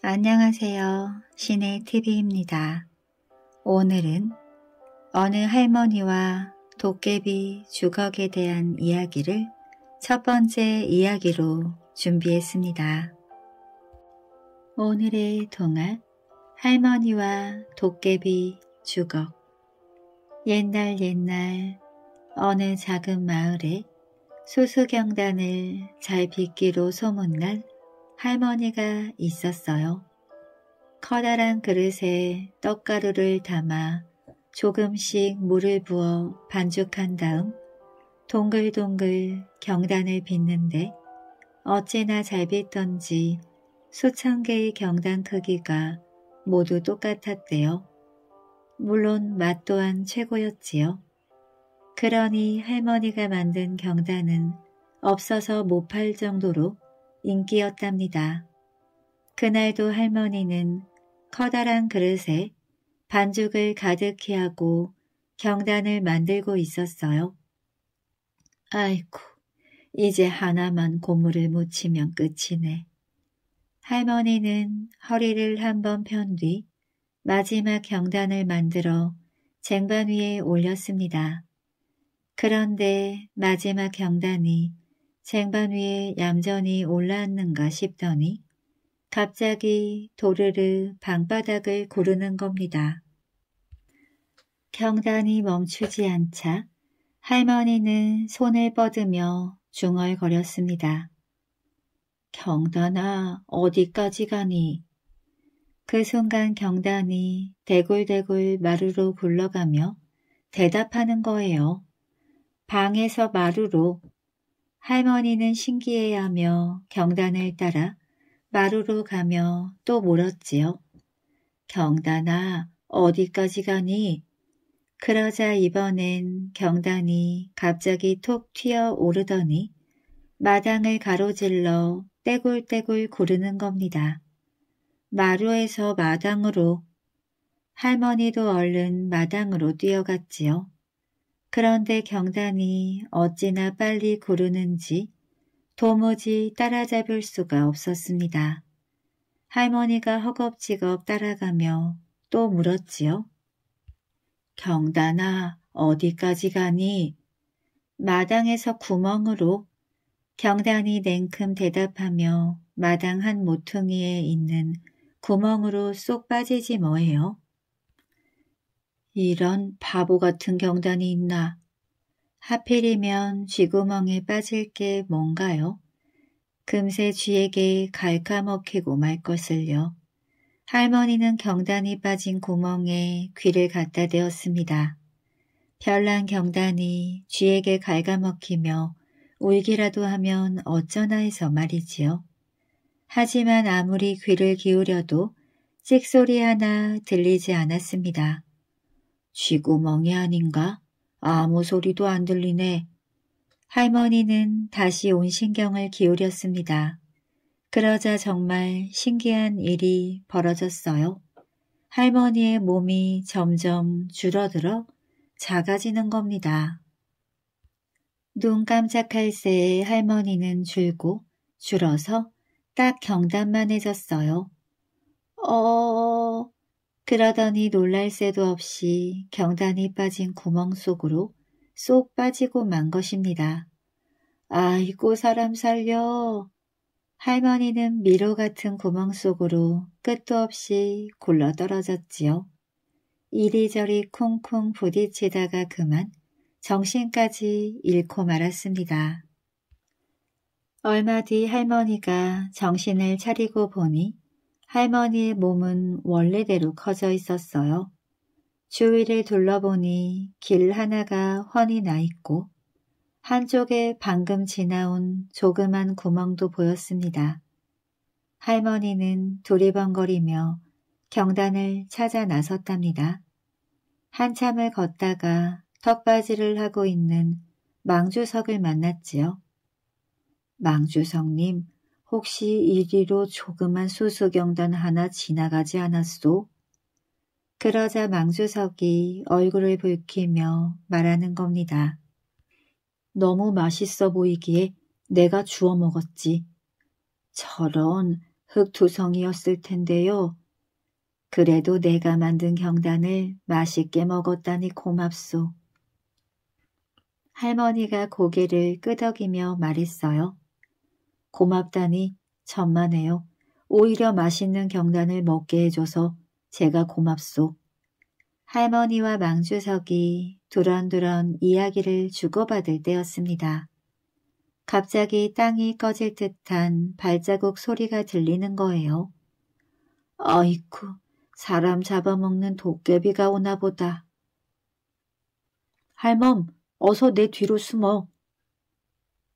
안녕하세요. 시내 TV입니다. 오늘은 어느 할머니와 도깨비 주걱에 대한 이야기를 첫 번째 이야기로 준비했습니다. 오늘의 동화 할머니와 도깨비 주걱 옛날 옛날 어느 작은 마을에 수수경단을잘 빚기로 소문난 할머니가 있었어요. 커다란 그릇에 떡가루를 담아 조금씩 물을 부어 반죽한 다음 동글동글 경단을 빚는데 어찌나 잘 빚던지 수천 개의 경단 크기가 모두 똑같았대요. 물론 맛 또한 최고였지요. 그러니 할머니가 만든 경단은 없어서 못 팔 정도로 인기였답니다. 그날도 할머니는 커다란 그릇에 반죽을 가득히 하고 경단을 만들고 있었어요. 아이고, 이제 하나만 고물을 묻히면 끝이네. 할머니는 허리를 한번 편 뒤 마지막 경단을 만들어 쟁반 위에 올렸습니다. 그런데 마지막 경단이 쟁반 위에 얌전히 올라앉는가 싶더니 갑자기 도르르 방바닥을 고르는 겁니다. 경단이 멈추지 않자 할머니는 손을 뻗으며 중얼거렸습니다. 경단아 어디까지 가니? 그 순간 경단이 대굴대굴 마루로 굴러가며 대답하는 거예요. 방에서 마루로 할머니는 신기해하며 경단을 따라 마루로 가며 또 물었지요. 경단아 어디까지 가니? 그러자 이번엔 경단이 갑자기 톡 튀어 오르더니 마당을 가로질러 떼굴떼굴 구르는 겁니다. 마루에서 마당으로 할머니도 얼른 마당으로 뛰어갔지요. 그런데 경단이 어찌나 빨리 구르는지 도무지 따라잡을 수가 없었습니다. 할머니가 허겁지겁 따라가며 또 물었지요. 경단아 어디까지 가니? 마당에서 구멍으로 경단이 냉큼 대답하며 마당 한 모퉁이에 있는 구멍으로 쏙 빠지지 뭐예요. 이런 바보 같은 경단이 있나. 하필이면 쥐구멍에 빠질 게 뭔가요? 금세 쥐에게 갈까먹히고 말 것을요. 할머니는 경단이 빠진 구멍에 귀를 갖다 대었습니다. 별난 경단이 쥐에게 갉아먹히며 울기라도 하면 어쩌나 해서 말이지요. 하지만 아무리 귀를 기울여도 찍소리 하나 들리지 않았습니다. 쥐구멍이 아닌가? 아무 소리도 안 들리네. 할머니는 다시 온 신경을 기울였습니다. 그러자 정말 신기한 일이 벌어졌어요. 할머니의 몸이 점점 줄어들어 작아지는 겁니다. 눈 깜짝할 새에 할머니는 줄고 줄어서 딱 경단만해졌어요. 어... 그러더니 놀랄 새도 없이 경단이 빠진 구멍 속으로 쏙 빠지고 만 것입니다. 아이고 사람 살려. 할머니는 미로 같은 구멍 속으로 끝도 없이 굴러떨어졌지요. 이리저리 쿵쿵 부딪히다가 그만 정신까지 잃고 말았습니다. 얼마 뒤 할머니가 정신을 차리고 보니 할머니의 몸은 원래대로 커져 있었어요. 주위를 둘러보니 길 하나가 훤히 나 있고 한쪽에 방금 지나온 조그만 구멍도 보였습니다. 할머니는 두리번거리며 경단을 찾아 나섰답니다. 한참을 걷다가 턱받이를 하고 있는 망주석을 만났지요. 망주석님, 혹시 이리로 조그만 수수경단 하나 지나가지 않았소? 그러자 망주석이 얼굴을 붉히며 말하는 겁니다. 너무 맛있어 보이기에 내가 주워 먹었지. 저런 흙투성이었을 텐데요. 그래도 내가 만든 경단을 맛있게 먹었다니 고맙소. 할머니가 고개를 끄덕이며 말했어요. 고맙다니 천만해요 오히려 맛있는 경단을 먹게 해줘서 제가 고맙소. 할머니와 망주석이 두런두런 이야기를 주고받을 때였습니다. 갑자기 땅이 꺼질 듯한 발자국 소리가 들리는 거예요. 아이쿠 사람 잡아먹는 도깨비가 오나 보다. 할멈, 어서 내 뒤로 숨어.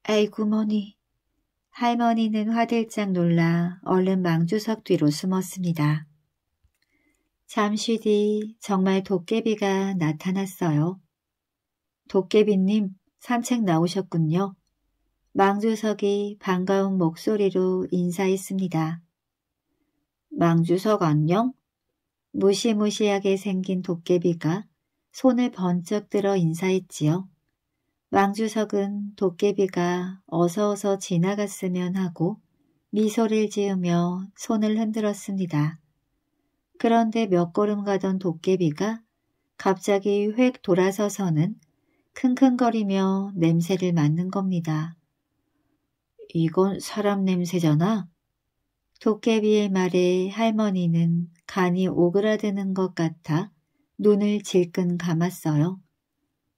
에이구머니, 할머니는 화들짝 놀라 얼른 망주석 뒤로 숨었습니다. 잠시 뒤 정말 도깨비가 나타났어요. 도깨비님 산책 나오셨군요. 망주석이 반가운 목소리로 인사했습니다. 망주석 안녕? 무시무시하게 생긴 도깨비가 손을 번쩍 들어 인사했지요. 왕주석은 도깨비가 어서어서 지나갔으면 하고 미소를 지으며 손을 흔들었습니다. 그런데 몇 걸음 가던 도깨비가 갑자기 휙 돌아서서는 킁킁거리며 냄새를 맡는 겁니다. 이건 사람 냄새잖아. 도깨비의 말에 할머니는 간이 오그라드는 것 같아 눈을 질끈 감았어요.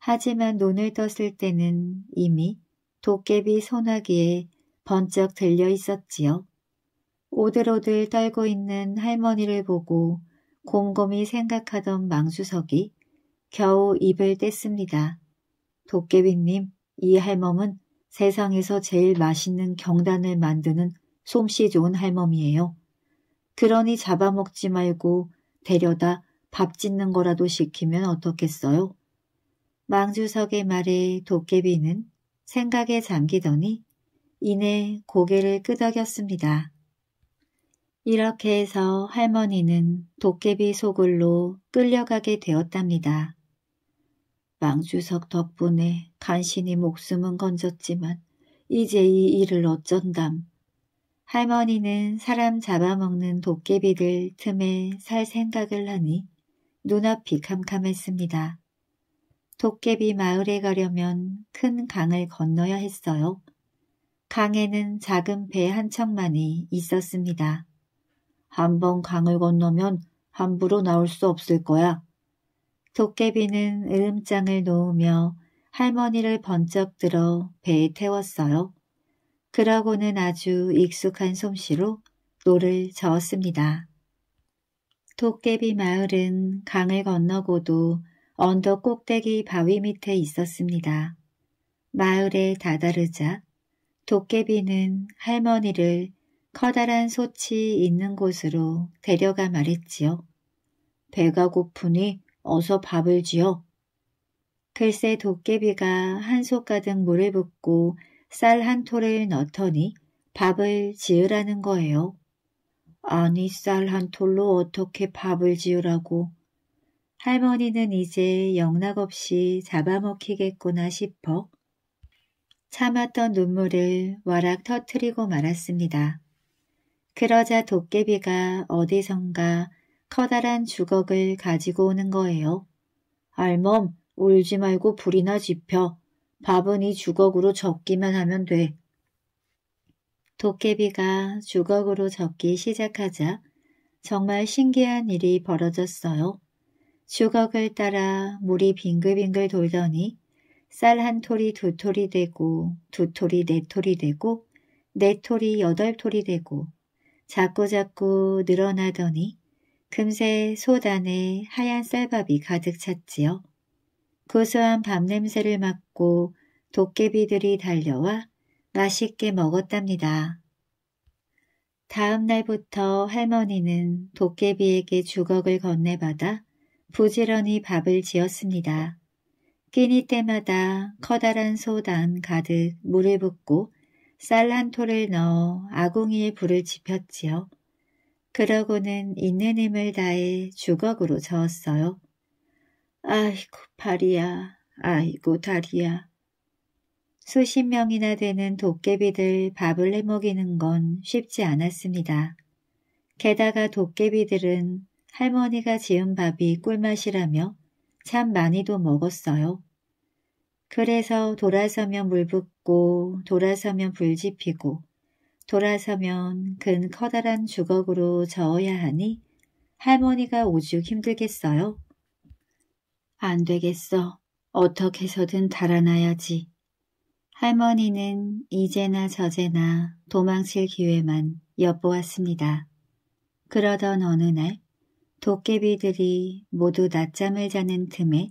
하지만 눈을 떴을 때는 이미 도깨비 소나기에 번쩍 들려 있었지요. 오들오들 떨고 있는 할머니를 보고 곰곰이 생각하던 망수석이 겨우 입을 뗐습니다. 도깨비님, 이 할멈은 세상에서 제일 맛있는 경단을 만드는 솜씨 좋은 할멈이에요. 그러니 잡아먹지 말고 데려다 밥 짓는 거라도 시키면 어떻겠어요? 망주석의 말에 도깨비는 생각에 잠기더니 이내 고개를 끄덕였습니다. 이렇게 해서 할머니는 도깨비 소굴로 끌려가게 되었답니다. 망주석 덕분에 간신히 목숨은 건졌지만 이제 이 일을 어쩐담. 할머니는 사람 잡아먹는 도깨비들 틈에 살 생각을 하니 눈앞이 캄캄했습니다. 도깨비 마을에 가려면 큰 강을 건너야 했어요. 강에는 작은 배 한 척만이 있었습니다. 한번 강을 건너면 함부로 나올 수 없을 거야. 도깨비는 으음장을 놓으며 할머니를 번쩍 들어 배에 태웠어요. 그러고는 아주 익숙한 솜씨로 노를 저었습니다. 도깨비 마을은 강을 건너고도 언덕 꼭대기 바위 밑에 있었습니다. 마을에 다다르자 도깨비는 할머니를 커다란 솥이 있는 곳으로 데려가 말했지요. 배가 고프니 어서 밥을 지어. 글쎄 도깨비가 한 솥가득 물을 붓고 쌀 한 톨을 넣더니 밥을 지으라는 거예요. 아니 쌀 한 톨로 어떻게 밥을 지으라고 할머니는 이제 영락없이 잡아먹히겠구나 싶어 참았던 눈물을 와락 터트리고 말았습니다. 그러자 도깨비가 어디선가 커다란 주걱을 가지고 오는 거예요. 알몸, 울지 말고 불이나 지펴. 밥은 이 주걱으로 적기만 하면 돼. 도깨비가 주걱으로 적기 시작하자 정말 신기한 일이 벌어졌어요. 주걱을 따라 물이 빙글빙글 돌더니 쌀 한 톨이 두 톨이 되고 두 톨이 네 톨이 되고 네 톨이 여덟 톨이 되고 자꾸자꾸 늘어나더니 금세 소단에 하얀 쌀밥이 가득 찼지요. 고소한 밥 냄새를 맡고 도깨비들이 달려와 맛있게 먹었답니다. 다음 날부터 할머니는 도깨비에게 주걱을 건네받아 부지런히 밥을 지었습니다. 끼니 때마다 커다란 소담 가득 물을 붓고 쌀한 톨을 넣어 아궁이에 불을 지폈지요. 그러고는 있는 힘을 다해 주걱으로 저었어요. 아이고 파리야 아이고 다리야. 수십 명이나 되는 도깨비들 밥을 해먹이는 건 쉽지 않았습니다. 게다가 도깨비들은 할머니가 지은 밥이 꿀맛이라며 참 많이도 먹었어요. 그래서 돌아서면 물 붓고 돌아서면 불 지피고 돌아서면 근 커다란 주걱으로 저어야 하니 할머니가 오죽 힘들겠어요. 안 되겠어. 어떻게 서든 달아나야지. 할머니는 이제나 저제나 도망칠 기회만 엿보았습니다. 그러던 어느 날 도깨비들이 모두 낮잠을 자는 틈에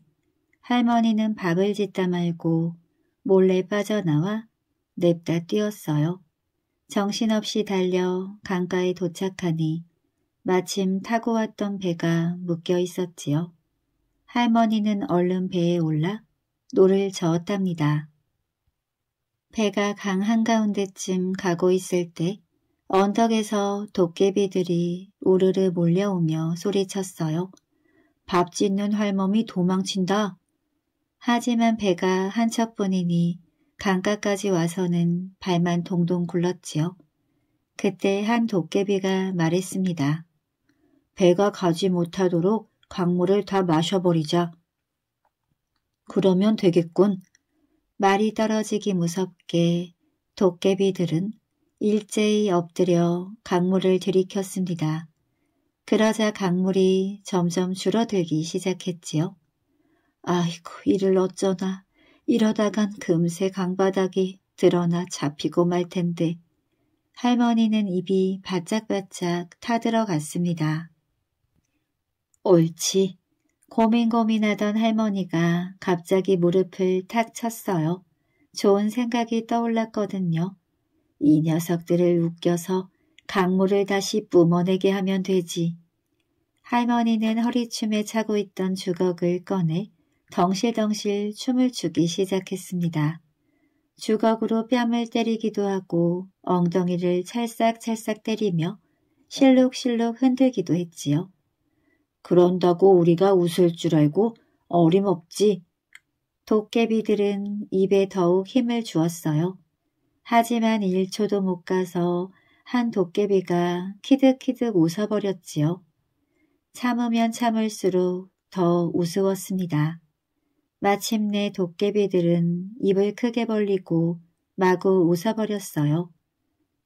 할머니는 밥을 짓다 말고 몰래 빠져나와 냅다 뛰었어요. 정신없이 달려 강가에 도착하니 마침 타고 왔던 배가 묶여 있었지요. 할머니는 얼른 배에 올라 노를 저었답니다. 배가 강 한가운데쯤 가고 있을 때 언덕에서 도깨비들이 우르르 몰려오며 소리쳤어요. 밥 짓는 할멈이 도망친다. 하지만 배가 한 척뿐이니 강가까지 와서는 발만 동동 굴렀지요. 그때 한 도깨비가 말했습니다. 배가 가지 못하도록 강물을 다 마셔버리자. 그러면 되겠군. 말이 떨어지기 무섭게 도깨비들은 일제히 엎드려 강물을 들이켰습니다. 그러자 강물이 점점 줄어들기 시작했지요. 아이고 이를 어쩌나 이러다간 금세 강바닥이 드러나 잡히고 말 텐데 할머니는 입이 바짝바짝 타들어갔습니다. 옳지. 고민고민하던 할머니가 갑자기 무릎을 탁 쳤어요. 좋은 생각이 떠올랐거든요. 이 녀석들을 웃겨서 강물을 다시 뿜어내게 하면 되지. 할머니는 허리춤에 차고 있던 주걱을 꺼내 덩실덩실 춤을 추기 시작했습니다. 주걱으로 뺨을 때리기도 하고 엉덩이를 찰싹찰싹 때리며 실룩실룩 흔들기도 했지요. 그런다고 우리가 웃을 줄 알고 어림없지. 도깨비들은 입에 더욱 힘을 주었어요. 하지만 1초도 못 가서 한 도깨비가 키득키득 웃어버렸지요. 참으면 참을수록 더 우스웠습니다. 마침내 도깨비들은 입을 크게 벌리고 마구 웃어버렸어요.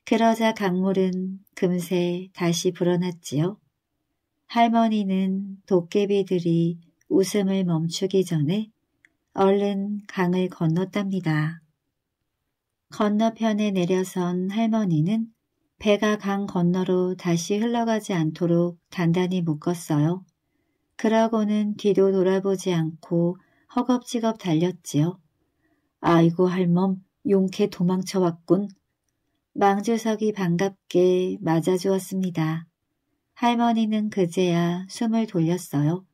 그러자 강물은 금세 다시 불어났지요. 할머니는 도깨비들이 웃음을 멈추기 전에 얼른 강을 건넜답니다. 건너편에 내려선 할머니는 배가 강 건너로 다시 흘러가지 않도록 단단히 묶었어요. 그러고는 뒤도 돌아보지 않고 허겁지겁 달렸지요. 아이고 할멈, 용케 도망쳐 왔군. 망주석이 반갑게 맞아주었습니다. 할머니는 그제야 숨을 돌렸어요.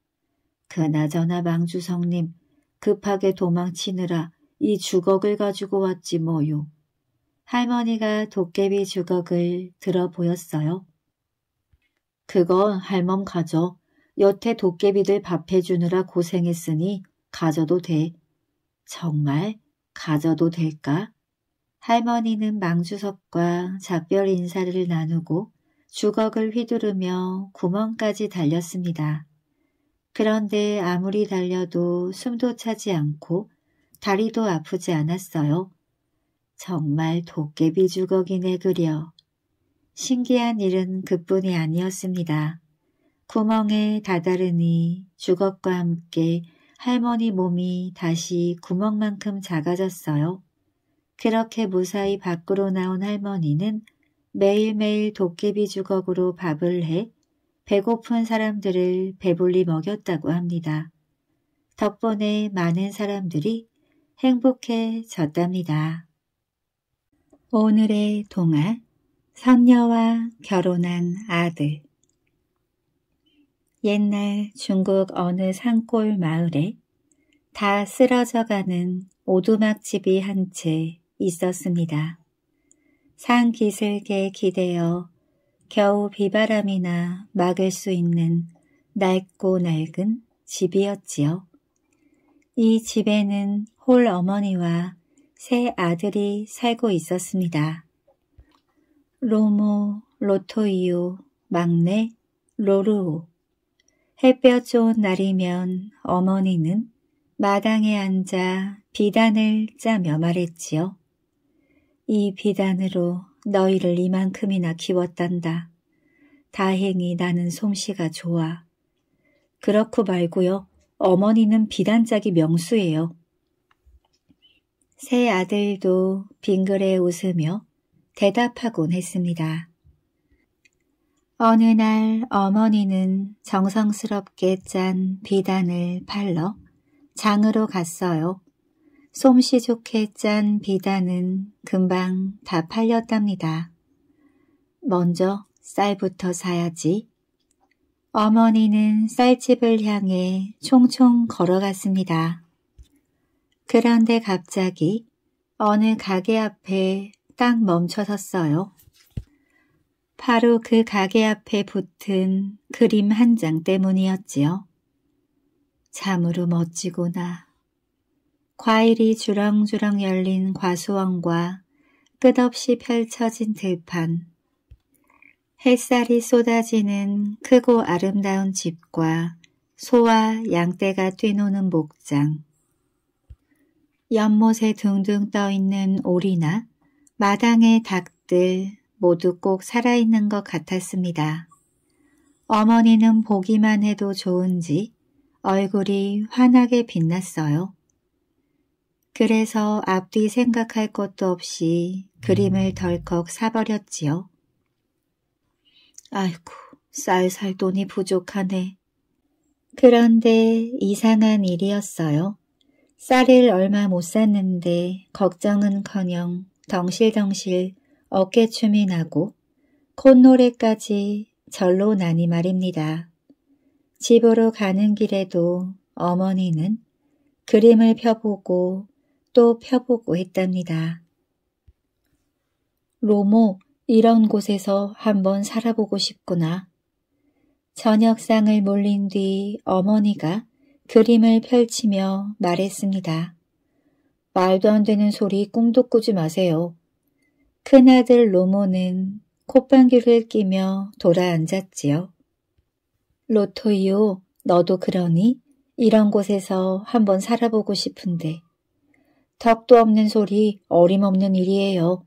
그나저나 망주성님, 급하게 도망치느라 이 주걱을 가지고 왔지 뭐요. 할머니가 도깨비 주걱을 들어 보였어요. 그건 할멈 가져. 여태 도깨비들 밥해 주느라 고생했으니 가져도 돼. 정말 가져도 될까? 할머니는 망주석과 작별 인사를 나누고 주걱을 휘두르며 구멍까지 달렸습니다. 그런데 아무리 달려도 숨도 차지 않고 다리도 아프지 않았어요. 정말 도깨비 주걱이네 그려. 신기한 일은 그뿐이 아니었습니다. 구멍에 다다르니 주걱과 함께 할머니 몸이 다시 구멍만큼 작아졌어요. 그렇게 무사히 밖으로 나온 할머니는 매일매일 도깨비 주걱으로 밥을 해 배고픈 사람들을 배불리 먹였다고 합니다. 덕분에 많은 사람들이 행복해졌답니다. 오늘의 동화 선녀와 결혼한 아들 옛날 중국 어느 산골 마을에 다 쓰러져가는 오두막집이 한 채 있었습니다. 산 기슭에 기대어 겨우 비바람이나 막을 수 있는 낡고 낡은 집이었지요. 이 집에는 홀 어머니와 세 아들이 살고 있었습니다. 로모, 로토이오, 막내, 로루오. 햇볕 좋은 날이면 어머니는 마당에 앉아 비단을 짜며 말했지요. 이 비단으로 너희를 이만큼이나 키웠단다. 다행히 나는 솜씨가 좋아. 그렇고 말고요. 어머니는 비단짝이 명수예요. 세 아들도 빙그레 웃으며 대답하곤 했습니다. 어느 날 어머니는 정성스럽게 짠 비단을 팔러 장으로 갔어요. 솜씨 좋게 짠 비단은 금방 다 팔렸답니다. 먼저 쌀부터 사야지. 어머니는 쌀집을 향해 총총 걸어갔습니다. 그런데 갑자기 어느 가게 앞에 딱 멈춰섰어요. 바로 그 가게 앞에 붙은 그림 한 장 때문이었지요. 참으로 멋지구나. 과일이 주렁주렁 열린 과수원과 끝없이 펼쳐진 들판. 햇살이 쏟아지는 크고 아름다운 집과 소와 양떼가 뛰노는 목장. 연못에 둥둥 떠있는 오리나 마당의 닭들 모두 꼭 살아있는 것 같았습니다. 어머니는 보기만 해도 좋은지 얼굴이 환하게 빛났어요. 그래서 앞뒤 생각할 것도 없이 그림을 음. 덜컥 사버렸지요. 아이고, 쌀쌀 돈이 부족하네. 그런데 이상한 일이었어요. 쌀을 얼마 못 샀는데 걱정은커녕 덩실덩실 어깨춤이 나고 콧노래까지 절로 나니 말입니다. 집으로 가는 길에도 어머니는 그림을 펴보고 또 펴보고 했답니다. 로모 이런 곳에서 한번 살아보고 싶구나. 저녁상을 몰린 뒤 어머니가 그림을 펼치며 말했습니다. 말도 안 되는 소리 꿈도 꾸지 마세요. 큰아들 로모는 콧방귀를 끼며 돌아앉았지요. 로토이오 너도 그러니? 이런 곳에서 한번 살아보고 싶은데. 덕도 없는 소리 어림없는 일이에요.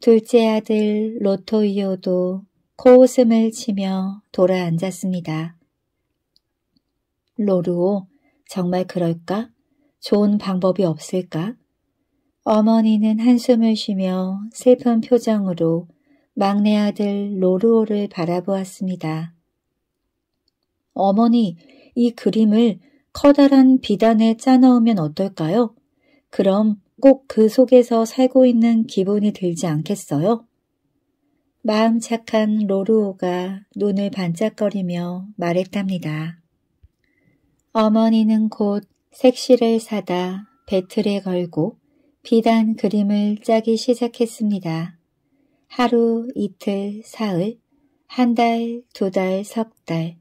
둘째 아들 로토이오도 코웃음을 치며 돌아앉았습니다. 로루, 정말 그럴까? 좋은 방법이 없을까? 어머니는 한숨을 쉬며 슬픈 표정으로 막내 아들 로루오를 바라보았습니다. 어머니, 이 그림을 커다란 비단에 짜놓으면 어떨까요? 그럼 꼭 그 속에서 살고 있는 기분이 들지 않겠어요? 마음 착한 로루오가 눈을 반짝거리며 말했답니다. 어머니는 곧 색실을 사다 배틀에 걸고 비단 그림을 짜기 시작했습니다. 하루, 이틀, 사흘, 한 달, 두 달, 석 달,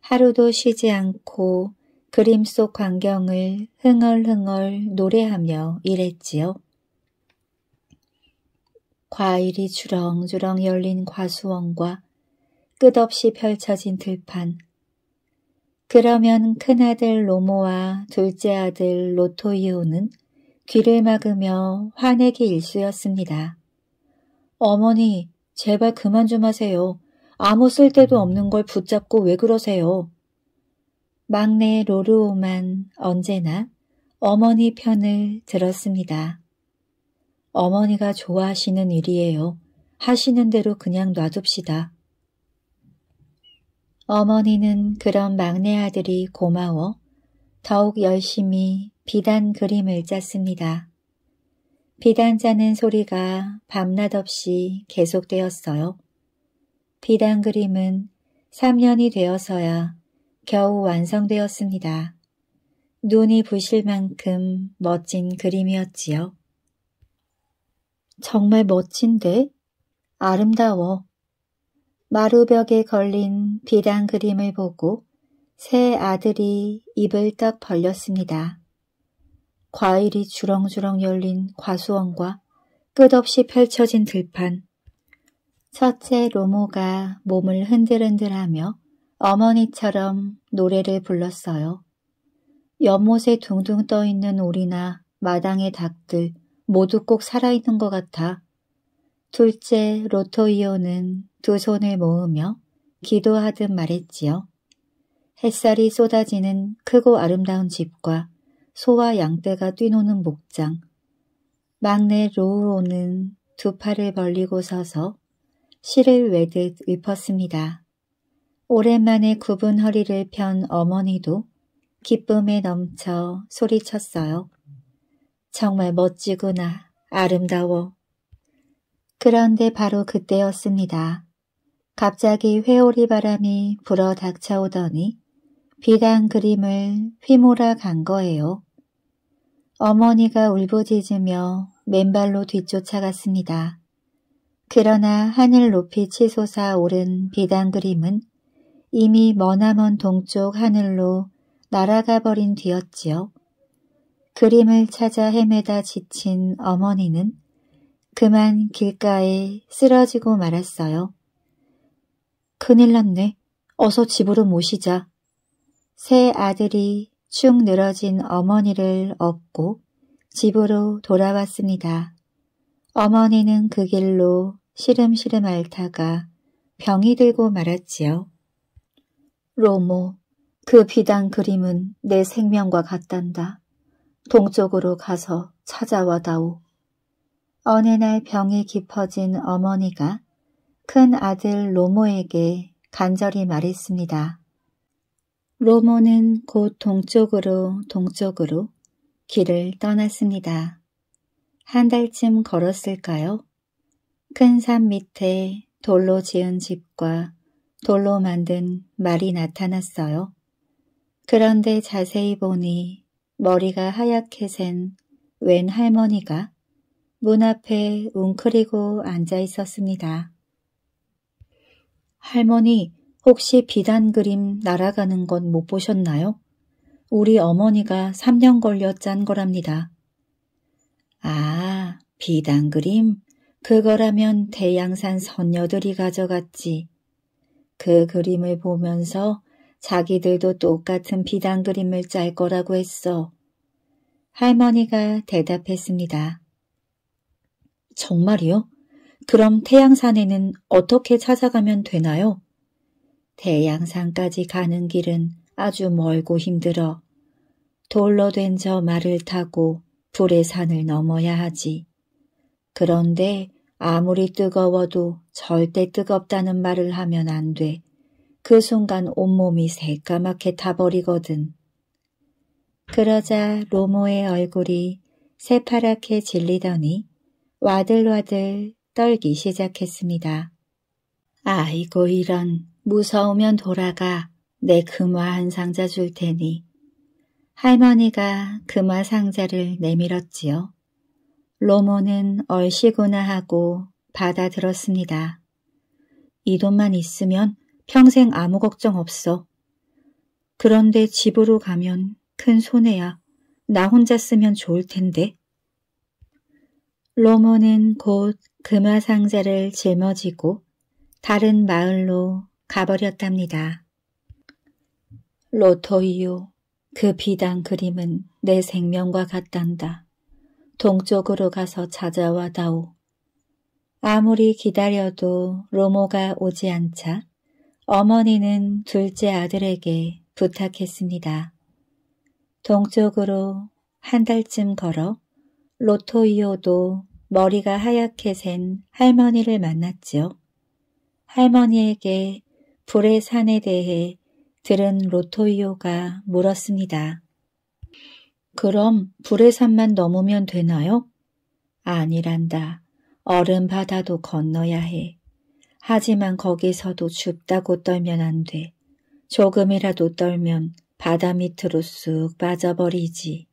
하루도 쉬지 않고 그림 속 광경을 흥얼흥얼 노래하며 일했지요. 과일이 주렁주렁 열린 과수원과 끝없이 펼쳐진 들판, 그러면 큰아들 로모와 둘째 아들 로토이오는 귀를 막으며 화내기 일쑤였습니다. 어머니, 제발 그만 좀 하세요. 아무 쓸데도 없는 걸 붙잡고 왜 그러세요? 막내 로르오만 언제나 어머니 편을 들었습니다. 어머니가 좋아하시는 일이에요. 하시는 대로 그냥 놔둡시다. 어머니는 그런 막내 아들이 고마워 더욱 열심히 비단 그림을 짰습니다. 비단 짜는 소리가 밤낮 없이 계속되었어요. 비단 그림은 3년이 되어서야 겨우 완성되었습니다. 눈이 부실 만큼 멋진 그림이었지요. 정말 멋진데? 아름다워. 마루벽에 걸린 비단 그림을 보고 세 아들이 입을 딱 벌렸습니다. 과일이 주렁주렁 열린 과수원과 끝없이 펼쳐진 들판. 첫째 로모가 몸을 흔들흔들하며 어머니처럼 노래를 불렀어요. 연못에 둥둥 떠있는 오리나 마당의 닭들 모두 꼭 살아있는 것 같아. 둘째 로토이오는 두 손을 모으며 기도하듯 말했지요. 햇살이 쏟아지는 크고 아름다운 집과 소와 양떼가 뛰노는 목장, 막내 로우오는 두 팔을 벌리고 서서 실을 외듯 읊었습니다. 오랜만에 굽은 허리를 편 어머니도 기쁨에 넘쳐 소리쳤어요. 정말 멋지구나, 아름다워. 그런데 바로 그때였습니다. 갑자기 회오리 바람이 불어 닥쳐오더니 비단 그림을 휘몰아 간 거예요. 어머니가 울부짖으며 맨발로 뒤쫓아갔습니다. 그러나 하늘 높이 치솟아 오른 비단 그림은 이미 머나먼 동쪽 하늘로 날아가 버린 뒤였지요. 그림을 찾아 헤매다 지친 어머니는 그만 길가에 쓰러지고 말았어요. 큰일 났네. 어서 집으로 모시자. 새 아들이 축 늘어진 어머니를 업고 집으로 돌아왔습니다. 어머니는 그 길로 시름시름 앓다가 병이 들고 말았지요. 로모, 그 비단 그림은 내 생명과 같단다. 동쪽으로 가서 찾아와다오. 어느 날 병이 깊어진 어머니가 큰 아들 로모에게 간절히 말했습니다. 로모는 곧 동쪽으로 동쪽으로 길을 떠났습니다. 한 달쯤 걸었을까요? 큰 산 밑에 돌로 지은 집과 돌로 만든 말이 나타났어요. 그런데 자세히 보니 머리가 하얗게 센 웬 할머니가 문 앞에 웅크리고 앉아 있었습니다. 할머니, 혹시 비단 그림 날아가는 건 못 보셨나요? 우리 어머니가 3년 걸려 짠 거랍니다. 아, 비단 그림? 그거라면 대양산 선녀들이 가져갔지. 그 그림을 보면서 자기들도 똑같은 비단 그림을 짤 거라고 했어. 할머니가 대답했습니다. 정말이요? 그럼 태양산에는 어떻게 찾아가면 되나요? 태양산까지 가는 길은 아주 멀고 힘들어. 돌로 된 저 말을 타고 불의 산을 넘어야 하지. 그런데 아무리 뜨거워도 절대 뜨겁다는 말을 하면 안 돼. 그 순간 온몸이 새까맣게 타버리거든. 그러자 로모의 얼굴이 새파랗게 질리더니 와들와들 떨기 시작했습니다. 아이고 이런 무서우면 돌아가 내 금화 한 상자 줄 테니 할머니가 금화 상자를 내밀었지요. 로모는 얼씨구나 하고 받아들었습니다. 이 돈만 있으면 평생 아무 걱정 없어. 그런데 집으로 가면 큰 손해야. 나 혼자 쓰면 좋을 텐데. 로모는 곧 금화상자를 짊어지고 다른 마을로 가버렸답니다. 로토이오그 비단 그림은 내 생명과 같단다. 동쪽으로 가서 찾아와 다오. 아무리 기다려도 로모가 오지 않자 어머니는 둘째 아들에게 부탁했습니다. 동쪽으로 한 달쯤 걸어 로토이오도 머리가 하얗게 센 할머니를 만났지요. 할머니에게 불의 산에 대해 들은 로토이오가 물었습니다. 그럼 불의 산만 넘으면 되나요? 아니란다. 얼음 바다도 건너야 해. 하지만 거기서도 춥다고 떨면 안 돼. 조금이라도 떨면 바다 밑으로 쑥 빠져버리지.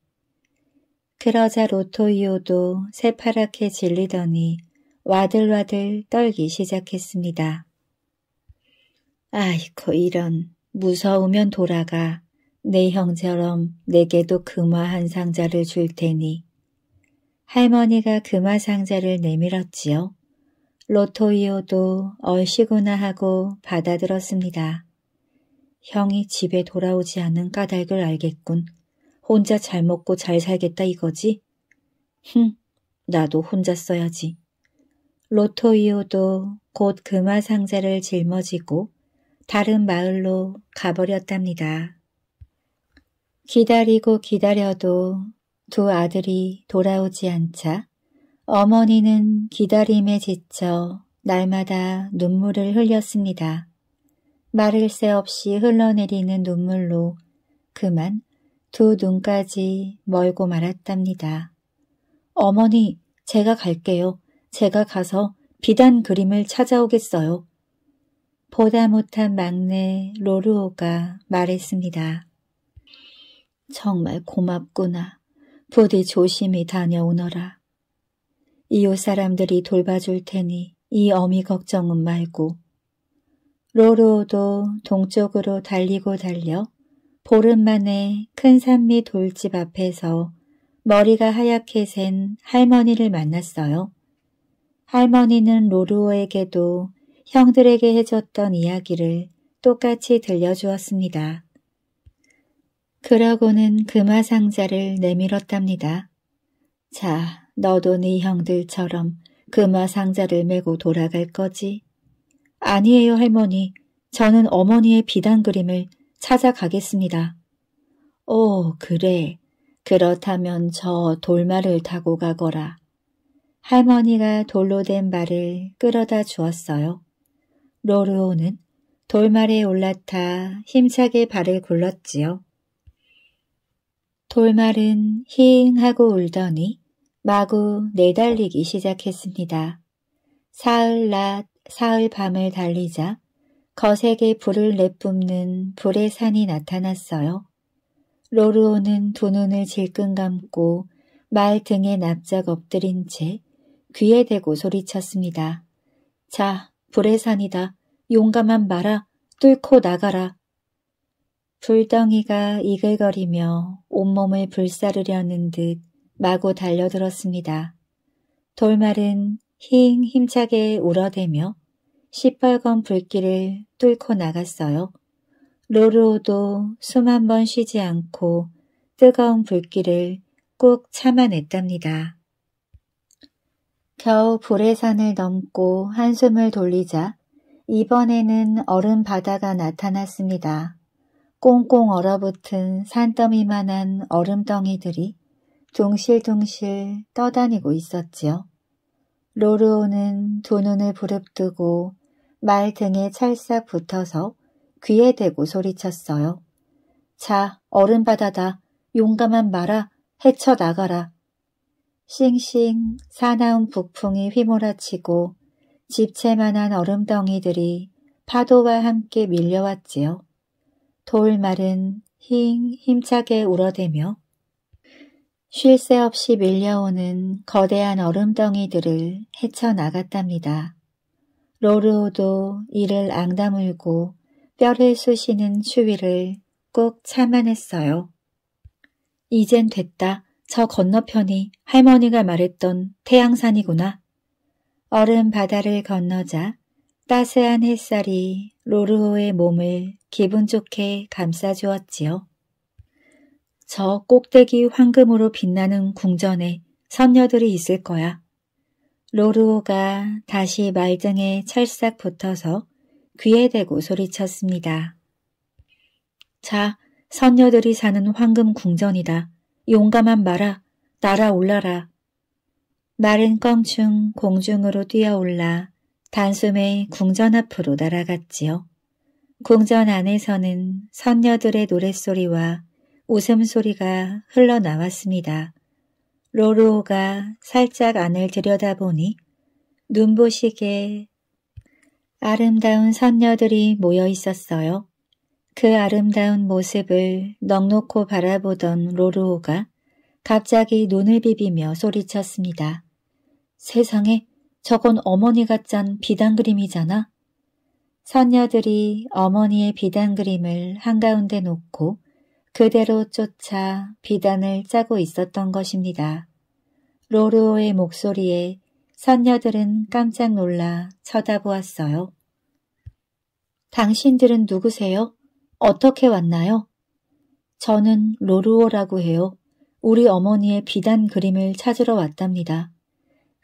그러자 로토이오도 새파랗게 질리더니 와들와들 떨기 시작했습니다. 아이코 이런 무서우면 돌아가 내 형처럼 내게도 금화 한 상자를 줄 테니 할머니가 금화 상자를 내밀었지요. 로토이오도 얼씨구나 하고 받아들었습니다. 형이 집에 돌아오지 않은 까닭을 알겠군. 혼자 잘 먹고 잘 살겠다 이거지? 흥, 나도 혼자 써야지. 로토이오도 곧 금화 상자를 짊어지고 다른 마을로 가버렸답니다. 기다리고 기다려도 두 아들이 돌아오지 않자 어머니는 기다림에 지쳐 날마다 눈물을 흘렸습니다. 마를 새 없이 흘러내리는 눈물로 그만 두 눈까지 멀고 말았답니다. 어머니, 제가 갈게요. 제가 가서 비단 그림을 찾아오겠어요. 보다 못한 막내 로르오가 말했습니다. 정말 고맙구나. 부디 조심히 다녀오너라. 이웃 사람들이 돌봐줄 테니 이 어미 걱정은 말고. 로로도 동쪽으로 달리고 달려 보름 만에 큰 산미 돌집 앞에서 머리가 하얗게 센 할머니를 만났어요. 할머니는 로루오에게도 형들에게 해줬던 이야기를 똑같이 들려주었습니다. 그러고는 금화상자를 내밀었답니다. 자, 너도 네 형들처럼 금화상자를 메고 돌아갈 거지? 아니에요, 할머니. 저는 어머니의 비단 그림을 찾아가겠습니다. 오, 그래. 그렇다면 저 돌말을 타고 가거라. 할머니가 돌로 된 말을 끌어다 주었어요. 로르오는 돌말에 올라타 힘차게 발을 굴렀지요. 돌말은 힝하고 울더니 마구 내달리기 시작했습니다. 사흘 낮, 사흘 밤을 달리자 거세게 불을 내뿜는 불의 산이 나타났어요. 로르오는 두 눈을 질끈 감고 말 등에 납작 엎드린 채 귀에 대고 소리쳤습니다. 자, 불의 산이다. 용감한 마라. 뚫고 나가라. 불덩이가 이글거리며 온몸을 불사르려는 듯 마구 달려들었습니다. 돌말은 힝 힘차게 울어대며 시뻘건 불길을 뚫고 나갔어요. 로로도숨 한 번 쉬지 않고 뜨거운 불길을 꾹 참아냈답니다. 겨우 불의 산을 넘고 한숨을 돌리자 이번에는 얼음 바다가 나타났습니다. 꽁꽁 얼어붙은 산더미만한 얼음덩이들이 둥실둥실 떠다니고 있었지요. 로로는두 눈을 부릅뜨고 말 등에 찰싹 붙어서 귀에 대고 소리쳤어요. 자, 얼음 바다다 용감한 마라. 헤쳐나가라. 싱싱 사나운 북풍이 휘몰아치고 집채만한 얼음덩이들이 파도와 함께 밀려왔지요. 돌말은 힝 힘차게 울어대며 쉴 새 없이 밀려오는 거대한 얼음덩이들을 헤쳐나갔답니다. 로르오도 이를 앙다물고 뼈를 쑤시는 추위를 꼭 참아냈어요. 이젠 됐다. 저 건너편이 할머니가 말했던 태양산이구나. 얼음 바다를 건너자 따스한 햇살이 로르오의 몸을 기분 좋게 감싸주었지요. 저 꼭대기 황금으로 빛나는 궁전에 선녀들이 있을 거야. 로르오가 다시 말등에 찰싹 붙어서 귀에 대고 소리쳤습니다. 자, 선녀들이 사는 황금 궁전이다. 용감한 마라, 날아올라라. 마른 껑충 공중으로 뛰어올라 단숨에 궁전 앞으로 날아갔지요. 궁전 안에서는 선녀들의 노랫소리와 웃음소리가 흘러나왔습니다. 로로가 살짝 안을 들여다보니 눈부시게 아름다운 선녀들이 모여 있었어요. 그 아름다운 모습을 넉놓고 바라보던 로로가 갑자기 눈을 비비며 소리쳤습니다. 세상에 저건 어머니가 짠 비단 그림이잖아. 선녀들이 어머니의 비단 그림을 한가운데 놓고 그대로 쫓아 비단을 짜고 있었던 것입니다. 로르오의 목소리에 선녀들은 깜짝 놀라 쳐다보았어요. 당신들은 누구세요? 어떻게 왔나요? 저는 로르오라고 해요. 우리 어머니의 비단 그림을 찾으러 왔답니다.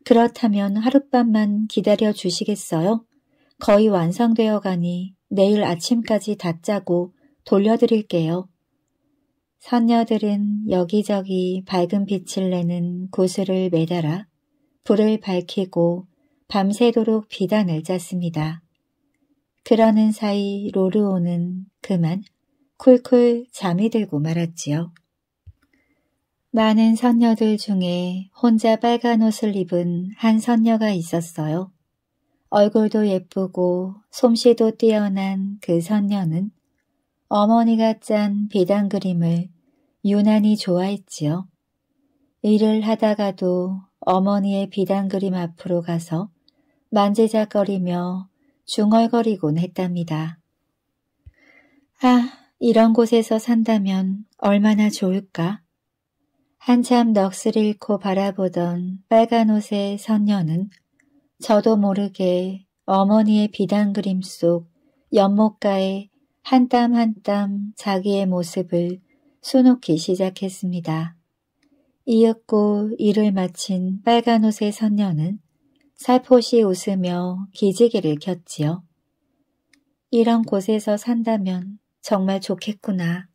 그렇다면 하룻밤만 기다려 주시겠어요? 거의 완성되어 가니 내일 아침까지 다 짜고 돌려드릴게요. 선녀들은 여기저기 밝은 빛을 내는 구슬을 매달아 불을 밝히고 밤새도록 비단을 짰습니다. 그러는 사이 로르오는 그만 쿨쿨 잠이 들고 말았지요. 많은 선녀들 중에 혼자 빨간 옷을 입은 한 선녀가 있었어요. 얼굴도 예쁘고 솜씨도 뛰어난 그 선녀는 어머니가 짠 비단 그림을 유난히 좋아했지요. 일을 하다가도 어머니의 비단 그림 앞으로 가서 만재작거리며 중얼거리곤 했답니다. 아, 이런 곳에서 산다면 얼마나 좋을까? 한참 넋을 잃고 바라보던 빨간 옷의 선녀는 저도 모르게 어머니의 비단 그림 속 연못가에 한땀한땀 자기의 모습을 수놓기 시작했습니다. 이윽고 일을 마친 빨간 옷의 선녀는 살포시 웃으며 기지개를 켰지요. 이런 곳에서 산다면 정말 좋겠구나.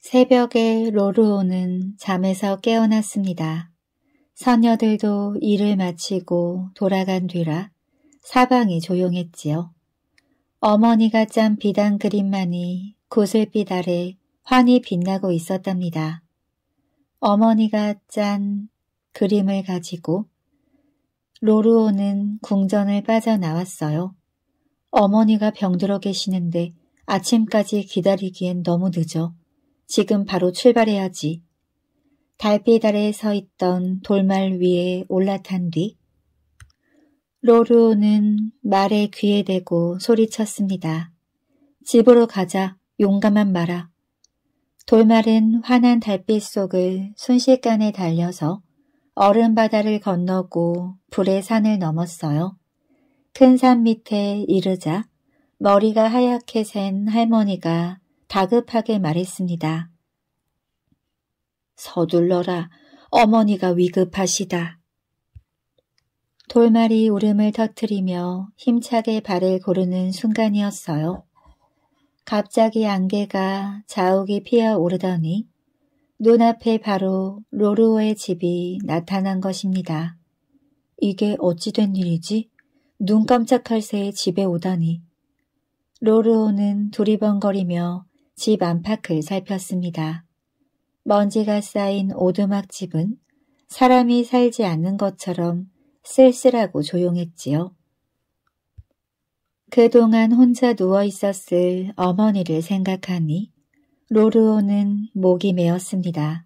새벽에 로르오는 잠에서 깨어났습니다. 선녀들도 일을 마치고 돌아간 뒤라 사방이 조용했지요. 어머니가 짠 비단 그림만이 구슬빛 아래 환히 빛나고 있었답니다. 어머니가 짠 그림을 가지고 로루오는 궁전을 빠져나왔어요. 어머니가 병들어 계시는데 아침까지 기다리기엔 너무 늦어. 지금 바로 출발해야지. 달빛 아래 서 있던 돌말 위에 올라탄 뒤 로루는 말에 귀에 대고 소리쳤습니다. 집으로 가자. 용감한 마라. 돌말은 환한 달빛 속을 순식간에 달려서 얼음 바다를 건너고 불의 산을 넘었어요. 큰 산 밑에 이르자 머리가 하얗게 센 할머니가 다급하게 말했습니다. 서둘러라. 어머니가 위급하시다. 돌말이 울음을 터뜨리며 힘차게 발을 고르는 순간이었어요. 갑자기 안개가 자욱이 피어오르더니 눈앞에 바로 로르오의 집이 나타난 것입니다. 이게 어찌 된 일이지? 눈 깜짝할 새에 집에 오다니. 로르오는 두리번거리며 집 안팎을 살폈습니다. 먼지가 쌓인 오두막집은 사람이 살지 않는 것처럼 쓸쓸하고 조용했지요. 그동안 혼자 누워 있었을 어머니를 생각하니 로르오는 목이 메었습니다.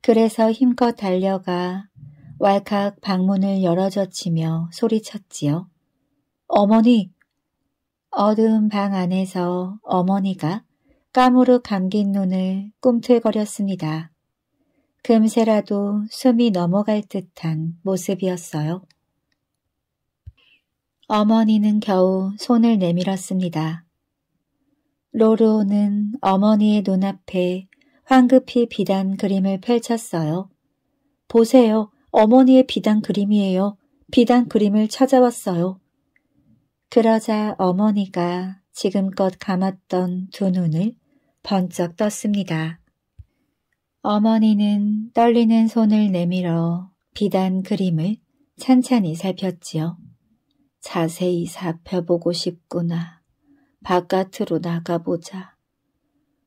그래서 힘껏 달려가 왈칵 방문을 열어젖히며 소리쳤지요. 어머니! 어두운 방 안에서 어머니가 까무룩 감긴 눈을 꿈틀거렸습니다. 금세라도 숨이 넘어갈 듯한 모습이었어요. 어머니는 겨우 손을 내밀었습니다. 로로는 어머니의 눈앞에 황급히 비단 그림을 펼쳤어요. 보세요. 어머니의 비단 그림이에요. 비단 그림을 찾아왔어요. 그러자 어머니가 지금껏 감았던 두 눈을 번쩍 떴습니다. 어머니는 떨리는 손을 내밀어 비단 그림을 찬찬히 살폈지요. 자세히 살펴보고 싶구나. 바깥으로 나가보자.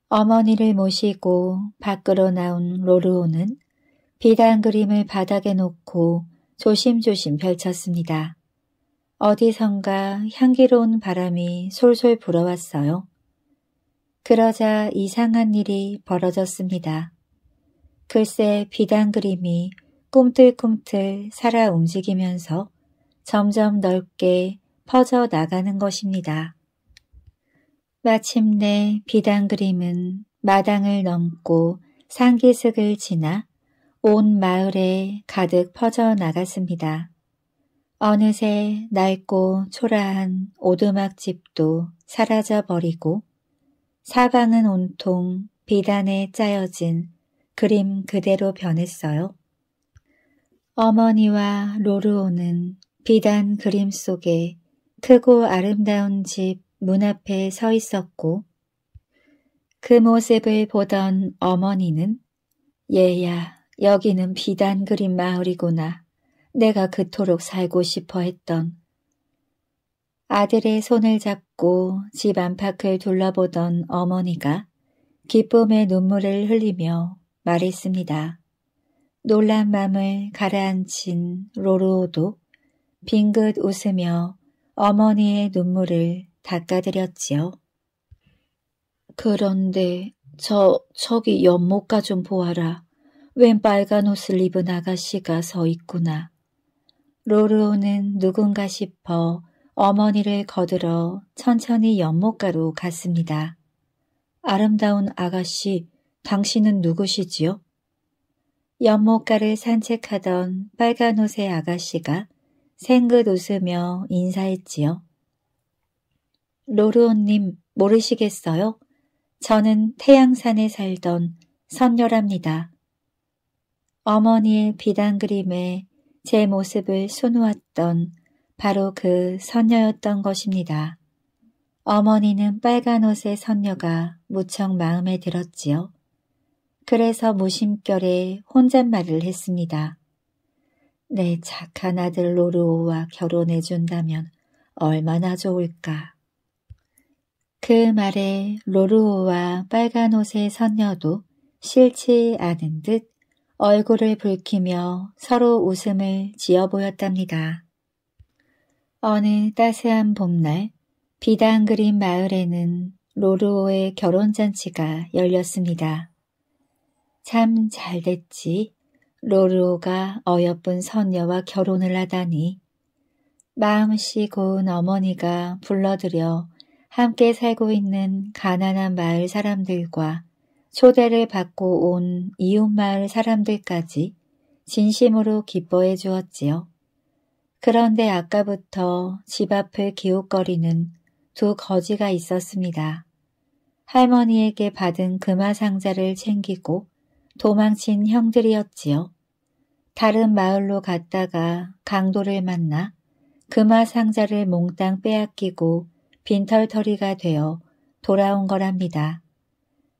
어머니를 모시고 밖으로 나온 로르오는 비단 그림을 바닥에 놓고 조심조심 펼쳤습니다. 어디선가 향기로운 바람이 솔솔 불어왔어요. 그러자 이상한 일이 벌어졌습니다. 글쎄 비단 그림이 꿈틀꿈틀 살아 움직이면서 점점 넓게 퍼져 나가는 것입니다. 마침내 비단 그림은 마당을 넘고 상기슭을 지나 온 마을에 가득 퍼져 나갔습니다. 어느새 낡고 초라한 오두막집도 사라져 버리고 사방은 온통 비단에 짜여진 그림 그대로 변했어요. 어머니와 로르오는 비단 그림 속에 크고 아름다운 집 문 앞에 서 있었고 그 모습을 보던 어머니는 얘야 여기는 비단 그림 마을이구나 내가 그토록 살고 싶어 했던 아들의 손을 잡고 집 안팎을 둘러보던 어머니가 기쁨의 눈물을 흘리며 말했습니다. 놀란 맘을 가라앉힌 로로도 빙긋 웃으며 어머니의 눈물을 닦아드렸지요. 그런데 저 저기 연못가 좀 보아라. 웬 빨간 옷을 입은 아가씨가 서 있구나. 로르오는 누군가 싶어 어머니를 거들어 천천히 연못가로 갔습니다. 아름다운 아가씨, 당신은 누구시지요? 연못가를 산책하던 빨간 옷의 아가씨가 생긋 웃으며 인사했지요. 로르온님 모르시겠어요? 저는 태양산에 살던 선녀랍니다. 어머니의 비단 그림에 제 모습을 수놓았던 바로 그 선녀였던 것입니다. 어머니는 빨간 옷의 선녀가 무척 마음에 들었지요. 그래서 무심결에 혼잣말을 했습니다. 내 착한 아들 로르오와 결혼해준다면 얼마나 좋을까. 그 말에 로르오와 빨간 옷의 선녀도 싫지 않은 듯 얼굴을 붉히며 서로 웃음을 지어 보였답니다. 어느 따스한 봄날 비단 그린 마을에는 로르오의 결혼잔치가 열렸습니다. 참 잘됐지. 로로가 어여쁜 선녀와 결혼을 하다니. 마음 씨 고운 어머니가 불러들여 함께 살고 있는 가난한 마을 사람들과 초대를 받고 온 이웃마을 사람들까지 진심으로 기뻐해 주었지요. 그런데 아까부터 집 앞을 기웃거리는 두 거지가 있었습니다. 할머니에게 받은 금화 상자를 챙기고 도망친 형들이었지요. 다른 마을로 갔다가 강도를 만나 금화 상자를 몽땅 빼앗기고 빈털터리가 되어 돌아온 거랍니다.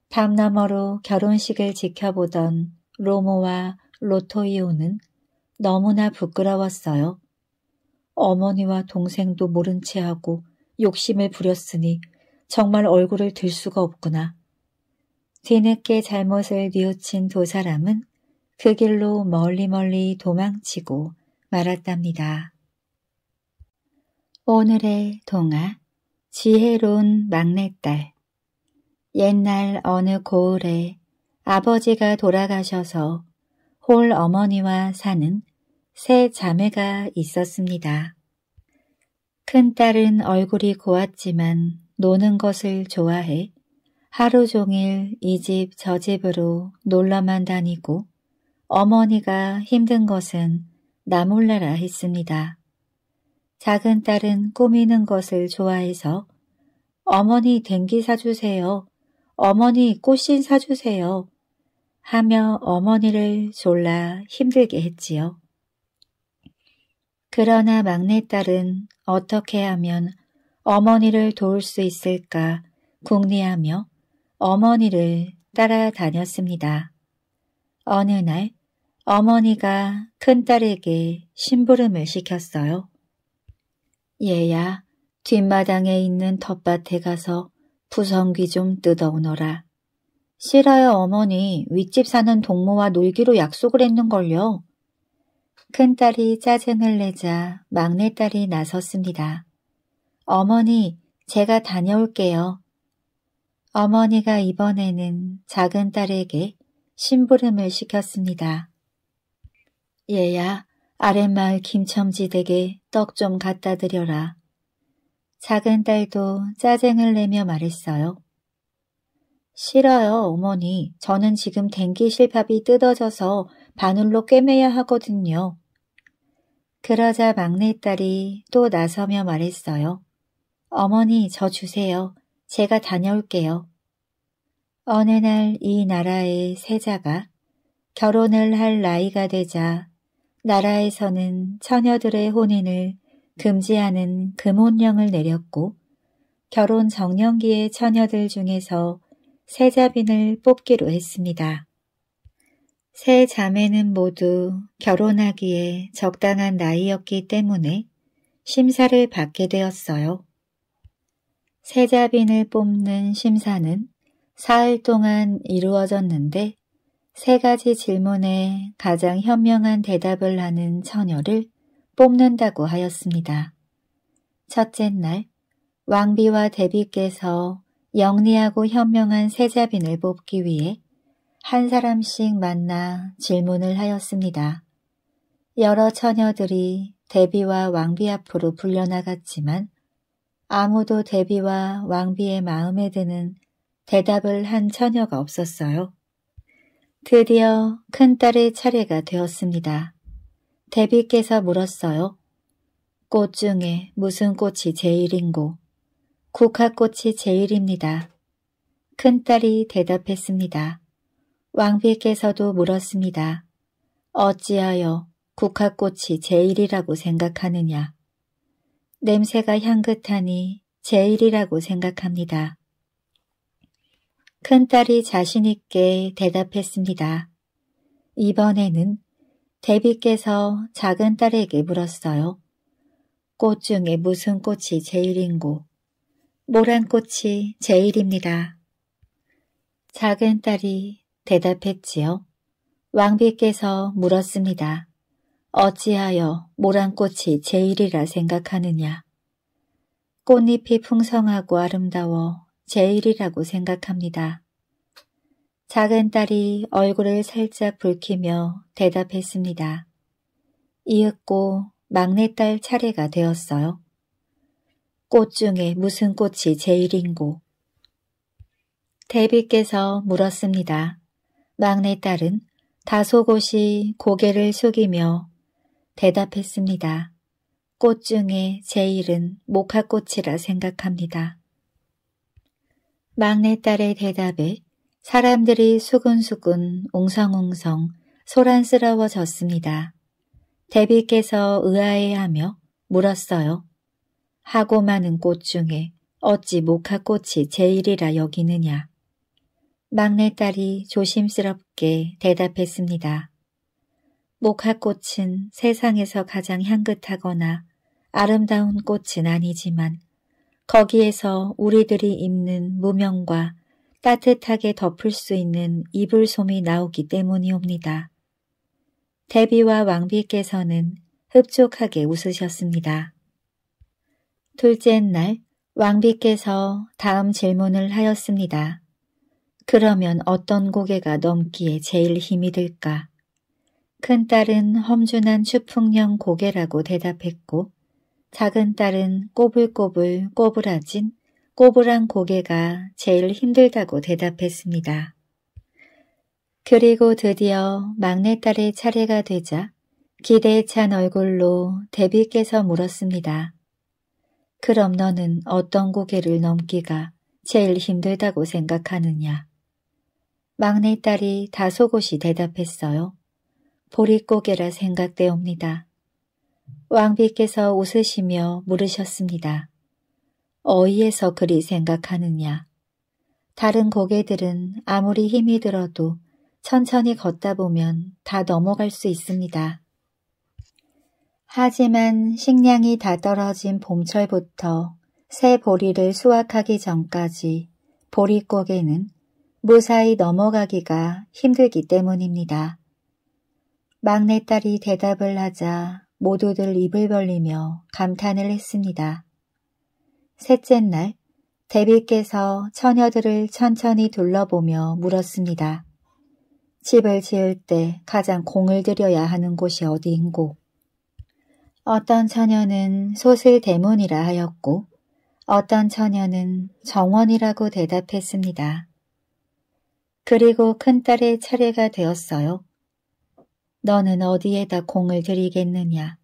밤나머로 결혼식을 지켜보던 로모와 로토이오는 너무나 부끄러웠어요. 어머니와 동생도 모른 채 하고 욕심을 부렸으니 정말 얼굴을 들 수가 없구나. 뒤늦게 잘못을 뉘우친 두 사람은 그 길로 멀리 멀리 도망치고 말았답니다. 오늘의 동화 지혜로운 막내딸 옛날 어느 고을에 아버지가 돌아가셔서 홀 어머니와 사는 세 자매가 있었습니다. 큰딸은 얼굴이 고왔지만 노는 것을 좋아해 하루 종일 이 집 저 집으로 놀러만 다니고 어머니가 힘든 것은 나 몰라라 했습니다. 작은 딸은 꾸미는 것을 좋아해서 어머니 댕기 사주세요. 어머니 꽃신 사주세요. 하며 어머니를 졸라 힘들게 했지요. 그러나 막내딸은 어떻게 하면 어머니를 도울 수 있을까 궁리하며 어머니를 따라다녔습니다. 어느 날 어머니가 큰딸에게 심부름을 시켰어요. 얘야, 뒷마당에 있는 텃밭에 가서 부성귀 좀 뜯어오너라. 싫어요, 어머니. 윗집 사는 동무와 놀기로 약속을 했는걸요. 큰딸이 짜증을 내자 막내딸이 나섰습니다. 어머니, 제가 다녀올게요. 어머니가 이번에는 작은 딸에게 심부름을 시켰습니다. 얘야, 아랫마을 김첨지 댁에 떡 좀 갖다 드려라. 작은 딸도 짜증을 내며 말했어요. 싫어요, 어머니. 저는 지금 댕기실 밥이 뜯어져서 바늘로 꿰매야 하거든요. 그러자 막내딸이 또 나서며 말했어요. 어머니, 저 주세요. 제가 다녀올게요. 어느 날 이 나라의 세자가 결혼을 할 나이가 되자 나라에서는 처녀들의 혼인을 금지하는 금혼령을 내렸고 결혼 정년기의 처녀들 중에서 세자빈을 뽑기로 했습니다. 세 자매는 모두 결혼하기에 적당한 나이였기 때문에 심사를 받게 되었어요. 세자빈을 뽑는 심사는 사흘 동안 이루어졌는데 세 가지 질문에 가장 현명한 대답을 하는 처녀를 뽑는다고 하였습니다. 첫째 날 왕비와 대비께서 영리하고 현명한 세자빈을 뽑기 위해 한 사람씩 만나 질문을 하였습니다. 여러 처녀들이 대비와 왕비 앞으로 불려나갔지만 아무도 대비와 왕비의 마음에 드는 대답을 한 처녀가 없었어요. 드디어 큰딸의 차례가 되었습니다. 대비께서 물었어요. 꽃 중에 무슨 꽃이 제일인고? 국화꽃이 제일입니다. 큰딸이 대답했습니다. 왕비께서도 물었습니다. 어찌하여 국화꽃이 제일이라고 생각하느냐? 냄새가 향긋하니 제일이라고 생각합니다. 큰딸이 자신있게 대답했습니다. 이번에는 대비께서 작은 딸에게 물었어요. 꽃 중에 무슨 꽃이 제일인고? 모란꽃이 제일입니다. 작은 딸이 대답했지요. 왕비께서 물었습니다. 어찌하여 모란꽃이 제일이라 생각하느냐. 꽃잎이 풍성하고 아름다워 제일이라고 생각합니다. 작은 딸이 얼굴을 살짝 붉히며 대답했습니다. 이윽고 막내딸 차례가 되었어요. 꽃 중에 무슨 꽃이 제일인고. 대비께서 물었습니다. 막내딸은 다소곳이 고개를 숙이며 대답했습니다. 꽃 중에 제일은 모카꽃이라 생각합니다. 막내딸의 대답에 사람들이 수근수근 웅성웅성 소란스러워졌습니다. 대비께서 의아해하며 물었어요. 하고 많은 꽃 중에 어찌 모카꽃이 제일이라 여기느냐. 막내딸이 조심스럽게 대답했습니다. 목화꽃은 세상에서 가장 향긋하거나 아름다운 꽃은 아니지만 거기에서 우리들이 입는 무명과 따뜻하게 덮을 수 있는 이불솜이 나오기 때문이옵니다. 대비와 왕비께서는 흡족하게 웃으셨습니다. 둘째 날 왕비께서 다음 질문을 하였습니다. 그러면 어떤 고개가 넘기에 제일 힘이 들까? 큰딸은 험준한 추풍령 고개라고 대답했고 작은딸은 꼬불꼬불 꼬부라진 꼬불한 고개가 제일 힘들다고 대답했습니다. 그리고 드디어 막내딸의 차례가 되자 기대에 찬 얼굴로 대비께서 물었습니다. 그럼 너는 어떤 고개를 넘기가 제일 힘들다고 생각하느냐? 막내딸이 다소곳이 대답했어요. 보릿고개라 생각되옵니다. 왕비께서 웃으시며 물으셨습니다. 어이에서 그리 생각하느냐. 다른 고개들은 아무리 힘이 들어도 천천히 걷다 보면 다 넘어갈 수 있습니다. 하지만 식량이 다 떨어진 봄철부터 새 보리를 수확하기 전까지 보릿고개는 무사히 넘어가기가 힘들기 때문입니다. 막내딸이 대답을 하자 모두들 입을 벌리며 감탄을 했습니다. 셋째 날 대비께서 처녀들을 천천히 둘러보며 물었습니다. 집을 지을 때 가장 공을 들여야 하는 곳이 어디인고 어떤 처녀는 소실 대문이라 하였고 어떤 처녀는 정원이라고 대답했습니다. 그리고 큰딸의 차례가 되었어요. 너는 어디에다 공을 들이겠느냐.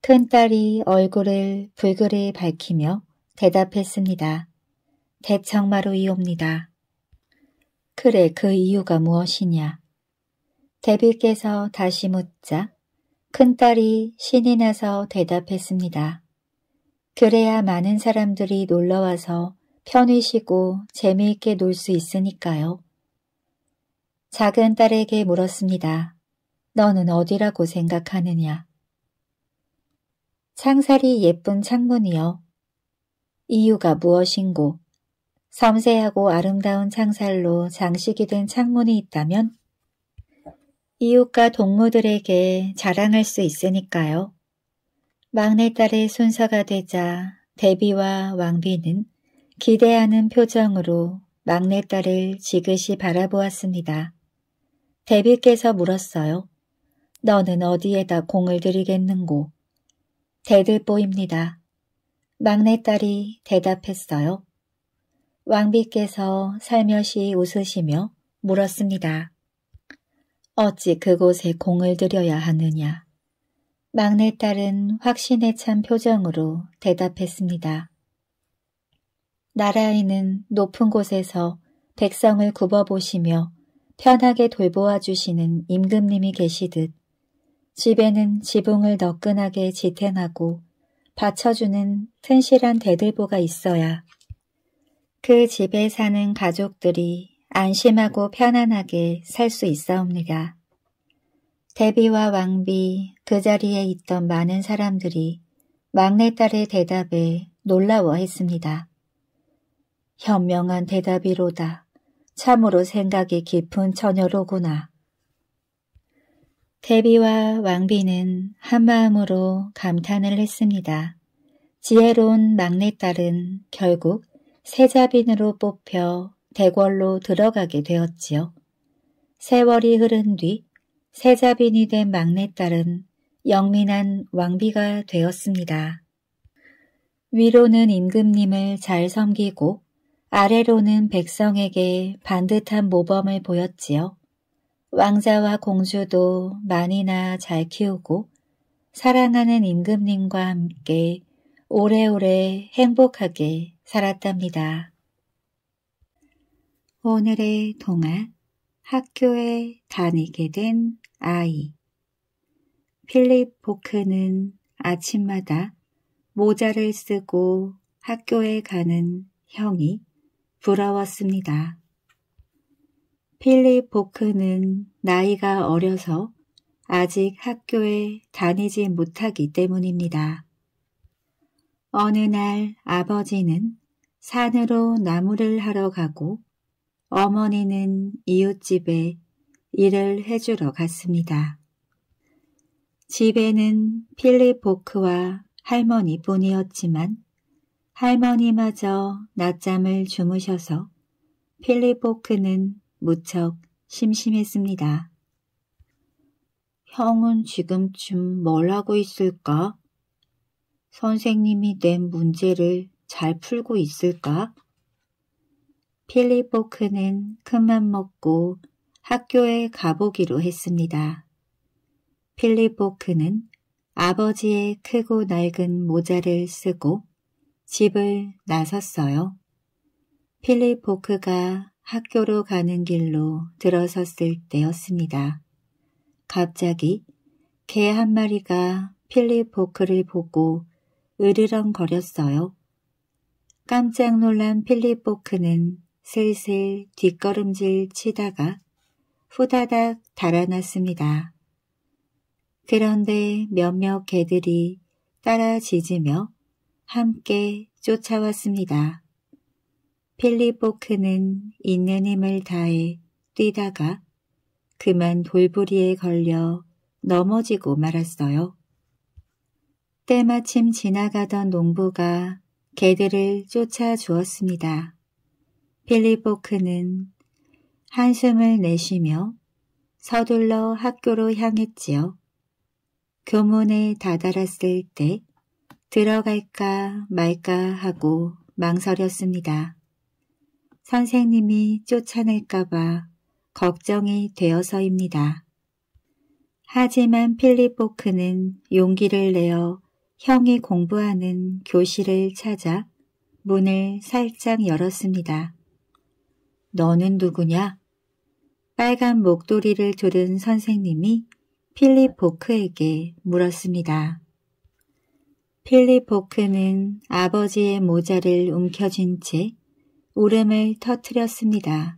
큰딸이 얼굴을 불그레 밝히며 대답했습니다. 대청마루이옵니다. 그래 그 이유가 무엇이냐. 대비께서 다시 묻자 큰딸이 신이 나서 대답했습니다. 그래야 많은 사람들이 놀러와서 편히 쉬고 재미있게 놀 수 있으니까요. 작은 딸에게 물었습니다. 너는 어디라고 생각하느냐? 창살이 예쁜 창문이여. 이유가 무엇인고? 섬세하고 아름다운 창살로 장식이 된 창문이 있다면 이웃과 동무들에게 자랑할 수 있으니까요. 막내딸의 순서가 되자 대비와 왕비는 기대하는 표정으로 막내딸을 지그시 바라보았습니다. 대비께서 물었어요. 너는 어디에다 공을 들이겠는고. 대들보입니다. 막내딸이 대답했어요. 왕비께서 살며시 웃으시며 물었습니다. 어찌 그곳에 공을 들여야 하느냐. 막내딸은 확신에 찬 표정으로 대답했습니다. 나라에는 높은 곳에서 백성을 굽어보시며 편하게 돌보아 주시는 임금님이 계시듯 집에는 지붕을 너끈하게 지탱하고 받쳐주는 튼실한 대들보가 있어야 그 집에 사는 가족들이 안심하고 편안하게 살 수 있사옵니다. 대비와 왕비 그 자리에 있던 많은 사람들이 막내딸의 대답에 놀라워했습니다. 현명한 대답이로다. 참으로 생각이 깊은 처녀로구나. 태비와 왕비는 한마음으로 감탄을 했습니다. 지혜로운 막내딸은 결국 세자빈으로 뽑혀 대궐로 들어가게 되었지요. 세월이 흐른 뒤 세자빈이 된 막내딸은 영민한 왕비가 되었습니다. 위로는 임금님을 잘 섬기고 아래로는 백성에게 반듯한 모범을 보였지요. 왕자와 공주도 많이나 잘 키우고 사랑하는 임금님과 함께 오래오래 행복하게 살았답니다. 오늘의 동화 학교에 다니게 된 아이 필립 보크는 아침마다 모자를 쓰고 학교에 가는 형이 부러웠습니다. 필립 보크는 나이가 어려서 아직 학교에 다니지 못하기 때문입니다. 어느 날 아버지는 산으로 나무를 하러 가고 어머니는 이웃집에 일을 해주러 갔습니다. 집에는 필립 보크와 할머니뿐이었지만 할머니마저 낮잠을 주무셔서 필립 보크는 무척 심심했습니다. 형은 지금쯤 뭘 하고 있을까? 선생님이 낸 문제를 잘 풀고 있을까? 필리포크는 큰맘 먹고 학교에 가보기로 했습니다. 필리포크는 아버지의 크고 낡은 모자를 쓰고 집을 나섰어요. 필리포크가 학교로 가는 길로 들어섰을 때였습니다. 갑자기 개 한 마리가 필리포크를 보고 으르렁거렸어요. 깜짝 놀란 필리포크는 슬슬 뒷걸음질 치다가 후다닥 달아났습니다. 그런데 몇몇 개들이 따라 짖으며 함께 쫓아왔습니다. 필리포크는 있는 힘을 다해 뛰다가 그만 돌부리에 걸려 넘어지고 말았어요. 때마침 지나가던 농부가 개들을 쫓아주었습니다. 필리포크는 한숨을 내쉬며 서둘러 학교로 향했지요. 교문에 다다랐을 때 들어갈까 말까 하고 망설였습니다. 선생님이 쫓아낼까봐 걱정이 되어서입니다. 하지만 필리포크는 용기를 내어 형이 공부하는 교실을 찾아 문을 살짝 열었습니다. 너는 누구냐? 빨간 목도리를 두른 선생님이 필리포크에게 물었습니다. 필리포크는 아버지의 모자를 움켜쥔 채 울음을 터뜨렸습니다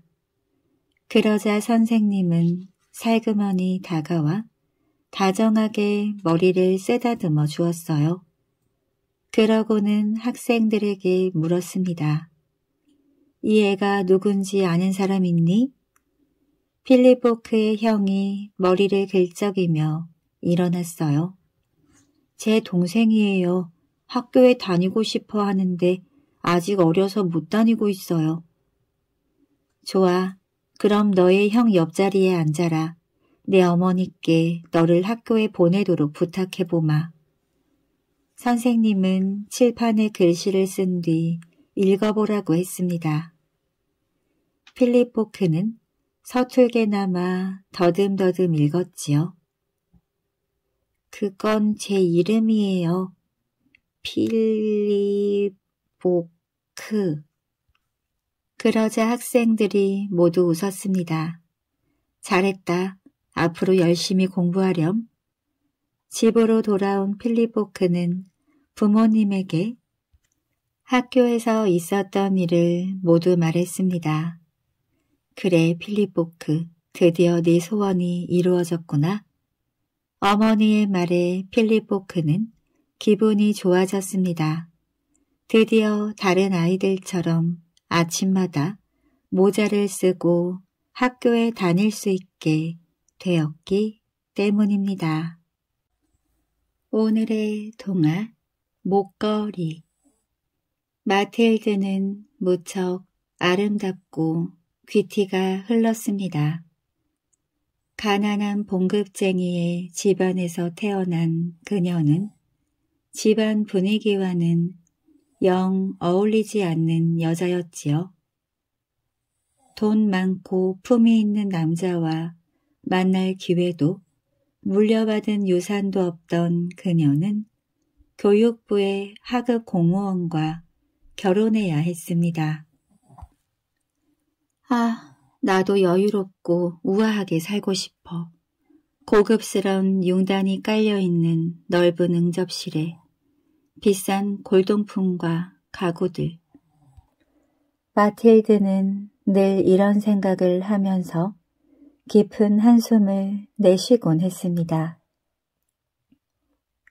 그러자 선생님은 살그머니 다가와 다정하게 머리를 쓰다듬어 주었어요. 그러고는 학생들에게 물었습니다. 이 애가 누군지 아는 사람 있니? 필리포크의 형이 머리를 긁적이며 일어났어요. 제 동생이에요. 학교에 다니고 싶어 하는데 아직 어려서 못 다니고 있어요. 좋아. 그럼 너의 형 옆자리에 앉아라. 내 어머니께 너를 학교에 보내도록 부탁해보마. 선생님은 칠판에 글씨를 쓴 뒤 읽어보라고 했습니다. 필립 포크는 서툴게나마 더듬더듬 읽었지요. 그건 제 이름이에요. 필립 복크 그러자 학생들이 모두 웃었습니다. 잘했다. 앞으로 열심히 공부하렴. 집으로 돌아온 필리포크는 부모님에게 학교에서 있었던 일을 모두 말했습니다. 그래 필리포크 드디어 네 소원이 이루어졌구나. 어머니의 말에 필리포크는 기분이 좋아졌습니다. 드디어 다른 아이들처럼 아침마다 모자를 쓰고 학교에 다닐 수 있게 되었기 때문입니다. 오늘의 동화 목걸이 마틸드는 무척 아름답고 귀티가 흘렀습니다. 가난한 봉급쟁이의 집안에서 태어난 그녀는 집안 분위기와는 영 어울리지 않는 여자였지요. 돈 많고 품이 있는 남자와 만날 기회도 물려받은 유산도 없던 그녀는 교육부의 하급 공무원과 결혼해야 했습니다. 아, 나도 여유롭고 우아하게 살고 싶어. 고급스러운 용단이 깔려있는 넓은 응접실에 비싼 골동품과 가구들. 마틸드는 늘 이런 생각을 하면서 깊은 한숨을 내쉬곤 했습니다.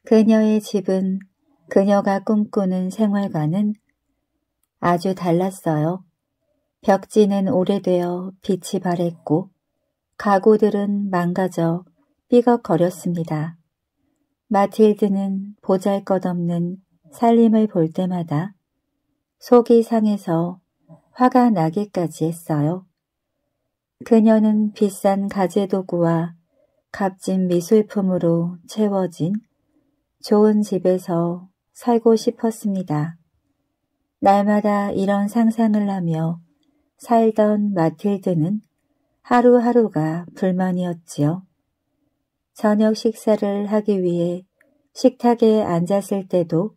그녀의 집은 그녀가 꿈꾸는 생활과는 아주 달랐어요. 벽지는 오래되어 빛이 바랬고 가구들은 망가져 삐걱거렸습니다. 마틸드는 보잘것없는 살림을 볼 때마다 속이 상해서 화가 나기까지 했어요. 그녀는 비싼 가재도구와 값진 미술품으로 채워진 좋은 집에서 살고 싶었습니다. 날마다 이런 상상을 하며 살던 마틸드는 하루하루가 불만이었지요. 저녁 식사를 하기 위해 식탁에 앉았을 때도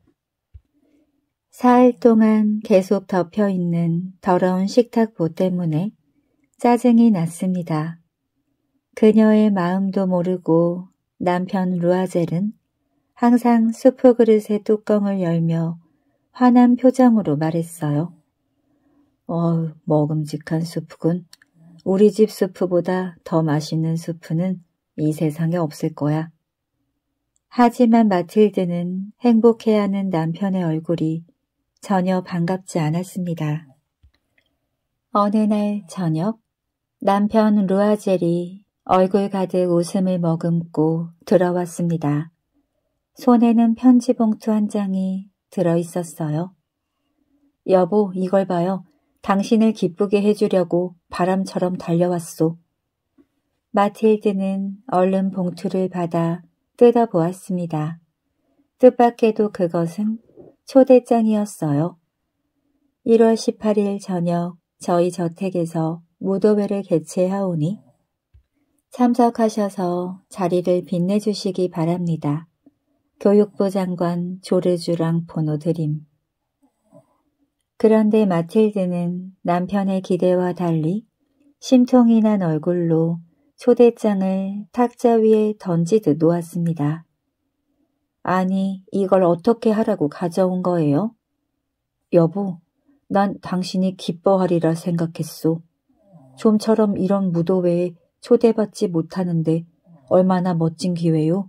사흘 동안 계속 덮여 있는 더러운 식탁보 때문에 짜증이 났습니다. 그녀의 마음도 모르고 남편 루아젤은 항상 수프 그릇의 뚜껑을 열며 화난 표정으로 말했어요. 어우, 먹음직한 수프군. 우리 집 수프보다 더 맛있는 수프는 이 세상에 없을 거야. 하지만 마틸드는 행복해하는 남편의 얼굴이 전혀 반갑지 않았습니다. 어느 날 저녁 남편 루아젤이 얼굴 가득 웃음을 머금고 들어왔습니다. 손에는 편지 봉투 한 장이 들어있었어요. 여보, 이걸 봐요. 당신을 기쁘게 해주려고 바람처럼 달려왔소. 마틸드는 얼른 봉투를 받아 뜯어보았습니다. 뜻밖에도 그것은 초대장이었어요. 1월 18일 저녁 저희 저택에서 무도회를 개최하오니 참석하셔서 자리를 빛내주시기 바랍니다. 교육부 장관 조르주랑 번호 드림. 그런데 마틸드는 남편의 기대와 달리 심통이 난 얼굴로 초대장을 탁자 위에 던지듯 놓았습니다. 아니, 이걸 어떻게 하라고 가져온 거예요? 여보, 난 당신이 기뻐하리라 생각했소. 좀처럼 이런 무도회에 초대받지 못하는데 얼마나 멋진 기회요?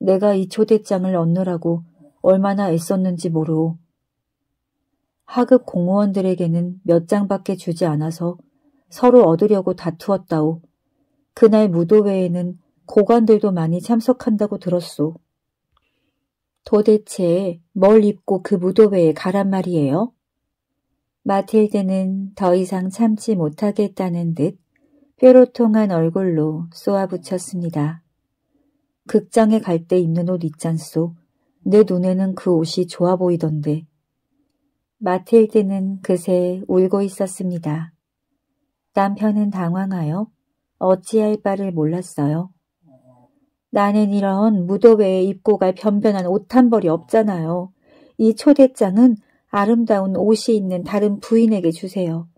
내가 이 초대장을 얻느라고 얼마나 애썼는지 모르오. 하급 공무원들에게는 몇 장밖에 주지 않아서 서로 얻으려고 다투었다오. 그날 무도회에는 고관들도 많이 참석한다고 들었소. 도대체 뭘 입고 그 무도회에 가란 말이에요? 마틸드는 더 이상 참지 못하겠다는 듯 뼈로 통한 얼굴로 쏘아붙였습니다. 극장에 갈 때 입는 옷 있잖소. 내 눈에는 그 옷이 좋아 보이던데. 마틸드는 그새 울고 있었습니다. 남편은 당황하여 어찌할 바를 몰랐어요. 나는 이런 무도회에 입고 갈 변변한 옷 한 벌이 없잖아요. 이 초대장은 아름다운 옷이 있는 다른 부인에게 주세요.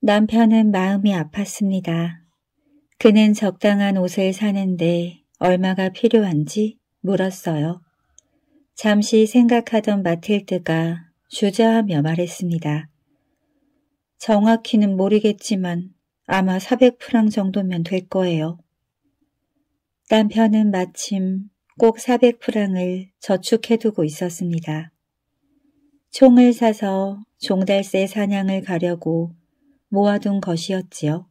남편은 마음이 아팠습니다. 그는 적당한 옷을 사는데 얼마가 필요한지 물었어요. 잠시 생각하던 마틸드가 주저하며 말했습니다. 정확히는 모르겠지만 아마 400프랑 정도면 될 거예요. 남편은 마침 꼭 400프랑을 저축해두고 있었습니다. 총을 사서 종달새 사냥을 가려고 모아둔 것이었지요.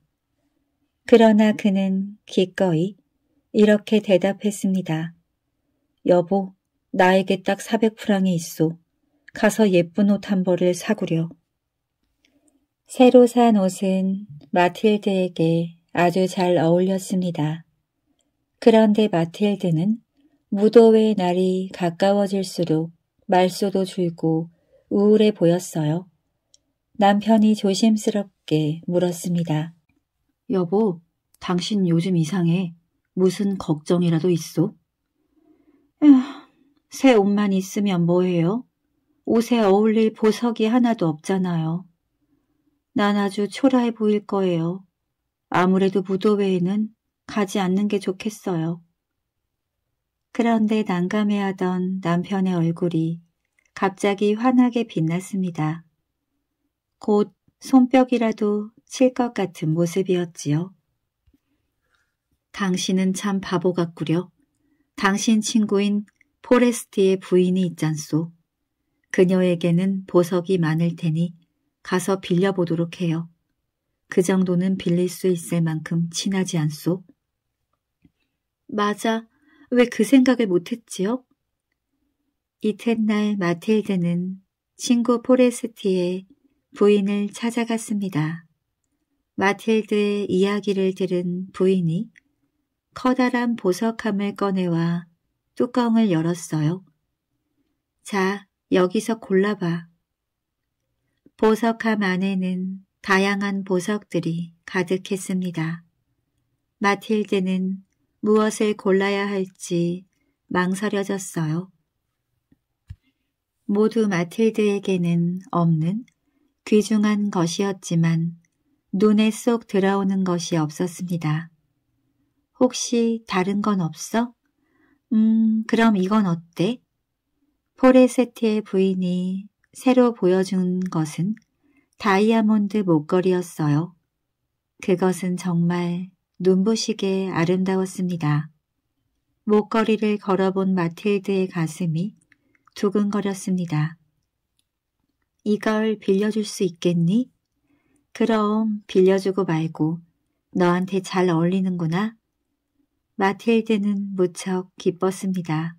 그러나 그는 기꺼이 이렇게 대답했습니다. 여보, 나에게 딱 400프랑이 있어. 가서 예쁜 옷 한 벌을 사구려. 새로 산 옷은 마틸드에게 아주 잘 어울렸습니다. 그런데 마틸드는 무더위의 날이 가까워질수록 말소도 줄고 우울해 보였어요. 남편이 조심스럽게 물었습니다. 여보, 당신 요즘 이상해. 무슨 걱정이라도 있어? 새 옷만 있으면 뭐해요? 옷에 어울릴 보석이 하나도 없잖아요. 난 아주 초라해 보일 거예요. 아무래도 무도회에는 가지 않는 게 좋겠어요. 그런데 난감해하던 남편의 얼굴이 갑자기 환하게 빛났습니다. 곧 손뼉이라도 칠 것 같은 모습이었지요. 당신은 참 바보 같구려. 당신 친구인 포레스트의 부인이 있잖소. 그녀에게는 보석이 많을 테니 가서 빌려보도록 해요. 그 정도는 빌릴 수 있을 만큼 친하지 않소? 맞아. 왜 그 생각을 못했지요? 이튿날 마틸드는 친구 포레스티의 부인을 찾아갔습니다. 마틸드의 이야기를 들은 부인이 커다란 보석함을 꺼내와 뚜껑을 열었어요. 자, 여기서 골라봐. 보석함 안에는 다양한 보석들이 가득했습니다. 마틸드는 무엇을 골라야 할지 망설여졌어요. 모두 마틸드에게는 없는 귀중한 것이었지만 눈에 쏙 들어오는 것이 없었습니다. 혹시 다른 건 없어? 음, 그럼 이건 어때? 포레세트의 부인이 새로 보여준 것은 다이아몬드 목걸이였어요. 그것은 정말 눈부시게 아름다웠습니다. 목걸이를 걸어본 마틸드의 가슴이 두근거렸습니다. 이걸 빌려줄 수 있겠니? 그럼 빌려주고 말고 너한테 잘 어울리는구나. 마틸드는 무척 기뻤습니다.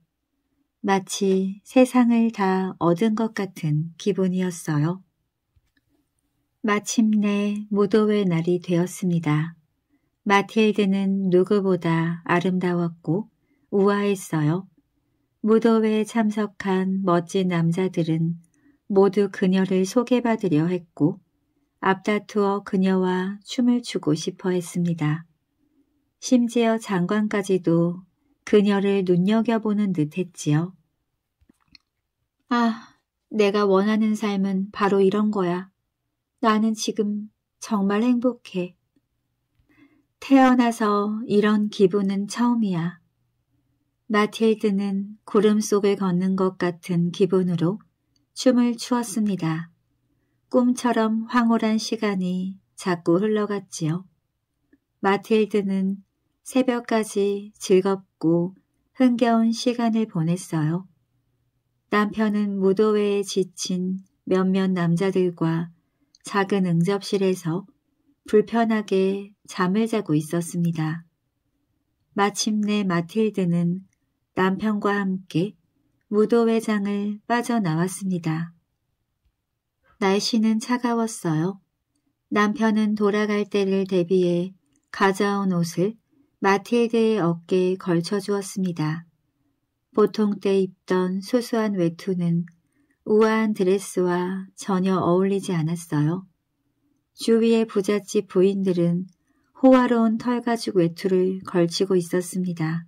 마치 세상을 다 얻은 것 같은 기분이었어요. 마침내 무도회 날이 되었습니다. 마틸드는 누구보다 아름다웠고 우아했어요. 무도회에 참석한 멋진 남자들은 모두 그녀를 소개받으려 했고 앞다투어 그녀와 춤을 추고 싶어 했습니다. 심지어 장관까지도 그녀를 눈여겨보는 듯 했지요. 아, 내가 원하는 삶은 바로 이런 거야. 나는 지금 정말 행복해. 태어나서 이런 기분은 처음이야. 마틸드는 구름 속을 걷는 것 같은 기분으로 춤을 추었습니다. 꿈처럼 황홀한 시간이 자꾸 흘러갔지요. 마틸드는 새벽까지 즐겁고 흥겨운 시간을 보냈어요. 남편은 무도회에 지친 몇몇 남자들과 작은 응접실에서 불편하게 잠을 자고 있었습니다. 마침내 마틸드는 남편과 함께 무도회장을 빠져나왔습니다. 날씨는 차가웠어요. 남편은 돌아갈 때를 대비해 가져온 옷을 마틸드의 어깨에 걸쳐 주었습니다. 보통 때 입던 소소한 외투는 우아한 드레스와 전혀 어울리지 않았어요. 주위의 부잣집 부인들은 호화로운 털가죽 외투를 걸치고 있었습니다.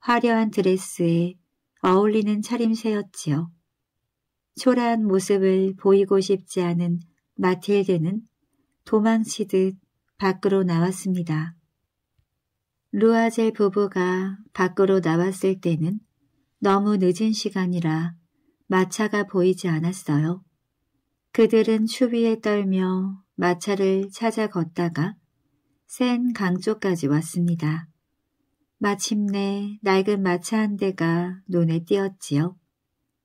화려한 드레스에 어울리는 차림새였지요. 초라한 모습을 보이고 싶지 않은 마틸드는 도망치듯 밖으로 나왔습니다. 루아젤 부부가 밖으로 나왔을 때는 너무 늦은 시간이라 마차가 보이지 않았어요. 그들은 추위에 떨며 마차를 찾아 걷다가 센 강쪽까지 왔습니다. 마침내 낡은 마차 한 대가 눈에 띄었지요.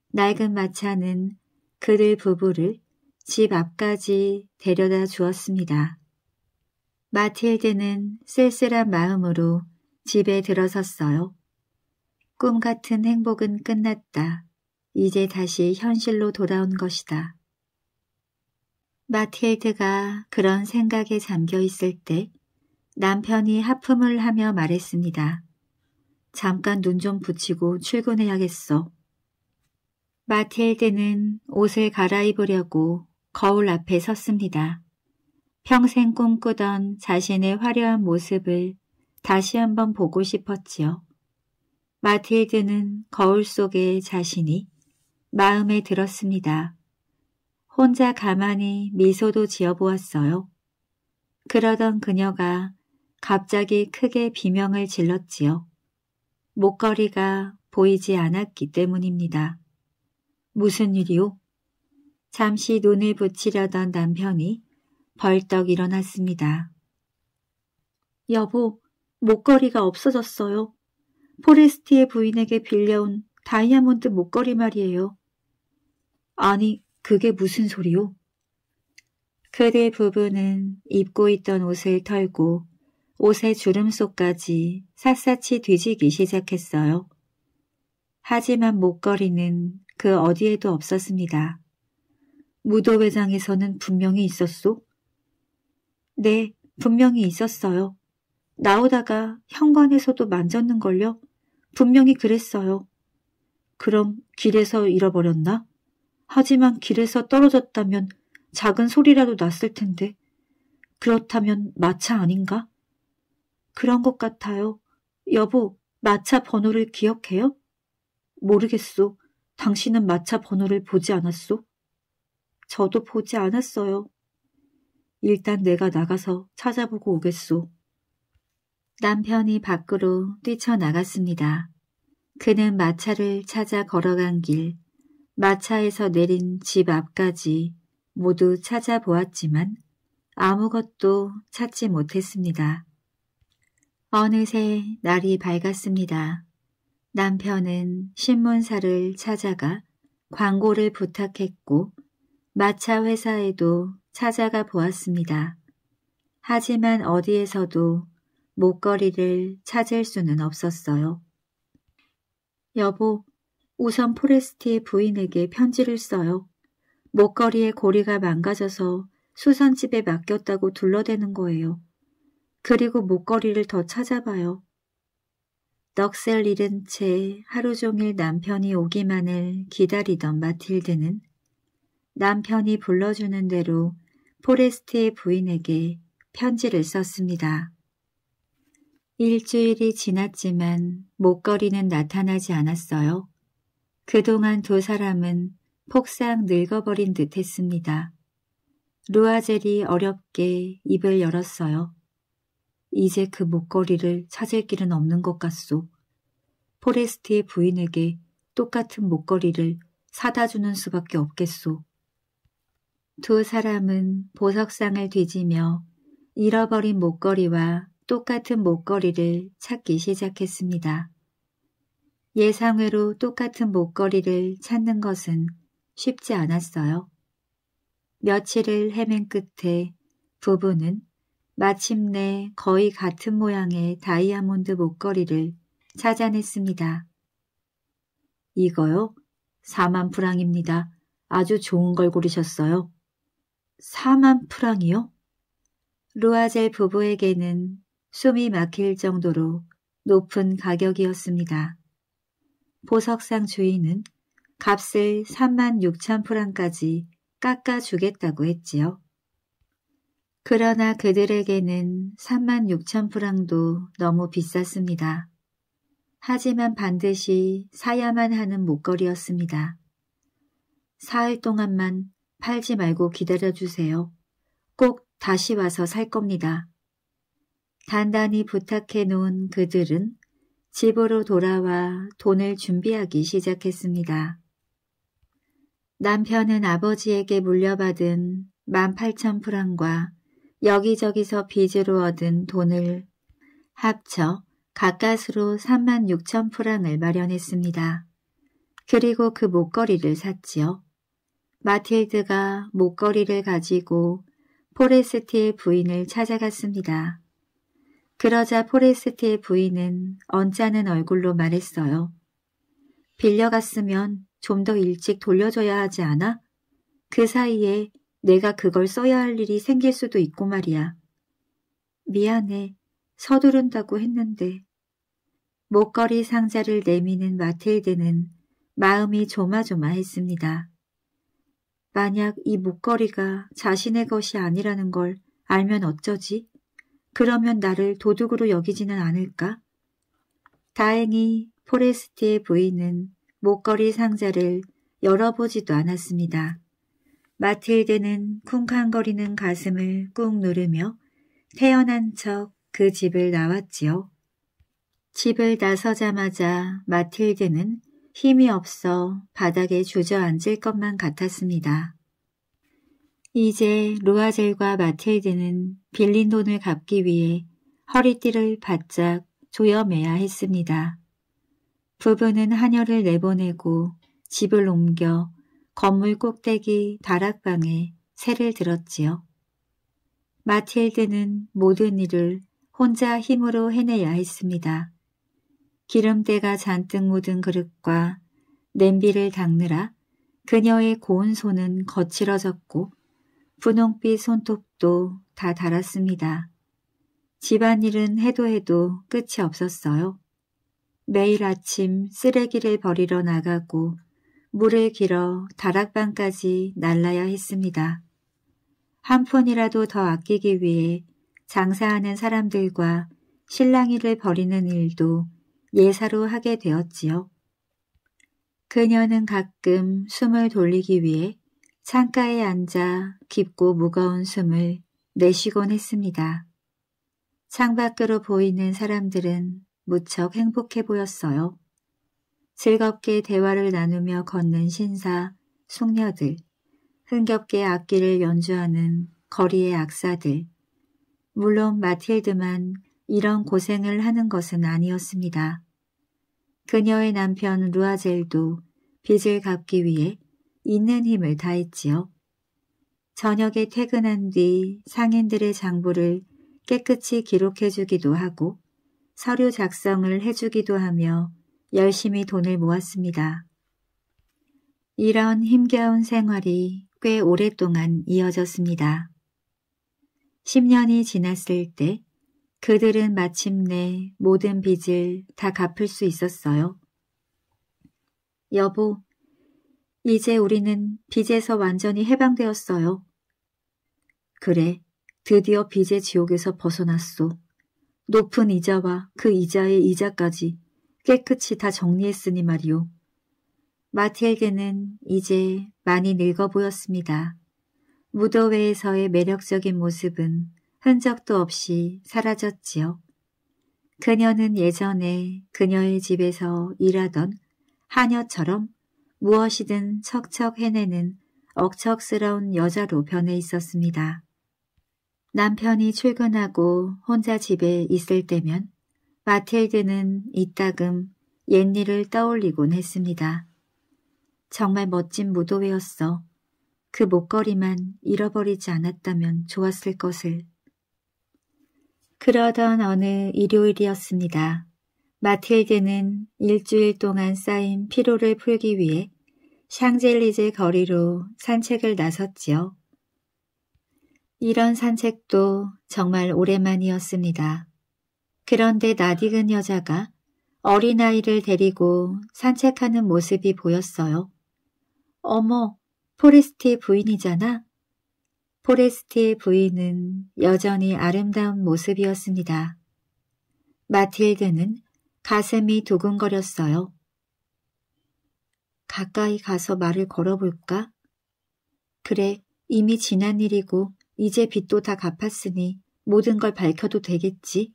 낡은 마차는 그들 부부를 집 앞까지 데려다 주었습니다. 마틸드는 쓸쓸한 마음으로 집에 들어섰어요. 꿈 같은 행복은 끝났다. 이제 다시 현실로 돌아온 것이다. 마틸드가 그런 생각에 잠겨 있을 때 남편이 하품을 하며 말했습니다. 잠깐 눈 좀 붙이고 출근해야겠어. 마틸드는 옷을 갈아입으려고 거울 앞에 섰습니다. 평생 꿈꾸던 자신의 화려한 모습을 다시 한번 보고 싶었지요. 마틸드는 거울 속의 자신이 마음에 들었습니다. 혼자 가만히 미소도 지어보았어요. 그러던 그녀가 갑자기 크게 비명을 질렀지요. 목걸이가 보이지 않았기 때문입니다. 무슨 일이오 잠시 눈을 붙이려던 남편이 벌떡 일어났습니다. 여보, 목걸이가 없어졌어요. 포레스티의 부인에게 빌려온 다이아몬드 목걸이 말이에요. 아니, 그게 무슨 소리요? 그대 부부는 입고 있던 옷을 털고 옷의 주름속까지 샅샅이 뒤지기 시작했어요. 하지만 목걸이는 그 어디에도 없었습니다. 무도회장에서는 분명히 있었소? 네, 분명히 있었어요. 나오다가 현관에서도 만졌는걸요? 분명히 그랬어요. 그럼 길에서 잃어버렸나? 하지만 길에서 떨어졌다면 작은 소리라도 났을 텐데. 그렇다면 마차 아닌가? 그런 것 같아요. 여보, 마차 번호를 기억해요? 모르겠소. 당신은 마차 번호를 보지 않았소? 저도 보지 않았어요. 일단 내가 나가서 찾아보고 오겠소. 남편이 밖으로 뛰쳐나갔습니다. 그는 마차를 찾아 걸어간 길, 마차에서 내린 집 앞까지 모두 찾아보았지만 아무것도 찾지 못했습니다. 어느새 날이 밝았습니다. 남편은 신문사를 찾아가 광고를 부탁했고 마차 회사에도 찾아가 보았습니다. 하지만 어디에서도 목걸이를 찾을 수는 없었어요. 여보, 우선 포레스티의 부인에게 편지를 써요. 목걸이의 고리가 망가져서 수선집에 맡겼다고 둘러대는 거예요. 그리고 목걸이를 더 찾아봐요. 넋을 잃은 채 하루 종일 남편이 오기만을 기다리던 마틸드는 남편이 불러주는 대로 포레스트의 부인에게 편지를 썼습니다. 일주일이 지났지만 목걸이는 나타나지 않았어요. 그동안 두 사람은 폭삭 늙어버린 듯 했습니다. 루아젤이 어렵게 입을 열었어요. 이제 그 목걸이를 찾을 길은 없는 것 같소. 포레스트의 부인에게 똑같은 목걸이를 사다 주는 수밖에 없겠소. 두 사람은 보석상을 뒤지며 잃어버린 목걸이와 똑같은 목걸이를 찾기 시작했습니다. 예상외로 똑같은 목걸이를 찾는 것은 쉽지 않았어요. 며칠을 헤맨 끝에 부부는 마침내 거의 같은 모양의 다이아몬드 목걸이를 찾아냈습니다. 이거요? 4만 프랑입니다. 아주 좋은 걸 고르셨어요. 4만 프랑이요? 로아젤 부부에게는 숨이 막힐 정도로 높은 가격이었습니다. 보석상 주인은 값을 3만 6천 프랑까지 깎아주겠다고 했지요. 그러나 그들에게는 3만 6천 프랑도 너무 비쌌습니다. 하지만 반드시 사야만 하는 목걸이였습니다. 사흘 동안만 팔지 말고 기다려주세요. 꼭 다시 와서 살 겁니다. 단단히 부탁해 놓은 그들은 집으로 돌아와 돈을 준비하기 시작했습니다. 남편은 아버지에게 물려받은 18,000프랑과 여기저기서 빚으로 얻은 돈을 합쳐 가까스로 36,000프랑을 마련했습니다. 그리고 그 목걸이를 샀지요. 마틸드가 목걸이를 가지고 포레스트의 부인을 찾아갔습니다. 그러자 포레스트의 부인은 언짢은 얼굴로 말했어요. 빌려갔으면 좀 더 일찍 돌려줘야 하지 않아? 그 사이에 내가 그걸 써야 할 일이 생길 수도 있고 말이야. 미안해. 서두른다고 했는데. 목걸이 상자를 내미는 마틸드는 마음이 조마조마했습니다. 만약 이 목걸이가 자신의 것이 아니라는 걸 알면 어쩌지? 그러면 나를 도둑으로 여기지는 않을까? 다행히 포레스트의 부인은 목걸이 상자를 열어보지도 않았습니다. 마틸드는 쿵쾅거리는 가슴을 꾹 누르며 태어난 척 그 집을 나왔지요. 집을 나서자마자 마틸드는 힘이 없어 바닥에 주저앉을 것만 같았습니다. 이제 루아젤과 마틸드는 빌린 돈을 갚기 위해 허리띠를 바짝 조여매야 했습니다. 부부는 한녀를 내보내고 집을 옮겨 건물 꼭대기 다락방에 새를 들었지요. 마틸드는 모든 일을 혼자 힘으로 해내야 했습니다. 기름때가 잔뜩 묻은 그릇과 냄비를 닦느라 그녀의 고운 손은 거칠어졌고 분홍빛 손톱도 다 달았습니다. 집안일은 해도 해도 끝이 없었어요. 매일 아침 쓰레기를 버리러 나가고 물을 길어 다락방까지 날라야 했습니다. 한 푼이라도 더 아끼기 위해 장사하는 사람들과 실랑이를 버리는 일도 예사로 하게 되었지요. 그녀는 가끔 숨을 돌리기 위해 창가에 앉아 깊고 무거운 숨을 내쉬곤 했습니다. 창밖으로 보이는 사람들은 무척 행복해 보였어요. 즐겁게 대화를 나누며 걷는 신사, 숙녀들, 흥겹게 악기를 연주하는 거리의 악사들, 물론 마틸드만 이런 고생을 하는 것은 아니었습니다. 그녀의 남편 루아젤도 빚을 갚기 위해 있는 힘을 다했지요. 저녁에 퇴근한 뒤 상인들의 장부를 깨끗이 기록해주기도 하고 서류 작성을 해주기도 하며 열심히 돈을 모았습니다. 이런 힘겨운 생활이 꽤 오랫동안 이어졌습니다. 10년이 지났을 때 그들은 마침내 모든 빚을 다 갚을 수 있었어요. 여보, 이제 우리는 빚에서 완전히 해방되었어요. 그래, 드디어 빚의 지옥에서 벗어났소. 높은 이자와 그 이자의 이자까지 깨끗이 다 정리했으니 말이오. 마틸게는 이제 많이 늙어 보였습니다. 무더위에서의 매력적인 모습은 흔적도 없이 사라졌지요. 그녀는 예전에 그녀의 집에서 일하던 하녀처럼 무엇이든 척척 해내는 억척스러운 여자로 변해 있었습니다. 남편이 출근하고 혼자 집에 있을 때면 마틸드는 이따금 옛일을 떠올리곤 했습니다. 정말 멋진 무도회였어. 그 목걸이만 잃어버리지 않았다면 좋았을 것을. 그러던 어느 일요일이었습니다. 마틸드는 일주일 동안 쌓인 피로를 풀기 위해 샹젤리제 거리로 산책을 나섰지요. 이런 산책도 정말 오랜만이었습니다. 그런데 낯익은 여자가 어린아이를 데리고 산책하는 모습이 보였어요. 어머, 포리스티 부인이잖아? 포레스트의 부인은 여전히 아름다운 모습이었습니다. 마틸드는 가슴이 두근거렸어요. 가까이 가서 말을 걸어볼까? 그래, 이미 지난 일이고 이제 빚도 다 갚았으니 모든 걸 밝혀도 되겠지.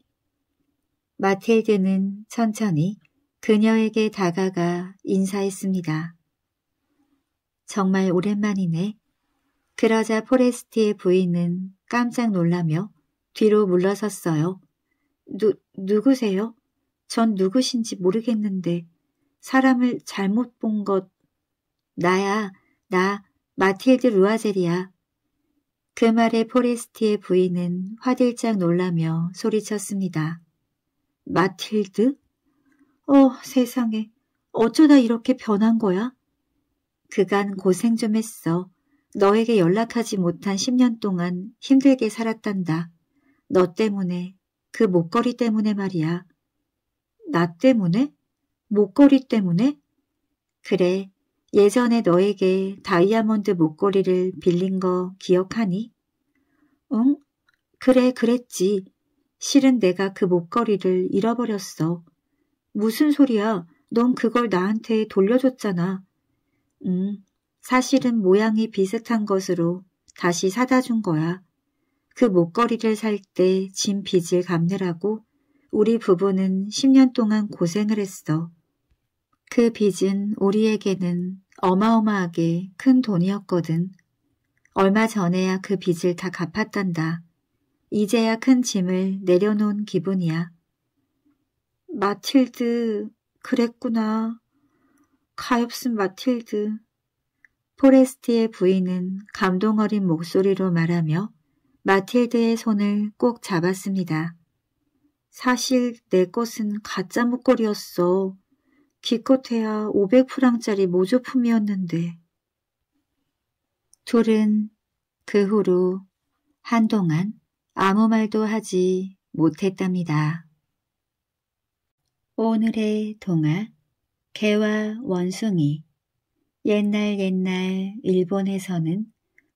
마틸드는 천천히 그녀에게 다가가 인사했습니다. 정말 오랜만이네. 그러자 포레스트의 부인은 깜짝 놀라며 뒤로 물러섰어요. 누, 누구세요? 전 누구신지 모르겠는데 사람을 잘못 본 것. 나야, 나 마틸드 루아젤이야. 그 말에 포레스트의 부인은 화들짝 놀라며 소리쳤습니다. 마틸드? 어, 세상에. 어쩌다 이렇게 변한 거야? 그간 고생 좀 했어. 너에게 연락하지 못한 10년 동안 힘들게 살았단다. 너 때문에, 그 목걸이 때문에 말이야. 나 때문에? 목걸이 때문에? 그래, 예전에 너에게 다이아몬드 목걸이를 빌린 거 기억하니? 응? 그래, 그랬지. 실은 내가 그 목걸이를 잃어버렸어. 무슨 소리야? 넌 그걸 나한테 돌려줬잖아. 응, 사실은 모양이 비슷한 것으로 다시 사다 준 거야. 그 목걸이를 살 때 짐 빚을 갚느라고 우리 부부는 10년 동안 고생을 했어. 그 빚은 우리에게는 어마어마하게 큰 돈이었거든. 얼마 전에야 그 빚을 다 갚았단다. 이제야 큰 짐을 내려놓은 기분이야. 마틸드, 그랬구나. 가엾은 마틸드. 포레스트의 부인은 감동 어린 목소리로 말하며 마틸드의 손을 꼭 잡았습니다. 사실 내 것은 가짜 목걸이였어. 기껏해야 500프랑짜리 모조품이었는데. 둘은 그 후로 한동안 아무 말도 하지 못했답니다. 오늘의 동화 개와 원숭이 옛날 옛날 일본에서는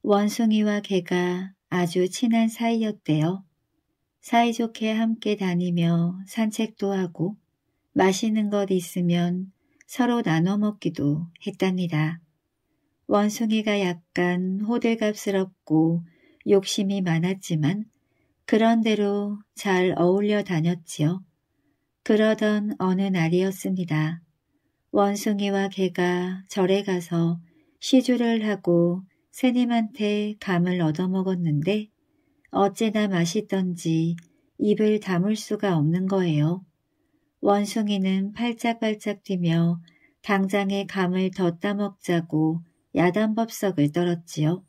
원숭이와 개가 아주 친한 사이였대요. 사이좋게 함께 다니며 산책도 하고 맛있는 것 있으면 서로 나눠 먹기도 했답니다. 원숭이가 약간 호들갑스럽고 욕심이 많았지만 그런대로 잘 어울려 다녔지요. 그러던 어느 날이었습니다. 원숭이와 개가 절에 가서 시주를 하고 새님한테 감을 얻어먹었는데 어찌나 맛있던지 입을 담을 수가 없는 거예요. 원숭이는 팔짝팔짝 뛰며 당장에 감을 더 따먹자고 야단법석을 떨었지요.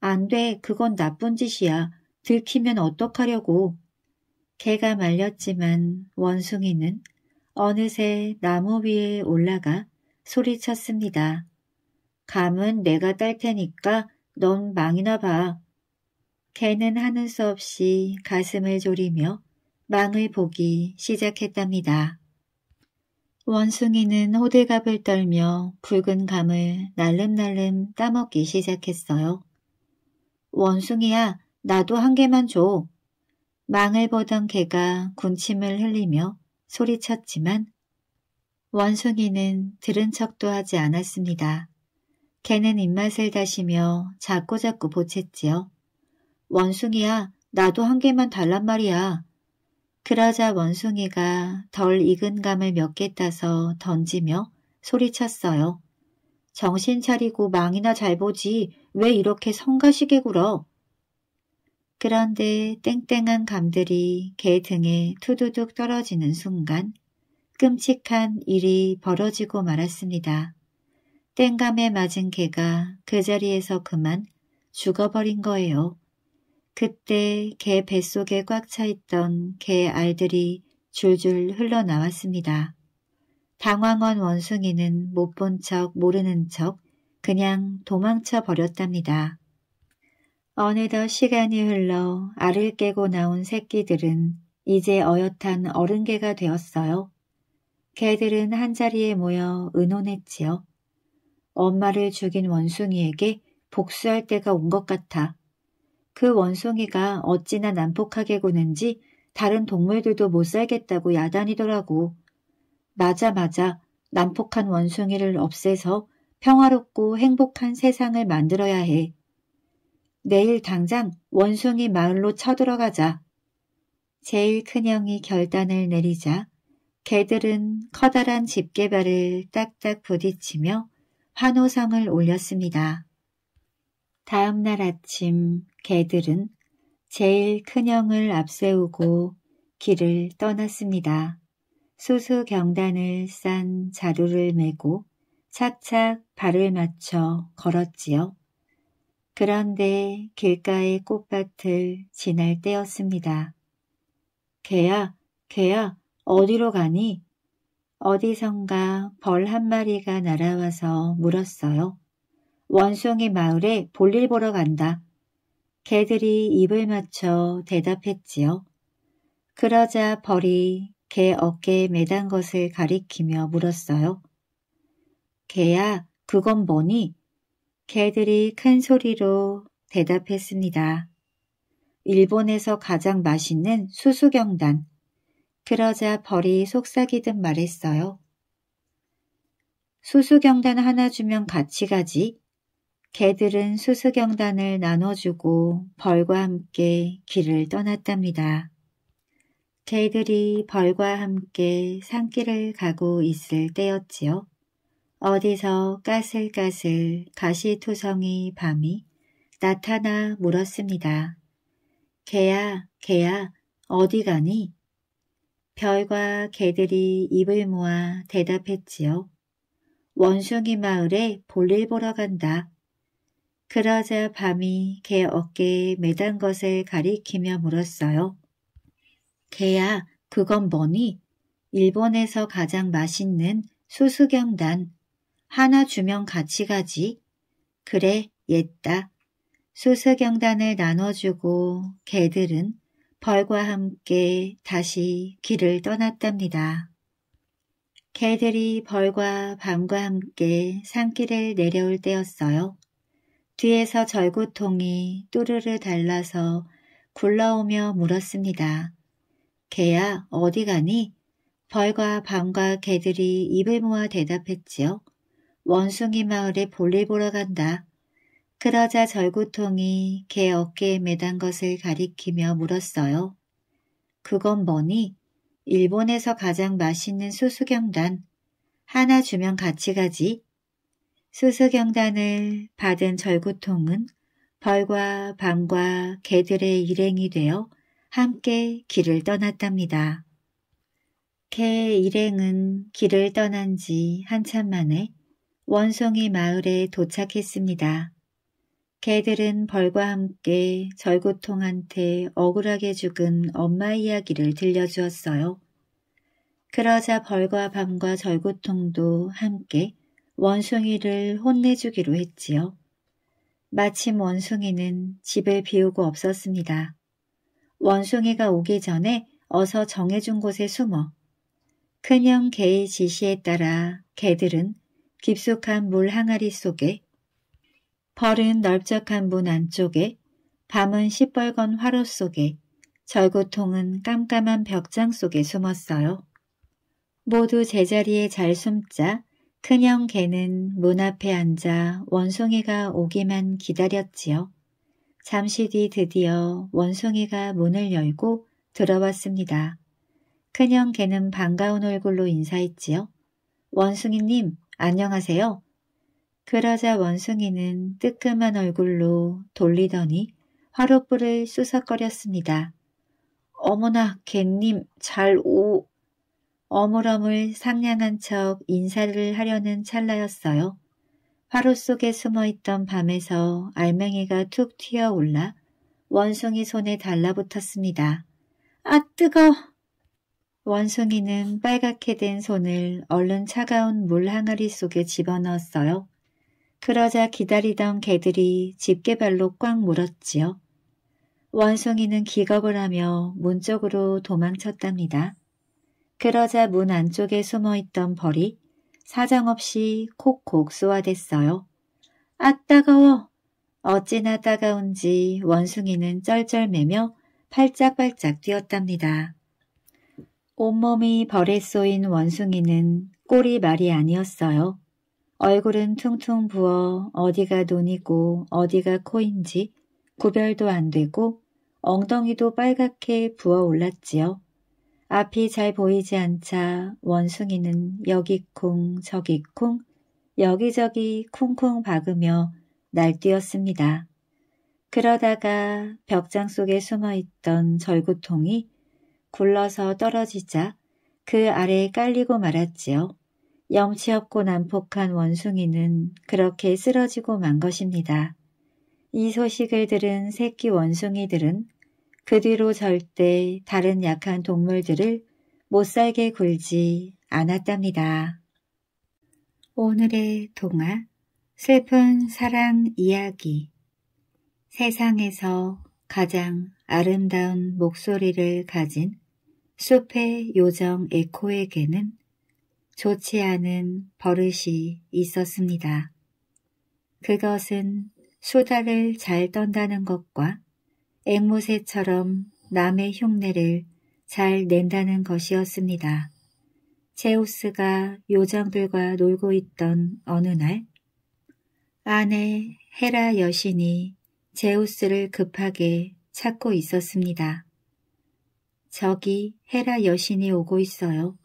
안 돼, 그건 나쁜 짓이야. 들키면 어떡하려고. 개가 말렸지만 원숭이는 어느새 나무 위에 올라가 소리쳤습니다. 감은 내가 딸 테니까 넌 망이나 봐. 개는 하는 수 없이 가슴을 졸이며 망을 보기 시작했답니다. 원숭이는 호들갑을 떨며 붉은 감을 날름날름 따먹기 시작했어요. 원숭이야, 나도 한 개만 줘. 망을 보던 개가 군침을 흘리며 소리쳤지만 원숭이는 들은 척도 하지 않았습니다. 개는 입맛을 다시며 자꾸자꾸 보챘지요. 원숭이야, 나도 한 개만 달란 말이야. 그러자 원숭이가 덜 익은 감을 몇 개 따서 던지며 소리쳤어요. 정신 차리고 망이나 잘 보지 왜 이렇게 성가시게 굴어? 그런데 땡땡한 감들이 개 등에 투두둑 떨어지는 순간 끔찍한 일이 벌어지고 말았습니다. 땡감에 맞은 개가 그 자리에서 그만 죽어버린 거예요. 그때 개 뱃속에 꽉 차있던 개 알들이 줄줄 흘러나왔습니다. 당황한 원숭이는 못 본 척 모르는 척 그냥 도망쳐 버렸답니다. 어느덧 시간이 흘러 알을 깨고 나온 새끼들은 이제 어엿한 어른개가 되었어요. 개들은 한자리에 모여 의논했지요. 엄마를 죽인 원숭이에게 복수할 때가 온 것 같아. 그 원숭이가 어찌나 난폭하게 구는지 다른 동물들도 못 살겠다고 야단이더라고. 맞아 맞아 난폭한 원숭이를 없애서 평화롭고 행복한 세상을 만들어야 해. 내일 당장 원숭이 마을로 쳐들어가자. 제일 큰형이 결단을 내리자 개들은 커다란 집게발을 딱딱 부딪히며 환호성을 올렸습니다. 다음 날 아침 개들은 제일 큰형을 앞세우고 길을 떠났습니다. 수수경단을 싼 자루를 메고 착착 발을 맞춰 걸었지요. 그런데 길가의 꽃밭을 지날 때였습니다. 개야, 개야, 어디로 가니? 어디선가 벌 한 마리가 날아와서 물었어요. 원숭이 마을에 볼일 보러 간다. 개들이 입을 맞춰 대답했지요. 그러자 벌이 개 어깨에 매단 것을 가리키며 물었어요. 개야, 그건 뭐니? 개들이 큰 소리로 대답했습니다. 일본에서 가장 맛있는 수수경단. 그러자 벌이 속삭이듯 말했어요. 수수경단 하나 주면 같이 가지. 개들은 수수경단을 나눠주고 벌과 함께 길을 떠났답니다. 개들이 벌과 함께 산길을 가고 있을 때였지요. 어디서 까슬까슬 가시투성이 밤이 나타나 물었습니다. 개야, 개야, 어디 가니? 별과 개들이 입을 모아 대답했지요. 원숭이 마을에 볼일 보러 간다. 그러자 밤이 개 어깨에 매단 것을 가리키며 물었어요. 개야, 그건 뭐니? 일본에서 가장 맛있는 수수경단 하나 주면 같이 가지. 그래, 옛다. 수수경단을 나눠주고 개들은 벌과 함께 다시 길을 떠났답니다. 개들이 벌과 밤과 함께 산길을 내려올 때였어요. 뒤에서 절구통이 뚜르르 달라서 굴러오며 물었습니다. 개야 어디 가니? 벌과 밤과 개들이 입을 모아 대답했지요. 원숭이 마을에 볼일 보러 간다. 그러자 절구통이 개 어깨에 매단 것을 가리키며 물었어요. 그건 뭐니? 일본에서 가장 맛있는 수수경단. 하나 주면 같이 가지. 수수경단을 받은 절구통은 벌과 밤과 개들의 일행이 되어 함께 길을 떠났답니다. 개 일행은 길을 떠난 지 한참 만에 원숭이 마을에 도착했습니다. 개들은 벌과 함께 절구통한테 억울하게 죽은 엄마 이야기를 들려주었어요. 그러자 벌과 밤과 절구통도 함께 원숭이를 혼내주기로 했지요. 마침 원숭이는 집을 비우고 없었습니다. 원숭이가 오기 전에 어서 정해준 곳에 숨어. 큰형 개의 지시에 따라 개들은 깊숙한 물 항아리 속에 벌은 넓적한 문 안쪽에 밤은 시뻘건 화로 속에 절구통은 깜깜한 벽장 속에 숨었어요. 모두 제자리에 잘 숨자 큰형 개는 문 앞에 앉아 원숭이가 오기만 기다렸지요. 잠시 뒤 드디어 원숭이가 문을 열고 들어왔습니다. 큰형 개는 반가운 얼굴로 인사했지요. 원숭이님, 안녕하세요. 그러자 원숭이는 뜨끔한 얼굴로 돌리더니 화로불을 쑤석거렸습니다. 어머나, 갯님, 잘 오. 어물어물 상냥한 척 인사를 하려는 찰나였어요. 화로 속에 숨어있던 밤에서 알맹이가 툭 튀어올라 원숭이 손에 달라붙었습니다. 아, 뜨거! 원숭이는 빨갛게 된 손을 얼른 차가운 물 항아리 속에 집어넣었어요. 그러자 기다리던 개들이 집게발로 꽉 물었지요. 원숭이는 기겁을 하며 문 쪽으로 도망쳤답니다. 그러자 문 안쪽에 숨어있던 벌이 사정없이 콕콕 쏘아댔어요. 아 따가워! 어찌나 따가운지 원숭이는 쩔쩔매며 팔짝팔짝 뛰었답니다. 온몸이 벌에 쏘인 원숭이는 꼬리 말이 아니었어요. 얼굴은 퉁퉁 부어 어디가 눈이고 어디가 코인지 구별도 안 되고 엉덩이도 빨갛게 부어 올랐지요. 앞이 잘 보이지 않자 원숭이는 여기 콩 저기 콩 여기저기 쿵쿵 박으며 날뛰었습니다. 그러다가 벽장 속에 숨어있던 절구통이 굴러서 떨어지자 그 아래에 깔리고 말았지요. 염치 없고 난폭한 원숭이는 그렇게 쓰러지고 만 것입니다. 이 소식을 들은 새끼 원숭이들은 그 뒤로 절대 다른 약한 동물들을 못살게 굴지 않았답니다. 오늘의 동화 슬픈 사랑 이야기 세상에서 가장 아름다운 목소리를 가진 숲의 요정 에코에게는 좋지 않은 버릇이 있었습니다. 그것은 수다를 잘 떤다는 것과 앵무새처럼 남의 흉내를 잘 낸다는 것이었습니다. 제우스가 요정들과 놀고 있던 어느 날 아내 헤라 여신이 제우스를 급하게 찾고 있었습니다. 저기 헤라 여신이 오고 있어요.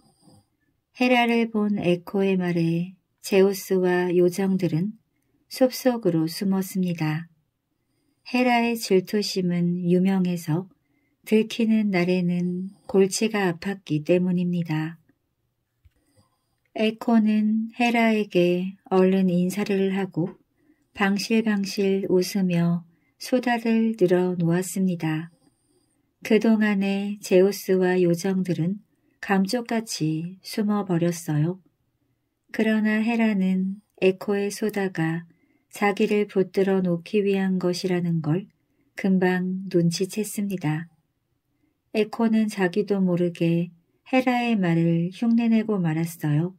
헤라를 본 에코의 말에 제우스와 요정들은 숲속으로 숨었습니다. 헤라의 질투심은 유명해서 들키는 날에는 골치가 아팠기 때문입니다. 에코는 헤라에게 얼른 인사를 하고 방실방실 웃으며 소다를 늘어 놓았습니다. 그동안의 제우스와 요정들은 감쪽같이 숨어버렸어요. 그러나 헤라는 에코의 소다가 자기를 붙들어 놓기 위한 것이라는 걸 금방 눈치챘습니다. 에코는 자기도 모르게 헤라의 말을 흉내내고 말았어요.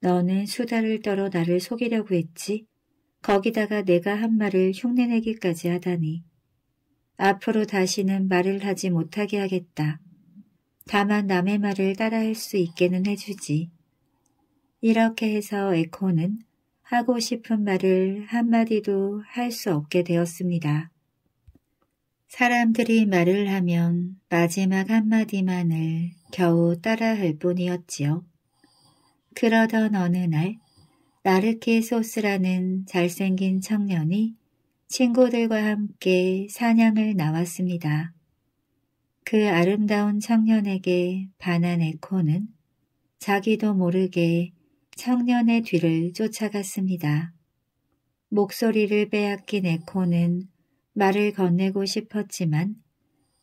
너는 수다를 떨어 나를 속이려고 했지. 거기다가 내가 한 말을 흉내내기까지 하다니. 앞으로 다시는 말을 하지 못하게 하겠다. 다만 남의 말을 따라할 수 있게는 해주지. 이렇게 해서 에코는 하고 싶은 말을 한마디도 할 수 없게 되었습니다. 사람들이 말을 하면 마지막 한마디만을 겨우 따라할 뿐이었지요. 그러던 어느 날 나르키 소스라는 잘생긴 청년이 친구들과 함께 사냥을 나왔습니다. 그 아름다운 청년에게 반한 에코는 자기도 모르게 청년의 뒤를 쫓아갔습니다. 목소리를 빼앗긴 에코는 말을 건네고 싶었지만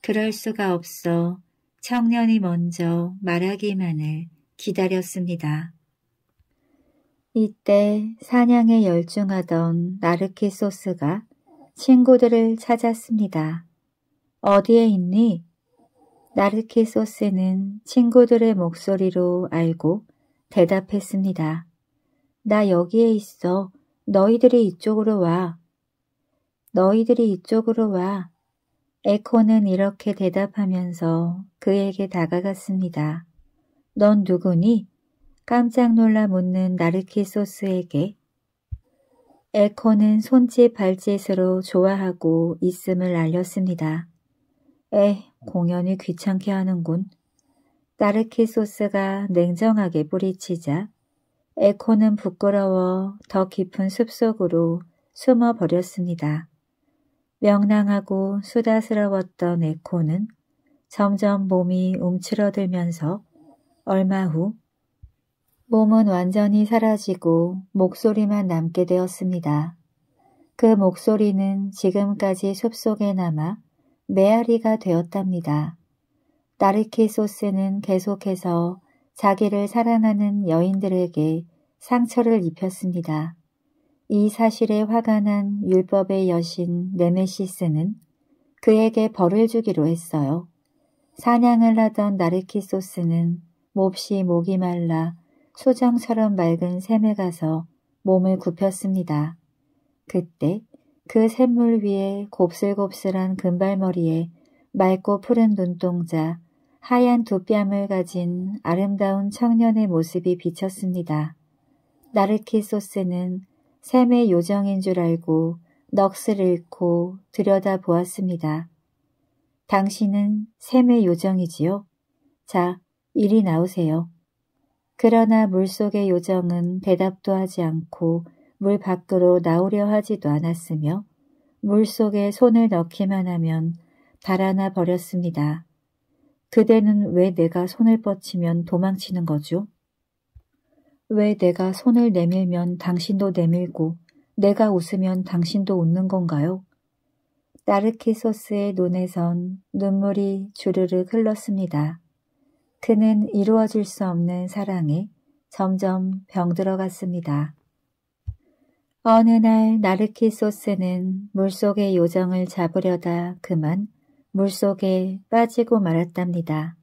그럴 수가 없어 청년이 먼저 말하기만을 기다렸습니다. 이때 사냥에 열중하던 나르키소스가 친구들을 찾았습니다. 어디에 있니? 나르키소스는 친구들의 목소리로 알고 대답했습니다. 나 여기에 있어. 너희들이 이쪽으로 와. 너희들이 이쪽으로 와. 에코는 이렇게 대답하면서 그에게 다가갔습니다. 넌 누구니? 깜짝 놀라 묻는 나르키소스에게 에코는 손짓 발짓으로 좋아하고 있음을 알렸습니다. 에, 공연이 귀찮게 하는군. 따르키 소스가 냉정하게 뿌리치자 에코는 부끄러워 더 깊은 숲속으로 숨어버렸습니다. 명랑하고 수다스러웠던 에코는 점점 몸이 움츠러들면서 얼마 후 몸은 완전히 사라지고 목소리만 남게 되었습니다. 그 목소리는 지금까지 숲속에 남아 메아리가 되었답니다. 나르키 소스는 계속해서 자기를 사랑하는 여인들에게 상처를 입혔습니다. 이 사실에 화가 난 율법의 여신 네메시스는 그에게 벌을 주기로 했어요. 사냥을 하던 나르키소스는 몹시 목이 말라 소장처럼 맑은 샘에 가서 몸을 굽혔습니다. 그때 그 샘물 위에 곱슬곱슬한 금발머리에 맑고 푸른 눈동자, 하얀 두 뺨을 가진 아름다운 청년의 모습이 비쳤습니다. 나르키 소스는 샘의 요정인 줄 알고 넋을 잃고 들여다보았습니다. 당신은 샘의 요정이지요? 자, 이리 나오세요. 그러나 물속의 요정은 대답도 하지 않고 물 밖으로 나오려 하지도 않았으며 물속에 손을 넣기만 하면 달아나 버렸습니다. 그대는 왜 내가 손을 뻗치면 도망치는 거죠? 왜 내가 손을 내밀면 당신도 내밀고 내가 웃으면 당신도 웃는 건가요? 따르키 소스의 눈에선 눈물이 주르륵 흘렀습니다. 그는 이루어질 수 없는 사랑에 점점 병들어 갔습니다. 어느 날 나르키 소스는 물속의 요정을 잡으려다 그만 물속에 빠지고 말았답니다.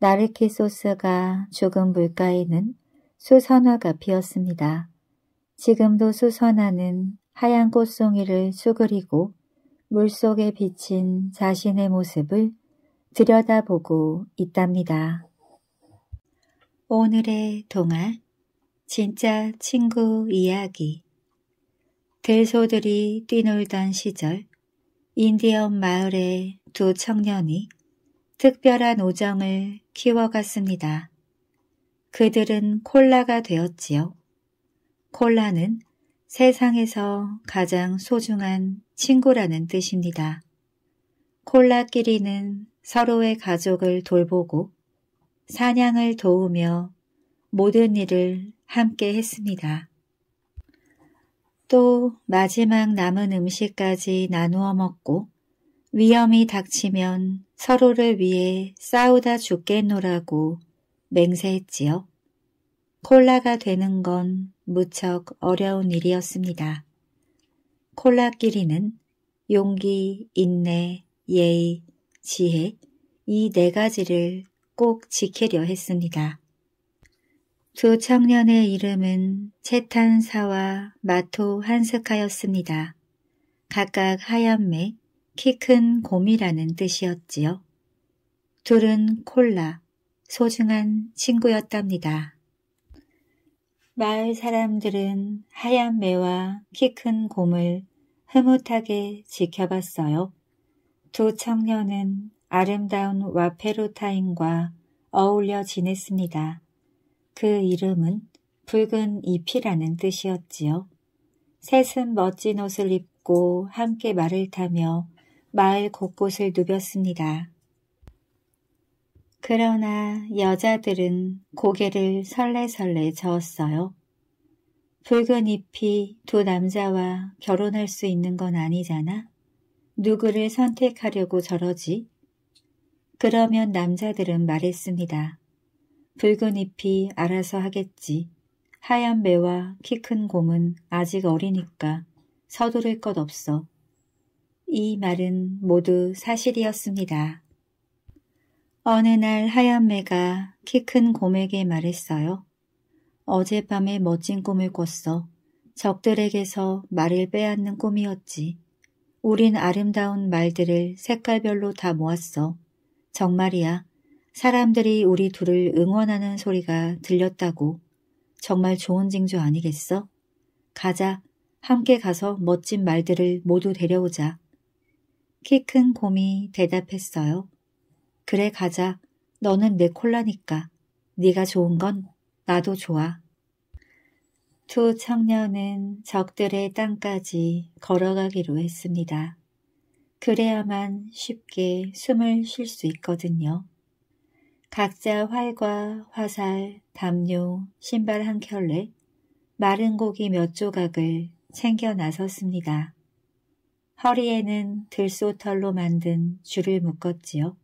나르키 소스가 죽은 물가에는 수선화가 피었습니다. 지금도 수선화는 하얀 꽃송이를 수그리고 물속에 비친 자신의 모습을 들여다보고 있답니다. 오늘의 동화 진짜 친구 이야기 들소들이 뛰놀던 시절 인디언 마을의 두 청년이 특별한 우정을 키워갔습니다. 그들은 콜라가 되었지요. 콜라는 세상에서 가장 소중한 친구라는 뜻입니다. 콜라끼리는 서로의 가족을 돌보고 사냥을 도우며 모든 일을 함께 했습니다. 또 마지막 남은 음식까지 나누어 먹고 위험이 닥치면 서로를 위해 싸우다 죽겠노라고 맹세했지요. 콜라가 되는 건 무척 어려운 일이었습니다. 콜라끼리는 용기, 인내, 예의, 지혜 이 네 가지를 꼭 지키려 했습니다. 두 청년의 이름은 채탄사와 마토 한스카였습니다. 각각 하얀 매, 키 큰 곰이라는 뜻이었지요. 둘은 콜라, 소중한 친구였답니다. 마을 사람들은 하얀 매와 키 큰 곰을 흐뭇하게 지켜봤어요. 두 청년은 아름다운 와페로타인과 어울려 지냈습니다. 그 이름은 붉은 잎이라는 뜻이었지요. 셋은 멋진 옷을 입고 함께 말을 타며 마을 곳곳을 누볐습니다. 그러나 여자들은 고개를 설레설레 저었어요. 붉은 잎이 두 남자와 결혼할 수 있는 건 아니잖아. 누구를 선택하려고 저러지? 그러면 남자들은 말했습니다. 붉은 잎이 알아서 하겠지. 하얀 매와 키 큰 곰은 아직 어리니까 서두를 것 없어. 이 말은 모두 사실이었습니다. 어느 날 하얀 매가 키 큰 곰에게 말했어요. 어젯밤에 멋진 꿈을 꿨어. 적들에게서 말을 빼앗는 꿈이었지. 우린 아름다운 말들을 색깔별로 다 모았어. 정말이야. 사람들이 우리 둘을 응원하는 소리가 들렸다고. 정말 좋은 징조 아니겠어? 가자. 함께 가서 멋진 말들을 모두 데려오자. 키 큰 곰이 대답했어요. 그래 가자. 너는 내 콜라니까. 네가 좋은 건 나도 좋아. 두 청년은 적들의 땅까지 걸어가기로 했습니다. 그래야만 쉽게 숨을 쉴 수 있거든요. 각자 활과 화살, 담요, 신발 한 켤레, 마른 고기 몇 조각을 챙겨 나섰습니다. 허리에는 들소털로 만든 줄을 묶었지요.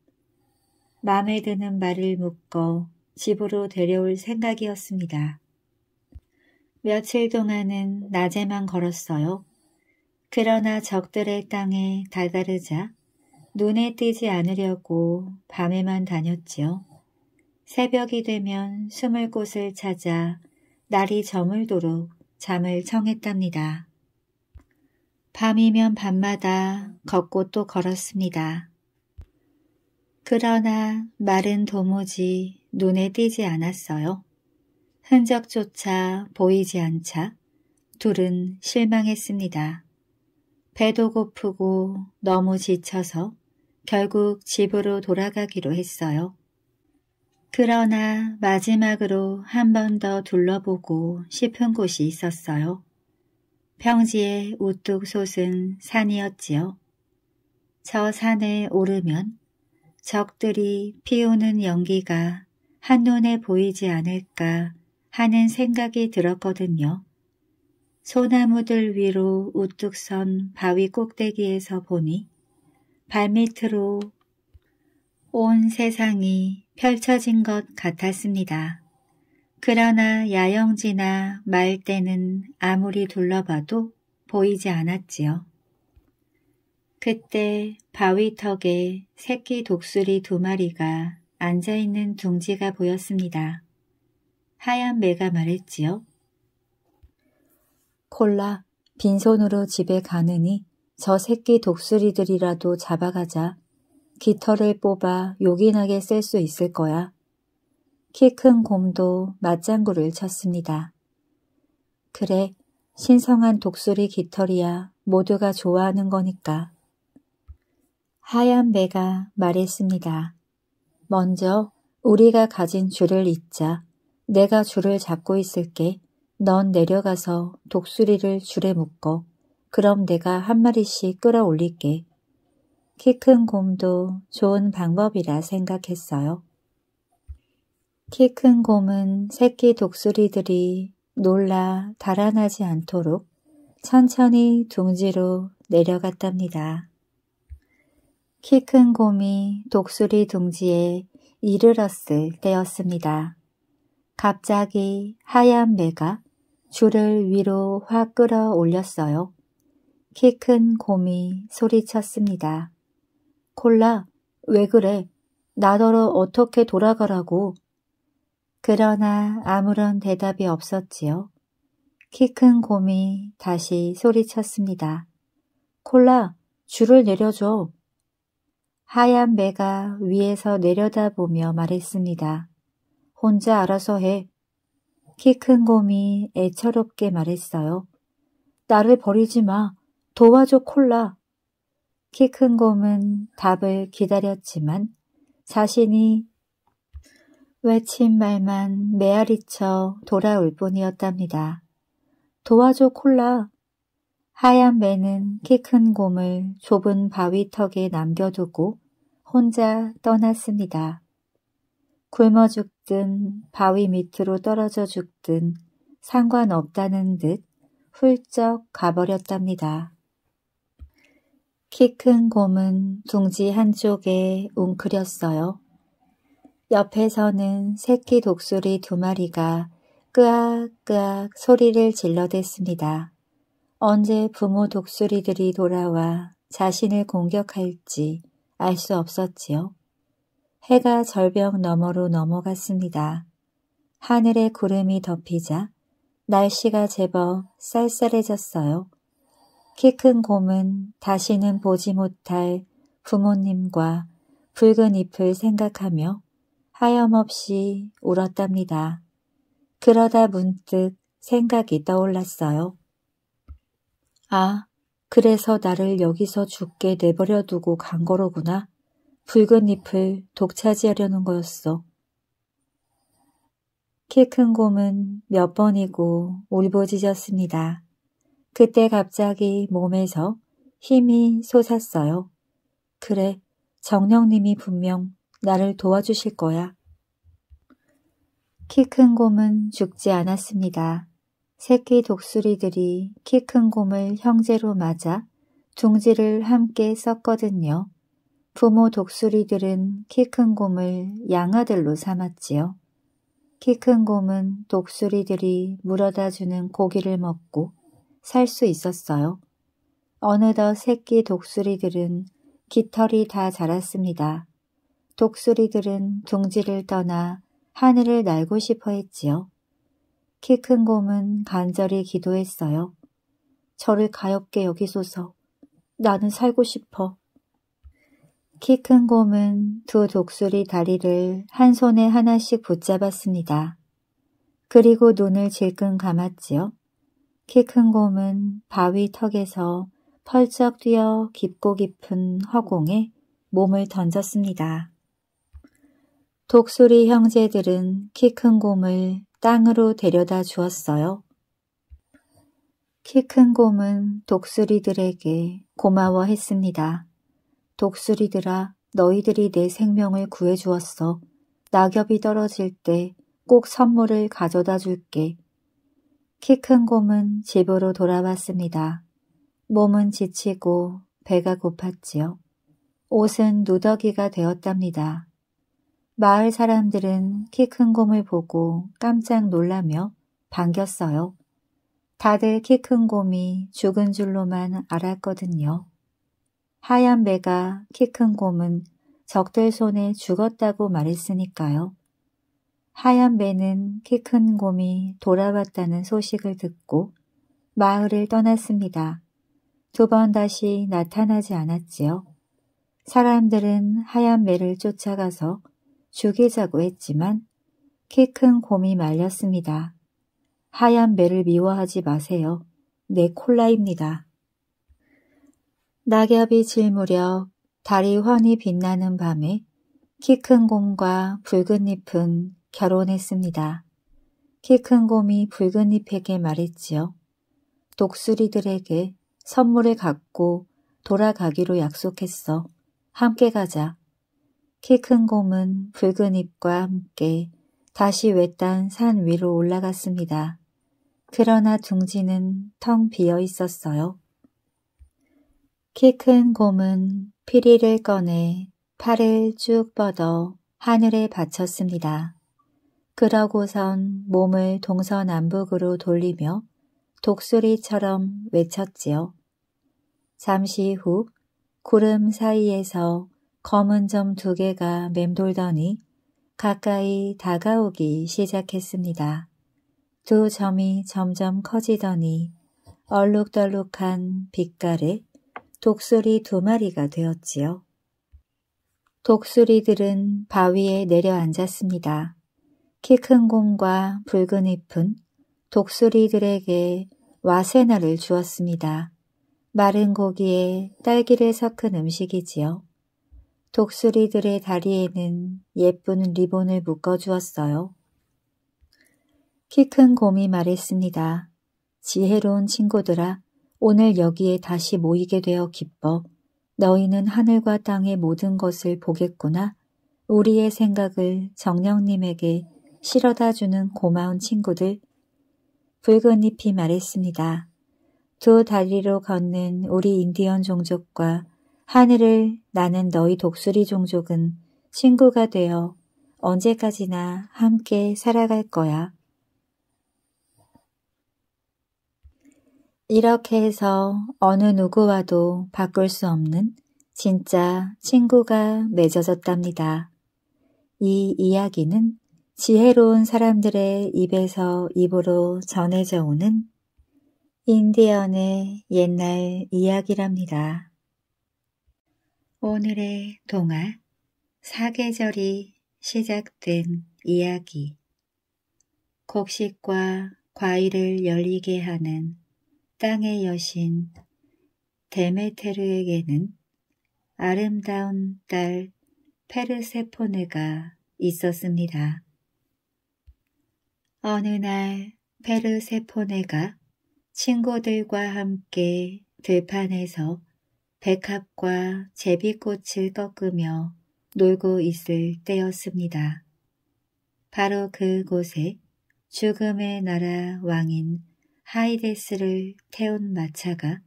마음에 드는 말을 묶어 집으로 데려올 생각이었습니다. 며칠 동안은 낮에만 걸었어요. 그러나 적들의 땅에 다다르자 눈에 띄지 않으려고 밤에만 다녔지요. 새벽이 되면 숨을 곳을 찾아 날이 저물도록 잠을 청했답니다. 밤이면 밤마다 걷고 또 걸었습니다. 그러나 마른 도무지 눈에 띄지 않았어요. 흔적조차 보이지 않자 둘은 실망했습니다. 배도 고프고 너무 지쳐서 결국 집으로 돌아가기로 했어요. 그러나 마지막으로 한 번 더 둘러보고 싶은 곳이 있었어요. 평지에 우뚝 솟은 산이었지요. 저 산에 오르면 적들이 피우는 연기가 한눈에 보이지 않을까 하는 생각이 들었거든요. 소나무들 위로 우뚝 선 바위 꼭대기에서 보니 발밑으로 온 세상이 펼쳐진 것 같았습니다. 그러나 야영지나 말대는 아무리 둘러봐도 보이지 않았지요. 그때 바위턱에 새끼 독수리 두 마리가 앉아있는 둥지가 보였습니다. 하얀 매가 말했지요. 콜라 빈손으로 집에 가느니 저 새끼 독수리들이라도 잡아가자. 깃털을 뽑아 요긴하게 쓸 수 있을 거야. 키 큰 곰도 맞장구를 쳤습니다. 그래, 신성한 독수리 깃털이야 모두가 좋아하는 거니까. 하얀 배가 말했습니다. 먼저 우리가 가진 줄을 잇자. 내가 줄을 잡고 있을게. 넌 내려가서 독수리를 줄에 묶어. 그럼 내가 한 마리씩 끌어올릴게. 키 큰 곰도 좋은 방법이라 생각했어요. 키 큰 곰은 새끼 독수리들이 놀라 달아나지 않도록 천천히 둥지로 내려갔답니다. 키 큰 곰이 독수리 둥지에 이르렀을 때였습니다. 갑자기 하얀 배가 줄을 위로 확 끌어올렸어요. 키 큰 곰이 소리쳤습니다. 콜라, 왜 그래? 나더러 어떻게 돌아가라고? 그러나 아무런 대답이 없었지요. 키 큰 곰이 다시 소리쳤습니다. 콜라, 줄을 내려줘. 하얀 배가 위에서 내려다보며 말했습니다. 혼자 알아서 해. 키 큰 곰이 애처롭게 말했어요. 나를 버리지 마. 도와줘 콜라. 키 큰 곰은 답을 기다렸지만 자신이 외친 말만 메아리쳐 돌아올 뿐이었답니다. 도와줘 콜라. 하얀 매는 키 큰 곰을 좁은 바위 턱에 남겨두고 혼자 떠났습니다. 굶어 죽든 바위 밑으로 떨어져 죽든 상관없다는 듯 훌쩍 가버렸답니다. 키 큰 곰은 둥지 한쪽에 웅크렸어요. 옆에서는 새끼 독수리 두 마리가 끄악끄악 소리를 질러댔습니다. 언제 부모 독수리들이 돌아와 자신을 공격할지 알 수 없었지요. 해가 절벽 너머로 넘어갔습니다. 하늘에 구름이 덮이자 날씨가 제법 쌀쌀해졌어요. 키 큰 곰은 다시는 보지 못할 부모님과 붉은 잎을 생각하며 하염없이 울었답니다. 그러다 문득 생각이 떠올랐어요. 아, 그래서 나를 여기서 죽게 내버려 두고 간 거로구나. 붉은 잎을 독차지하려는 거였어. 키 큰 곰은 몇 번이고 울부짖었습니다. 그때 갑자기 몸에서 힘이 솟았어요. 그래, 정령님이 분명 나를 도와주실 거야. 키 큰 곰은 죽지 않았습니다. 새끼 독수리들이 키 큰 곰을 형제로 맞아 둥지를 함께 썼거든요. 부모 독수리들은 키 큰 곰을 양아들로 삼았지요. 키 큰 곰은 독수리들이 물어다 주는 고기를 먹고 살 수 있었어요. 어느덧 새끼 독수리들은 깃털이 다 자랐습니다. 독수리들은 둥지를 떠나 하늘을 날고 싶어 했지요. 키 큰 곰은 간절히 기도했어요. 저를 가엾게 여기소서. 나는 살고 싶어. 키큰 곰은 두 독수리 다리를 한 손에 하나씩 붙잡았습니다. 그리고 눈을 질끈 감았지요. 키 큰 곰은 바위 턱에서 펄쩍 뛰어 깊고 깊은 허공에 몸을 던졌습니다. 독수리 형제들은 키 큰 곰을 땅으로 데려다 주었어요. 키 큰 곰은 독수리들에게 고마워했습니다. 독수리들아 너희들이 내 생명을 구해주었어. 낙엽이 떨어질 때 꼭 선물을 가져다 줄게. 키 큰 곰은 집으로 돌아왔습니다. 몸은 지치고 배가 고팠지요. 옷은 누더기가 되었답니다. 마을 사람들은 키 큰 곰을 보고 깜짝 놀라며 반겼어요. 다들 키 큰 곰이 죽은 줄로만 알았거든요. 하얀 배가 키 큰 곰은 적들 손에 죽었다고 말했으니까요. 하얀 배는 키 큰 곰이 돌아왔다는 소식을 듣고 마을을 떠났습니다. 두 번 다시 나타나지 않았지요. 사람들은 하얀 배를 쫓아가서 죽이자고 했지만 키 큰 곰이 말렸습니다. 하얀 배를 미워하지 마세요. 내 콜라입니다. 낙엽이 질 무렵 달이 환히 빛나는 밤에 키 큰 곰과 붉은 잎은 결혼했습니다. 키 큰 곰이 붉은 잎에게 말했지요. 독수리들에게 선물을 갖고 돌아가기로 약속했어. 함께 가자. 키 큰 곰은 붉은 잎과 함께 다시 외딴 산 위로 올라갔습니다. 그러나 둥지는 텅 비어 있었어요. 키큰 곰은 피리를 꺼내 팔을 쭉 뻗어 하늘에 바쳤습니다 그러고선 몸을 동서남북으로 돌리며 독수리처럼 외쳤지요. 잠시 후 구름 사이에서 검은 점 두 개가 맴돌더니 가까이 다가오기 시작했습니다. 두 점이 점점 커지더니 얼룩덜룩한 빛깔을 독수리 두 마리가 되었지요. 독수리들은 바위에 내려앉았습니다. 키큰공과 붉은 잎은 독수리들에게 와세나를 주었습니다. 마른 고기에 딸기를 섞은 음식이지요. 독수리들의 다리에는 예쁜 리본을 묶어주었어요. 키 큰 곰이 말했습니다. 지혜로운 친구들아, 오늘 여기에 다시 모이게 되어 기뻐. 너희는 하늘과 땅의 모든 것을 보겠구나. 우리의 생각을 정령님에게 실어다 주는 고마운 친구들. 붉은 잎이 말했습니다. 두 다리로 걷는 우리 인디언 종족과 하늘을 나는 너희 독수리 종족은 친구가 되어 언제까지나 함께 살아갈 거야. 이렇게 해서 어느 누구와도 바꿀 수 없는 진짜 친구가 맺어졌답니다. 이 이야기는 지혜로운 사람들의 입에서 입으로 전해져 오는 인디언의 옛날 이야기랍니다. 오늘의 동화 사계절이 시작된 이야기 곡식과 과일을 열리게 하는 땅의 여신 데메테르에게는 아름다운 딸 페르세포네가 있었습니다. 어느 날 페르세포네가 친구들과 함께 들판에서 백합과 제비꽃을 꺾으며 놀고 있을 때였습니다. 바로 그곳에 죽음의 나라 왕인 하이데스를 태운 마차가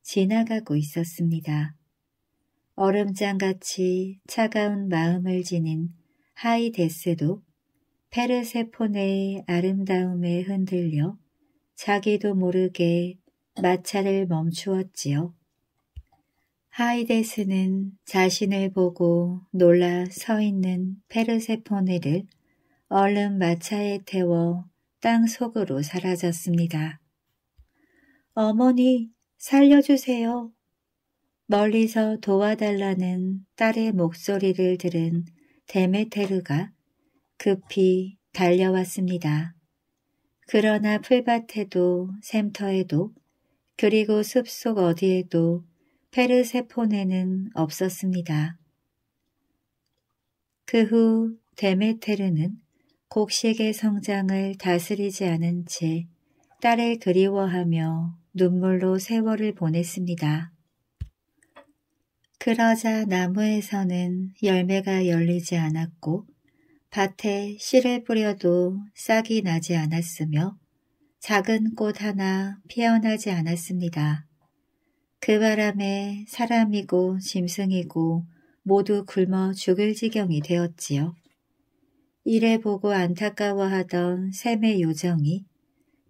지나가고 있었습니다. 얼음장같이 차가운 마음을 지닌 하이데스도 페르세폰의 아름다움에 흔들려 자기도 모르게 마차를 멈추었지요. 하이데스는 자신을 보고 놀라 서 있는 페르세포네를 얼른 마차에 태워 땅 속으로 사라졌습니다. 어머니, 살려주세요. 멀리서 도와달라는 딸의 목소리를 들은 데메테르가 급히 달려왔습니다. 그러나 풀밭에도 샘터에도 그리고 숲속 어디에도 페르세포네는 없었습니다. 그 후 데메테르는 곡식의 성장을 다스리지 않은 채 딸을 그리워하며 눈물로 세월을 보냈습니다. 그러자 나무에서는 열매가 열리지 않았고 밭에 씨를 뿌려도 싹이 나지 않았으며 작은 꽃 하나 피어나지 않았습니다. 그 바람에 사람이고 짐승이고 모두 굶어 죽을 지경이 되었지요. 이래 보고 안타까워하던 샘의 요정이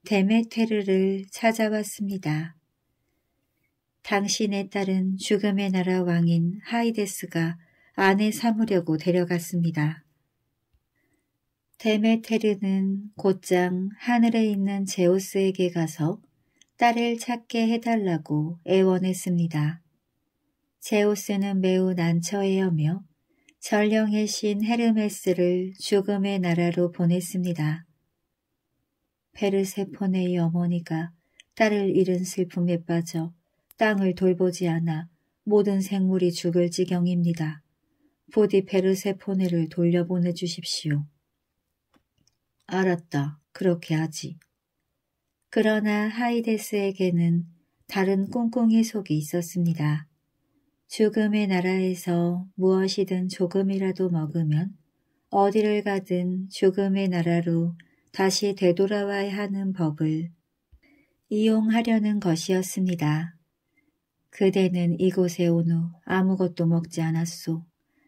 데메테르를 찾아왔습니다. 당신의 딸은 죽음의 나라 왕인 하이데스가 아내 삼으려고 데려갔습니다. 데메테르는 곧장 하늘에 있는 제우스에게 가서 딸을 찾게 해달라고 애원했습니다. 제우스는 매우 난처해하며 전령의 신 헤르메스를 죽음의 나라로 보냈습니다. 베르세포네의 어머니가 딸을 잃은 슬픔에 빠져 땅을 돌보지 않아 모든 생물이 죽을 지경입니다. 부디 베르세포네를 돌려보내 주십시오. 알았다. 그렇게 하지. 그러나 하이데스에게는 다른 꿍꿍이 속이 있었습니다. 죽음의 나라에서 무엇이든 조금이라도 먹으면 어디를 가든 죽음의 나라로 다시 되돌아와야 하는 법을 이용하려는 것이었습니다. 그대는 이곳에 온 후 아무것도 먹지 않았소.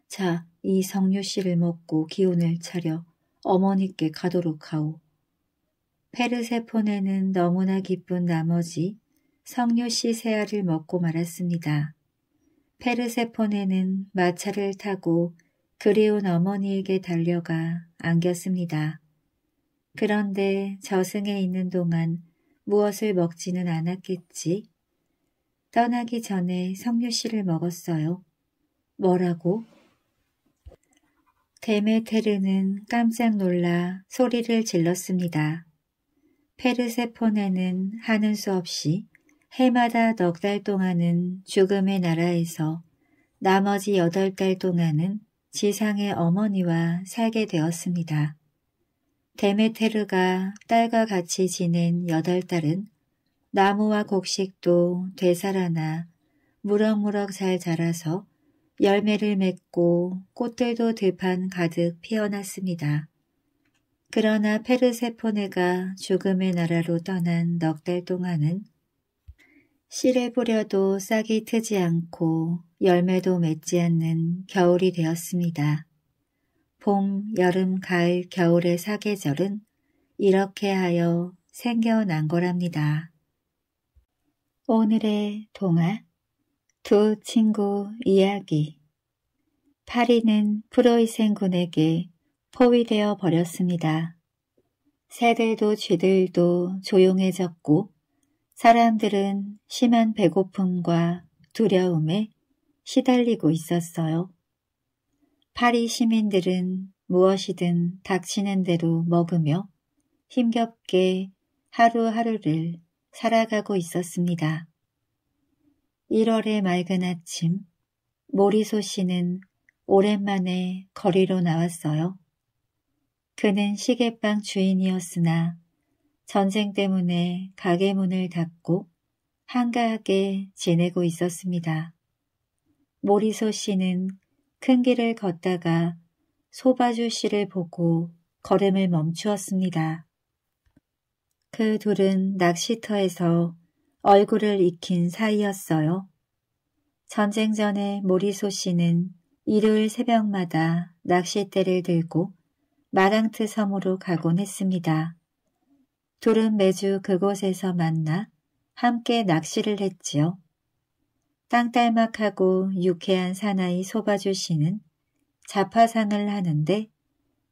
자, 이성류씨를 먹고 기운을 차려 어머니께 가도록 하오. 페르세포네는 너무나 기쁜 나머지 성류씨 새알을 먹고 말았습니다. 페르세포네는 마차를 타고 그리운 어머니에게 달려가 안겼습니다. 그런데 저승에 있는 동안 무엇을 먹지는 않았겠지. 떠나기 전에 석류씨를 먹었어요. 뭐라고? 데메테르는 깜짝 놀라 소리를 질렀습니다. 페르세포네는 하는 수 없이 해마다 넉 달 동안은 죽음의 나라에서 나머지 여덟 달 동안은 지상의 어머니와 살게 되었습니다. 데메테르가 딸과 같이 지낸 여덟 달은 나무와 곡식도 되살아나 무럭무럭 잘 자라서 열매를 맺고 꽃들도 들판 가득 피어났습니다. 그러나 페르세포네가 죽음의 나라로 떠난 넉 달 동안은 씨를 뿌려도 싹이 트지 않고 열매도 맺지 않는 겨울이 되었습니다. 봄, 여름, 가을, 겨울의 사계절은 이렇게 하여 생겨난 거랍니다. 오늘의 동화 두 친구 이야기 파리는 프로이센군에게 포위되어 버렸습니다. 새들도 쥐들도 조용해졌고 사람들은 심한 배고픔과 두려움에 시달리고 있었어요. 파리 시민들은 무엇이든 닥치는 대로 먹으며 힘겹게 하루하루를 살아가고 있었습니다. 1월의 맑은 아침, 모리소 씨는 오랜만에 거리로 나왔어요. 그는 시계빵 주인이었으나 전쟁 때문에 가게 문을 닫고 한가하게 지내고 있었습니다. 모리소 씨는 큰 길을 걷다가 소바주 씨를 보고 걸음을 멈추었습니다. 그 둘은 낚시터에서 얼굴을 익힌 사이였어요. 전쟁 전에 모리소 씨는 일요일 새벽마다 낚싯대를 들고 마랑트 섬으로 가곤 했습니다. 둘은 매주 그곳에서 만나 함께 낚시를 했지요. 땅딸막하고 유쾌한 사나이 소바주 씨는 자파상을 하는데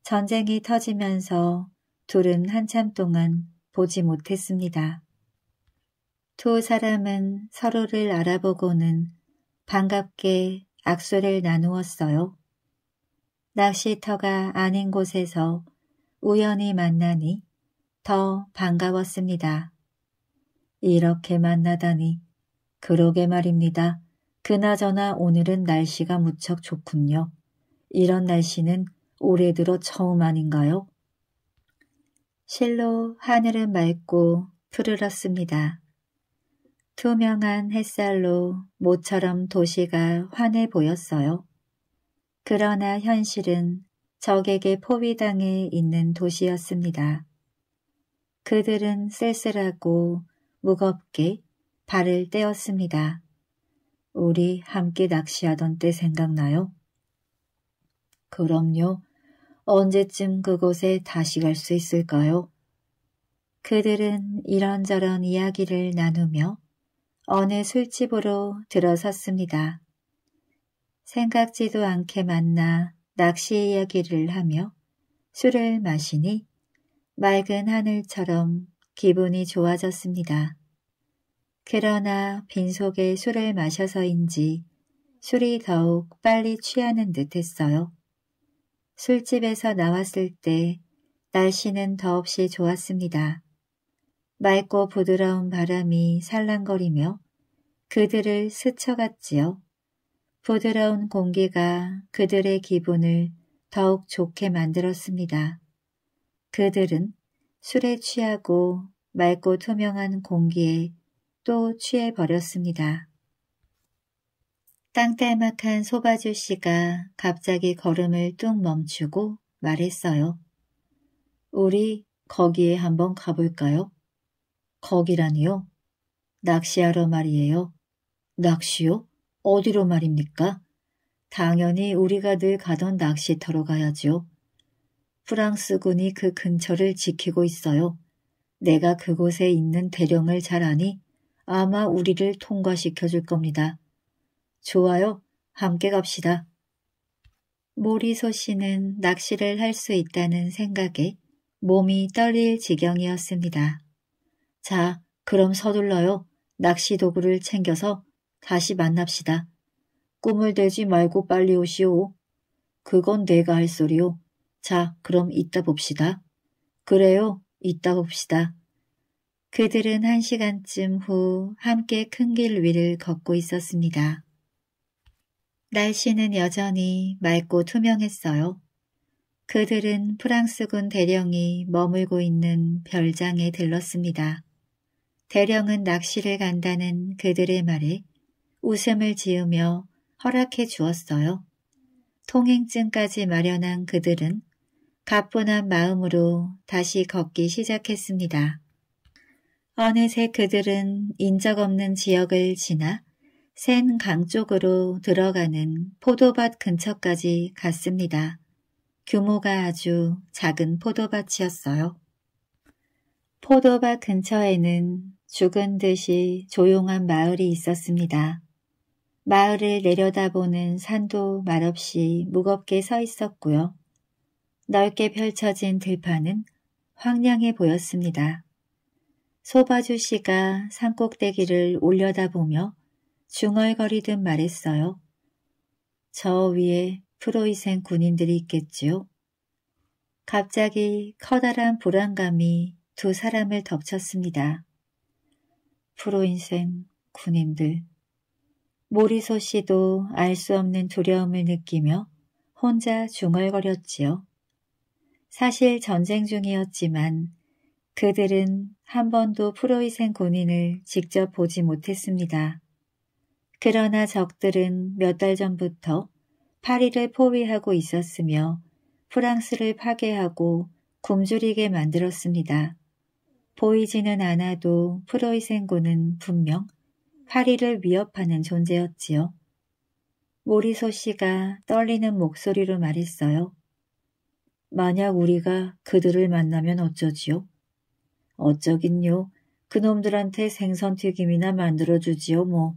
전쟁이 터지면서 둘은 한참 동안 보지 못했습니다. 두 사람은 서로를 알아보고는 반갑게 악수를 나누었어요. 낚시터가 아닌 곳에서 우연히 만나니 더 반가웠습니다. 이렇게 만나다니 그러게 말입니다. 그나저나 오늘은 날씨가 무척 좋군요. 이런 날씨는 올해 들어 처음 아닌가요? 실로 하늘은 맑고 푸르렀습니다. 투명한 햇살로 모처럼 도시가 환해 보였어요. 그러나 현실은 적에게 포위당해 있는 도시였습니다. 그들은 쓸쓸하고 무겁게 발을 떼었습니다. 우리 함께 낚시하던 때 생각나요? 그럼요. 언제쯤 그곳에 다시 갈 수 있을까요? 그들은 이런저런 이야기를 나누며 어느 술집으로 들어섰습니다. 생각지도 않게 만나 낚시 이야기를 하며 술을 마시니 맑은 하늘처럼 기분이 좋아졌습니다. 그러나 빈속에 술을 마셔서인지 술이 더욱 빨리 취하는 듯했어요. 술집에서 나왔을 때 날씨는 더없이 좋았습니다. 맑고 부드러운 바람이 살랑거리며 그들을 스쳐갔지요. 부드러운 공기가 그들의 기분을 더욱 좋게 만들었습니다. 그들은 술에 취하고 맑고 투명한 공기에 또 취해버렸습니다. 땅딸막한 소바주 씨가 갑자기 걸음을 뚝 멈추고 말했어요. 우리 거기에 한번 가볼까요? 거기라니요? 낚시하러 말이에요. 낚시요? 어디로 말입니까? 당연히 우리가 늘 가던 낚시터로 가야지요. 프랑스군이 그 근처를 지키고 있어요. 내가 그곳에 있는 대령을 잘 아니 아마 우리를 통과시켜 줄 겁니다. 좋아요. 함께 갑시다. 모리소 씨는 낚시를 할 수 있다는 생각에 몸이 떨릴 지경이었습니다. 자, 그럼 서둘러요. 낚시 도구를 챙겨서 다시 만납시다. 꿈을 대지 말고 빨리 오시오. 그건 내가 할 소리요. 자, 그럼 이따 봅시다. 그래요, 이따 봅시다. 그들은 한 시간쯤 후 함께 큰 길 위를 걷고 있었습니다. 날씨는 여전히 맑고 투명했어요. 그들은 프랑스군 대령이 머물고 있는 별장에 들렀습니다. 대령은 낚시를 간다는 그들의 말에 웃음을 지으며 허락해 주었어요. 통행증까지 마련한 그들은 가뿐한 마음으로 다시 걷기 시작했습니다. 어느새 그들은 인적 없는 지역을 지나 센 강 쪽으로 들어가는 포도밭 근처까지 갔습니다. 규모가 아주 작은 포도밭이었어요. 포도밭 근처에는 죽은 듯이 조용한 마을이 있었습니다. 마을을 내려다보는 산도 말없이 무겁게 서 있었고요. 넓게 펼쳐진 들판은 황량해 보였습니다. 소바주 씨가 산꼭대기를 올려다보며 중얼거리듯 말했어요. 저 위에 프로이센 군인들이 있겠지요. 갑자기 커다란 불안감이 두 사람을 덮쳤습니다. 프로인생 군인들. 모리소 씨도 알 수 없는 두려움을 느끼며 혼자 중얼거렸지요. 사실 전쟁 중이었지만 그들은 한 번도 프로이센 군인을 직접 보지 못했습니다. 그러나 적들은 몇 달 전부터 파리를 포위하고 있었으며 프랑스를 파괴하고 굶주리게 만들었습니다. 보이지는 않아도 프로이센군은 분명 파리를 위협하는 존재였지요. 모리소 씨가 떨리는 목소리로 말했어요. 만약 우리가 그들을 만나면 어쩌지요? 어쩌긴요. 그놈들한테 생선튀김이나 만들어주지요 뭐.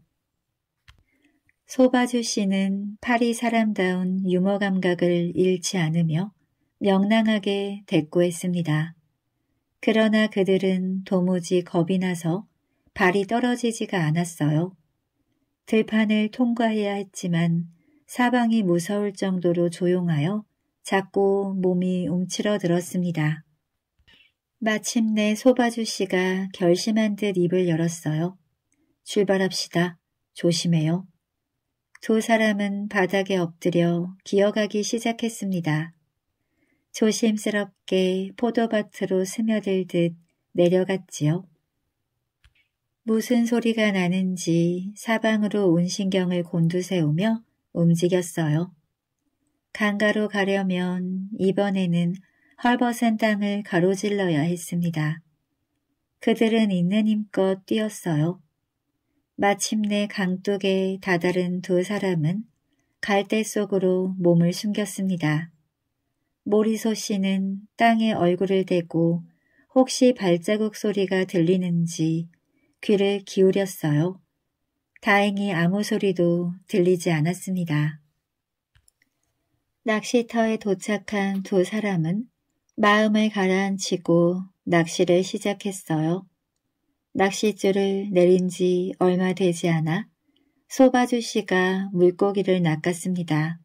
소바주 씨는 파리 사람다운 유머 감각을 잃지 않으며 명랑하게 대꾸했습니다. 그러나 그들은 도무지 겁이 나서 발이 떨어지지가 않았어요. 들판을 통과해야 했지만 사방이 무서울 정도로 조용하여 자꾸 몸이 움츠러들었습니다. 마침내 소바주 씨가 결심한 듯 입을 열었어요. 출발합시다. 조심해요. 두 사람은 바닥에 엎드려 기어가기 시작했습니다. 조심스럽게 포도밭으로 스며들듯 내려갔지요. 무슨 소리가 나는지 사방으로 온 신경을 곤두세우며 움직였어요. 강가로 가려면 이번에는 헐벗은 땅을 가로질러야 했습니다. 그들은 있는 힘껏 뛰었어요. 마침내 강둑에 다다른 두 사람은 갈대 속으로 몸을 숨겼습니다. 모리소 씨는 땅에 얼굴을 대고 혹시 발자국 소리가 들리는지 귀를 기울였어요. 다행히 아무 소리도 들리지 않았습니다. 낚시터에 도착한 두 사람은 마음을 가라앉히고 낚시를 시작했어요. 낚싯줄을 내린 지 얼마 되지 않아 소바주 씨가 물고기를 낚았습니다.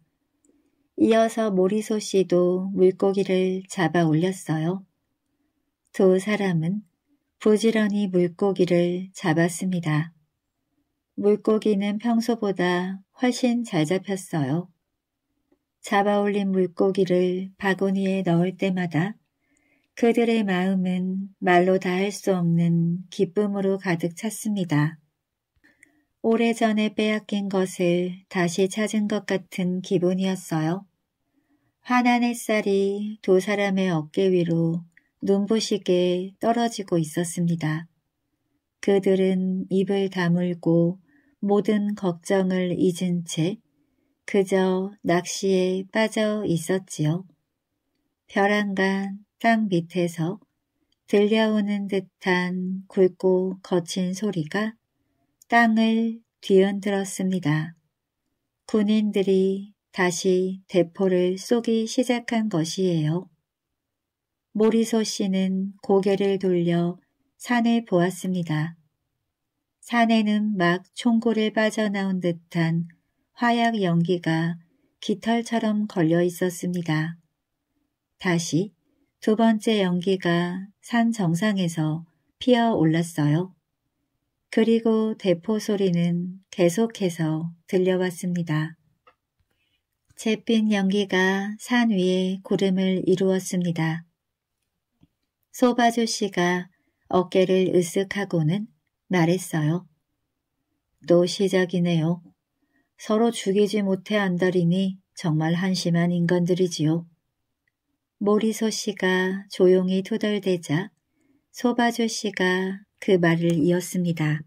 이어서 모리소 씨도 물고기를 잡아 올렸어요. 두 사람은 부지런히 물고기를 잡았습니다. 물고기는 평소보다 훨씬 잘 잡혔어요. 잡아올린 물고기를 바구니에 넣을 때마다 그들의 마음은 말로 다 할 수 없는 기쁨으로 가득 찼습니다. 오래전에 빼앗긴 것을 다시 찾은 것 같은 기분이었어요. 환한 햇살이 두 사람의 어깨 위로 눈부시게 떨어지고 있었습니다. 그들은 입을 다물고 모든 걱정을 잊은 채 그저 낚시에 빠져 있었지요. 벼랑간 땅 밑에서 들려오는 듯한 굵고 거친 소리가 땅을 뒤흔들었습니다. 군인들이 다시 대포를 쏘기 시작한 것이에요. 모리소 씨는 고개를 돌려 산을 보았습니다. 산에는 막 총구를 빠져나온 듯한 화약 연기가 깃털처럼 걸려 있었습니다. 다시 두 번째 연기가 산 정상에서 피어 올랐어요. 그리고 대포 소리는 계속해서 들려왔습니다. 잿빛 연기가 산 위에 구름을 이루었습니다. 소바주 씨가 어깨를 으쓱하고는 말했어요. 또 시작이네요. 서로 죽이지 못해 안달이니 정말 한심한 인간들이지요. 모리소 씨가 조용히 투덜대자 소바주 씨가 그 말을 이었습니다.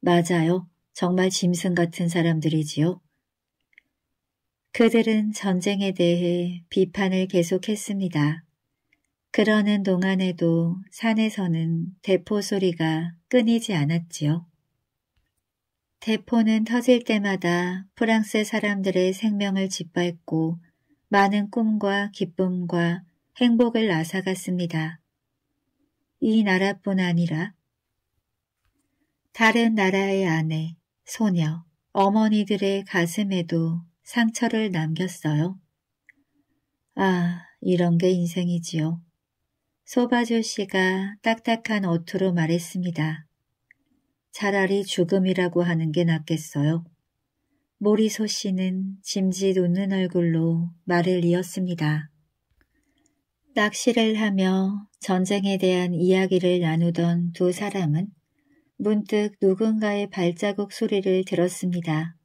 맞아요. 정말 짐승 같은 사람들이지요. 그들은 전쟁에 대해 비판을 계속했습니다. 그러는 동안에도 산에서는 대포 소리가 끊이지 않았지요. 대포는 터질 때마다 프랑스 사람들의 생명을 짓밟고 많은 꿈과 기쁨과 행복을 앗아갔습니다. 이 나라뿐 아니라 다른 나라의 아내, 소녀, 어머니들의 가슴에도 상처를 남겼어요. 아, 이런 게 인생이지요. 소바조 씨가 딱딱한 어투로 말했습니다. 차라리 죽음이라고 하는 게 낫겠어요. 모리소 씨는 짐짓 웃는 얼굴로 말을 이었습니다. 낚시를 하며 전쟁에 대한 이야기를 나누던 두 사람은 문득 누군가의 발자국 소리를 들었습니다.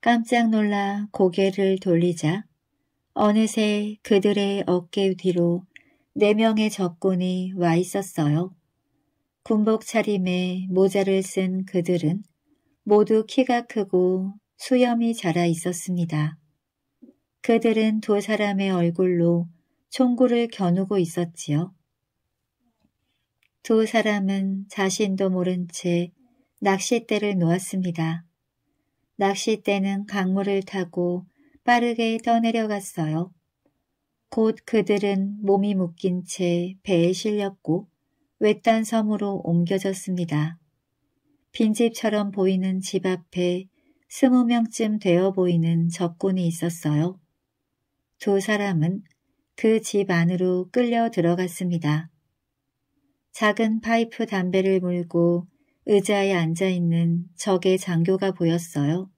깜짝 놀라 고개를 돌리자 어느새 그들의 어깨 뒤로 네 명의 적군이 와 있었어요. 군복 차림에 모자를 쓴 그들은 모두 키가 크고 수염이 자라 있었습니다. 그들은 두 사람의 얼굴로 총구를 겨누고 있었지요. 두 사람은 자신도 모른 채 낚싯대를 놓았습니다. 낚싯대는 강물을 타고 빠르게 떠내려갔어요. 곧 그들은 몸이 묶인 채 배에 실렸고 외딴 섬으로 옮겨졌습니다. 빈집처럼 보이는 집 앞에 스무 명쯤 되어 보이는 적군이 있었어요. 두 사람은 그 집 안으로 끌려 들어갔습니다. 작은 파이프 담배를 물고 의자에 앉아있는 적의 장교가 보였어요.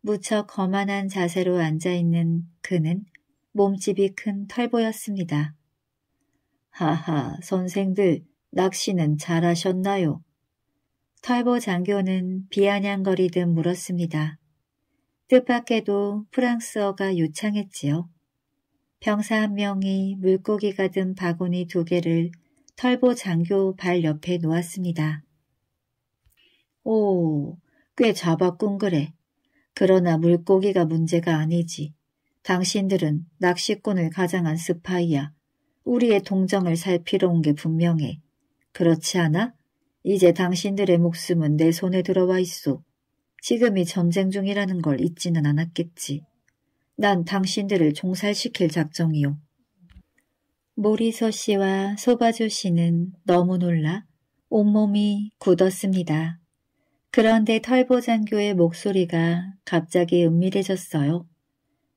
무척 거만한 자세로 앉아있는 그는 몸집이 큰 털보였습니다. 하하, 선생들, 낚시는 잘하셨나요? 털보 장교는 비아냥거리듯 물었습니다. 뜻밖에도 프랑스어가 유창했지요. 병사 한 명이 물고기가 든 바구니 두 개를 털보 장교 발 옆에 놓았습니다. 오, 꽤 잡았군 그래. 그러나 물고기가 문제가 아니지. 당신들은 낚시꾼을 가장한 스파이야. 우리의 동정을 살피러 온게 분명해. 그렇지 않아? 이제 당신들의 목숨은 내 손에 들어와 있소. 지금이 전쟁 중이라는 걸 잊지는 않았겠지. 난 당신들을 종살시킬 작정이요. 모리서 씨와 소바주 씨는 너무 놀라 온몸이 굳었습니다. 그런데 털보장교의 목소리가 갑자기 은밀해졌어요.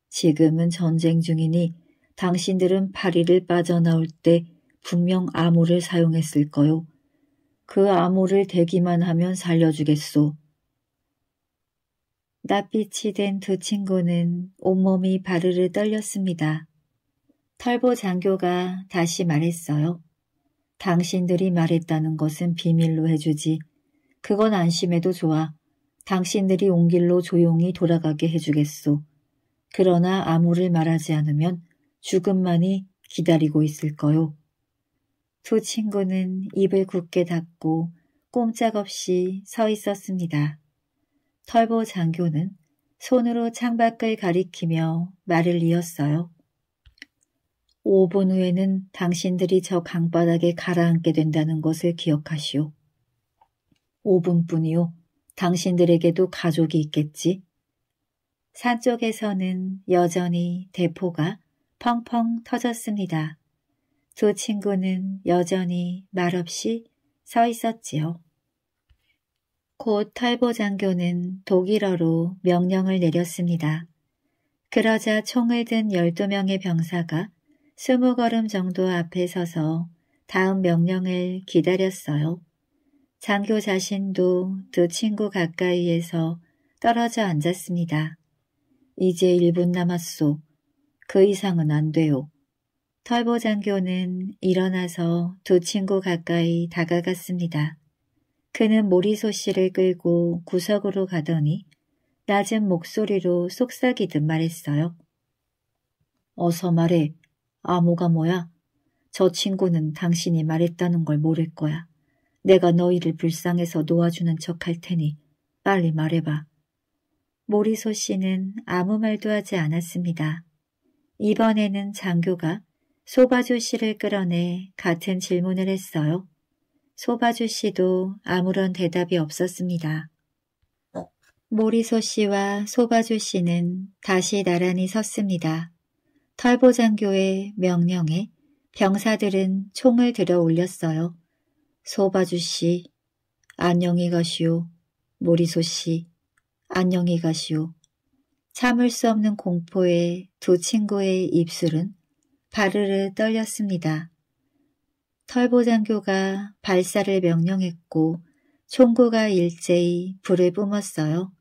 지금은 전쟁 중이니 당신들은 파리를 빠져나올 때 분명 암호를 사용했을 거요. 그 암호를 대기만 하면 살려주겠소. 낯빛이 된 두 친구는 온몸이 바르르 떨렸습니다. 털보 장교가 다시 말했어요. 당신들이 말했다는 것은 비밀로 해주지. 그건 안심해도 좋아. 당신들이 온 길로 조용히 돌아가게 해주겠소. 그러나 암호를 말하지 않으면 죽음만이 기다리고 있을 거요. 두 친구는 입을 굳게 닫고 꼼짝없이 서 있었습니다. 털보 장교는 손으로 창밖을 가리키며 말을 이었어요. 5분 후에는 당신들이 저 강바닥에 가라앉게 된다는 것을 기억하시오. 5분뿐이요. 당신들에게도 가족이 있겠지. 산쪽에서는 여전히 대포가 펑펑 터졌습니다. 두 친구는 여전히 말없이 서 있었지요. 곧탈보 장교는 독일어로 명령을 내렸습니다. 그러자 총을 든 12명의 병사가 20걸음 정도 앞에 서서 다음 명령을 기다렸어요. 장교 자신도 두 친구 가까이에서 떨어져 앉았습니다. 이제 1분 남았소. 그 이상은 안 돼요. 털보 장교는 일어나서 두 친구 가까이 다가갔습니다. 그는 모리소씨를 끌고 구석으로 가더니 낮은 목소리로 속삭이듯 말했어요. 어서 말해. 암호가 뭐야? 저 친구는 당신이 말했다는 걸 모를 거야. 내가 너희를 불쌍해서 놓아주는 척할 테니 빨리 말해봐. 모리소 씨는 아무 말도 하지 않았습니다. 이번에는 장교가 소바주 씨를 끌어내 같은 질문을 했어요. 소바주 씨도 아무런 대답이 없었습니다. 모리소 씨와 소바주 씨는 다시 나란히 섰습니다. 털보장교의 명령에 병사들은 총을 들어 올렸어요. 소바주 씨, 안녕히 가시오. 모리소 씨, 안녕히 가시오. 참을 수 없는 공포에 두 친구의 입술은 바르르 떨렸습니다. 털보장교가 발사를 명령했고 총구가 일제히 불을 뿜었어요.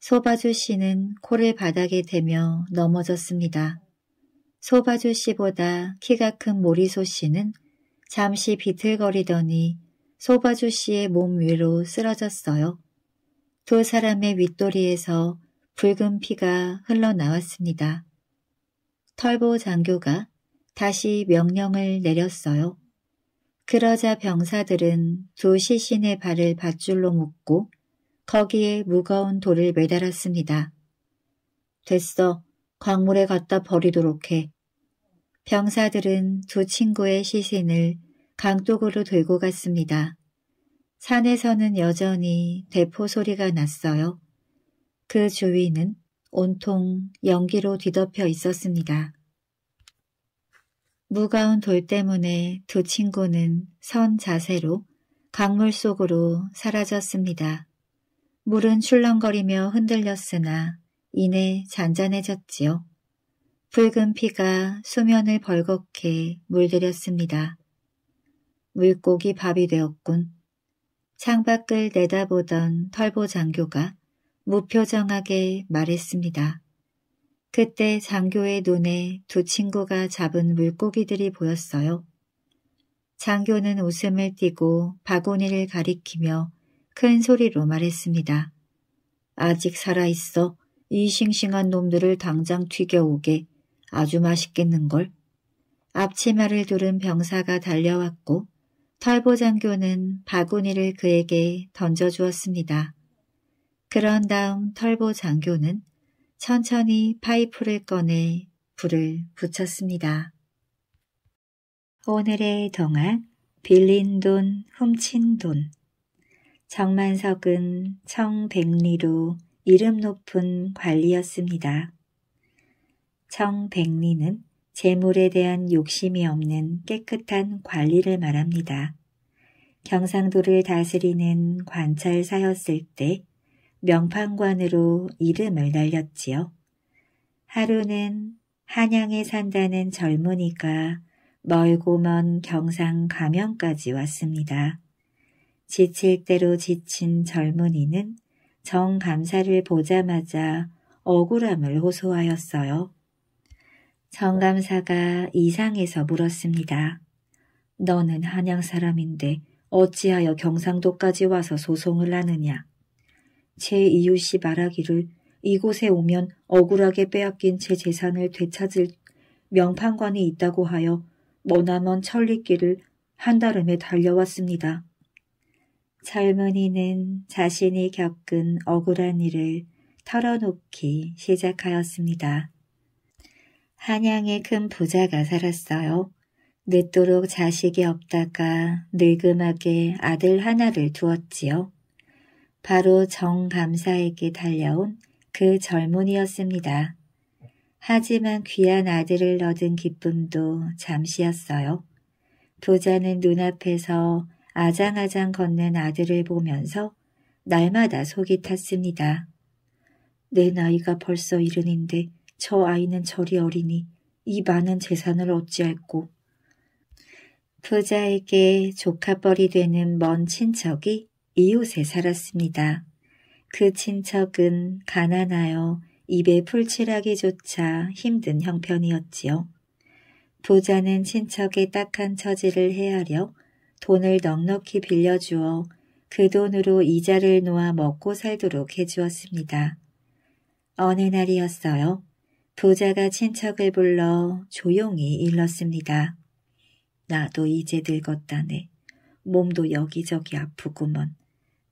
소바주 씨는 코를 바닥에 대며 넘어졌습니다. 소바주 씨보다 키가 큰 모리소 씨는 잠시 비틀거리더니 소바주 씨의 몸 위로 쓰러졌어요. 두 사람의 윗도리에서 붉은 피가 흘러나왔습니다. 털보 장교가 다시 명령을 내렸어요. 그러자 병사들은 두 시신의 발을 밧줄로 묶고 거기에 무거운 돌을 매달았습니다. 됐어. 광물에 갖다 버리도록 해. 병사들은 두 친구의 시신을 강둑으로 들고 갔습니다. 산에서는 여전히 대포 소리가 났어요. 그 주위는 온통 연기로 뒤덮여 있었습니다. 무거운 돌 때문에 두 친구는 선 자세로 강물 속으로 사라졌습니다. 물은 출렁거리며 흔들렸으나 이내 잔잔해졌지요. 붉은 피가 수면을 벌겋게 물들였습니다. 물고기 밥이 되었군. 창밖을 내다보던 털보 장교가 무표정하게 말했습니다. 그때 장교의 눈에 두 친구가 잡은 물고기들이 보였어요. 장교는 웃음을 띠고 바구니를 가리키며 큰 소리로 말했습니다. 아직 살아있어. 이 싱싱한 놈들을 당장 튀겨오게. 아주 맛있겠는걸. 앞치마를 두른 병사가 달려왔고 털보 장교는 바구니를 그에게 던져주었습니다. 그런 다음 털보 장교는 천천히 파이프를 꺼내 불을 붙였습니다. 오늘의 동안 빌린 돈 훔친 돈 정만석은 청백리로 이름 높은 관리였습니다. 청백리는 재물에 대한 욕심이 없는 깨끗한 관리를 말합니다. 경상도를 다스리는 관찰사였을 때 명판관으로 이름을 날렸지요. 하루는 한양에 산다는 젊은이가 멀고 먼 경상 가면까지 왔습니다. 지칠 대로 지친 젊은이는 정감사를 보자마자 억울함을 호소하였어요. 정감사가 이상해서 물었습니다. 너는 한양 사람인데 어찌하여 경상도까지 와서 소송을 하느냐? 제 이웃이 말하기를 이곳에 오면 억울하게 빼앗긴 제 재산을 되찾을 명판관이 있다고 하여 머나먼 천리길을 한달음에 달려왔습니다. 젊은이는 자신이 겪은 억울한 일을 털어놓기 시작하였습니다. 한양에 큰 부자가 살았어요. 늦도록 자식이 없다가 늙음하게 아들 하나를 두었지요. 바로 정감사에게 달려온 그 젊은이였습니다. 하지만 귀한 아들을 얻은 기쁨도 잠시였어요. 부자는 눈앞에서 아장아장 걷는 아들을 보면서 날마다 속이 탔습니다. 내 나이가 벌써 이른인데 저 아이는 저리 어리니 이 많은 재산을 어찌할꼬. 부자에게 조카뻘이 되는 먼 친척이 이웃에 살았습니다. 그 친척은 가난하여 입에 풀칠하기조차 힘든 형편이었지요. 부자는 친척의 딱한 처지를 헤아려 돈을 넉넉히 빌려주어 그 돈으로 이자를 놓아 먹고 살도록 해주었습니다. 어느 날이었어요. 부자가 친척을 불러 조용히 일렀습니다. 나도 이제 늙었다네. 몸도 여기저기 아프구먼.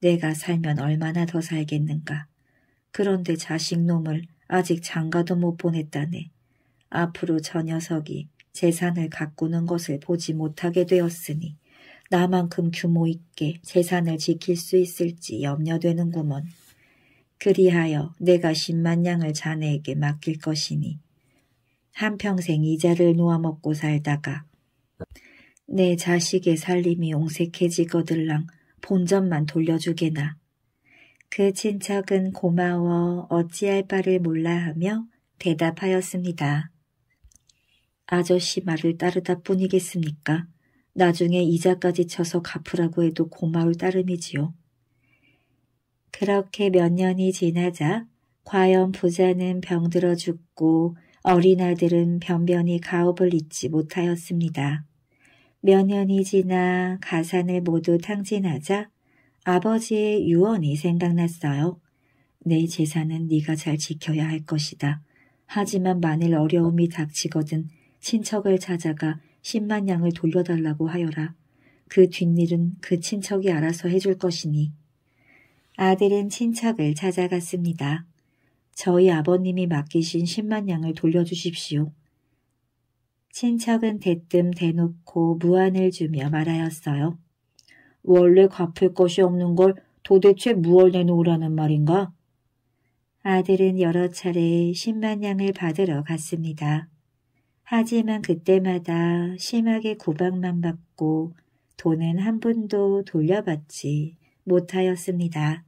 내가 살면 얼마나 더 살겠는가. 그런데 자식 놈을 아직 장가도 못 보냈다네. 앞으로 저 녀석이 재산을 가꾸는 것을 보지 못하게 되었으니 나만큼 규모 있게 재산을 지킬 수 있을지 염려되는구먼. 그리하여 내가 십만 냥을 자네에게 맡길 것이니 한평생 이자를 놓아먹고 살다가 내 자식의 살림이 옹색해지거들랑 본점만 돌려주게나. 그 친척은 고마워 어찌할 바를 몰라 하며 대답하였습니다. 아저씨 말을 따르다 뿐이겠습니까? 나중에 이자까지 쳐서 갚으라고 해도 고마울 따름이지요. 그렇게 몇 년이 지나자 과연 부자는 병들어 죽고 어린 아들은 변변히 가업을 잊지 못하였습니다. 몇 년이 지나 가산을 모두 탕진하자 아버지의 유언이 생각났어요. 내 재산은 네가 잘 지켜야 할 것이다. 하지만 만일 어려움이 닥치거든 친척을 찾아가 10만 양을 돌려달라고 하여라. 그 뒷일은 그 친척이 알아서 해줄 것이니. 아들은 친척을 찾아갔습니다. 저희 아버님이 맡기신 10만 양을 돌려주십시오. 친척은 대뜸 대놓고 무안을 주며 말하였어요. 원래 갚을 것이 없는 걸 도대체 무얼 내놓으라는 말인가? 아들은 여러 차례 십만냥을 받으러 갔습니다. 하지만 그때마다 심하게 구박만 받고 돈은 한 번도 돌려받지 못하였습니다.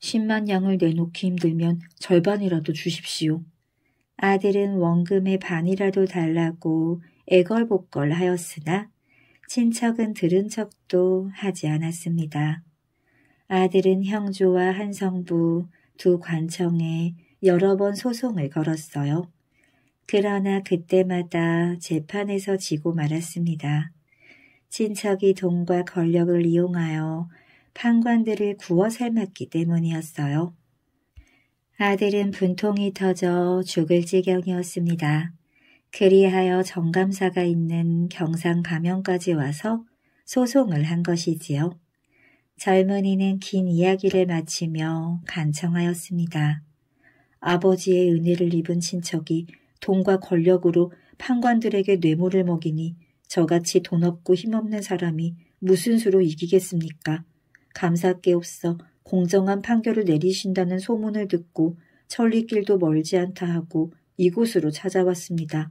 십만냥을 내놓기 힘들면 절반이라도 주십시오. 아들은 원금의 반이라도 달라고 애걸복걸 하였으나 친척은 들은 척도 하지 않았습니다. 아들은 형조와 한성부 두 관청에 여러 번 소송을 걸었어요. 그러나 그때마다 재판에서 지고 말았습니다. 친척이 돈과 권력을 이용하여 판관들을 구워 삶았기 때문이었어요. 아들은 분통이 터져 죽을 지경이었습니다. 그리하여 정감사가 있는 경상 가면까지 와서 소송을 한 것이지요. 젊은이는 긴 이야기를 마치며 간청하였습니다. 아버지의 은혜를 입은 친척이 돈과 권력으로 판관들에게 뇌물을 먹이니 저같이 돈 없고 힘없는 사람이 무슨 수로 이기겠습니까? 감사께 없어 공정한 판결을 내리신다는 소문을 듣고 천리길도 멀지 않다 하고 이곳으로 찾아왔습니다.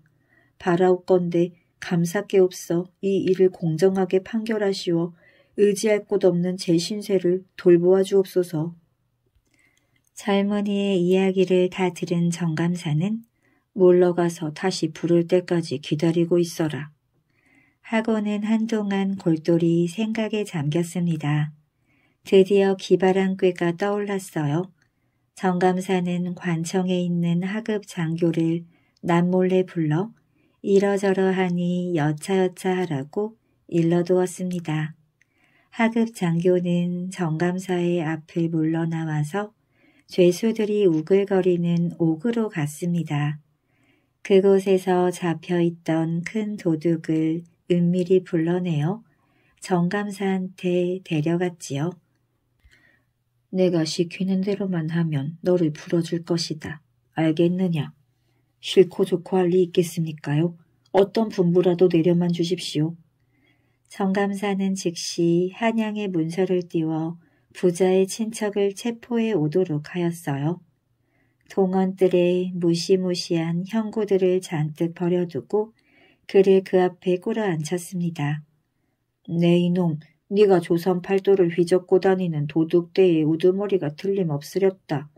바라옵건데 감사께 없어 이 일을 공정하게 판결하시어 의지할 곳 없는 제 신세를 돌보아 주옵소서. 젊은이의 이야기를 다 들은 정감사는 몰러가서 다시 부를 때까지 기다리고 있어라. 하고는 한동안 골똘히 생각에 잠겼습니다. 드디어 기발한 꾀가 떠올랐어요. 정감사는 관청에 있는 하급 장교를 남몰래 불러 이러저러하니 여차여차 하라고 일러두었습니다. 하급 장교는 정감사의 앞을 물러나와서 죄수들이 우글거리는 옥으로 갔습니다. 그곳에서 잡혀있던 큰 도둑을 은밀히 불러내어 정감사한테 데려갔지요. 내가 시키는 대로만 하면 너를 풀어줄 것이다. 알겠느냐? 싫고 좋고 할 리 있겠습니까요? 어떤 분부라도 내려만 주십시오. 정감사는 즉시 한양의 문서를 띄워 부자의 친척을 체포해 오도록 하였어요. 동원들의 무시무시한 형구들을 잔뜩 버려두고 그를 그 앞에 꿇어 앉혔습니다. 네 이놈, 네가 조선 팔도를 휘젓고 다니는 도둑대의 우두머리가 틀림없으렸다.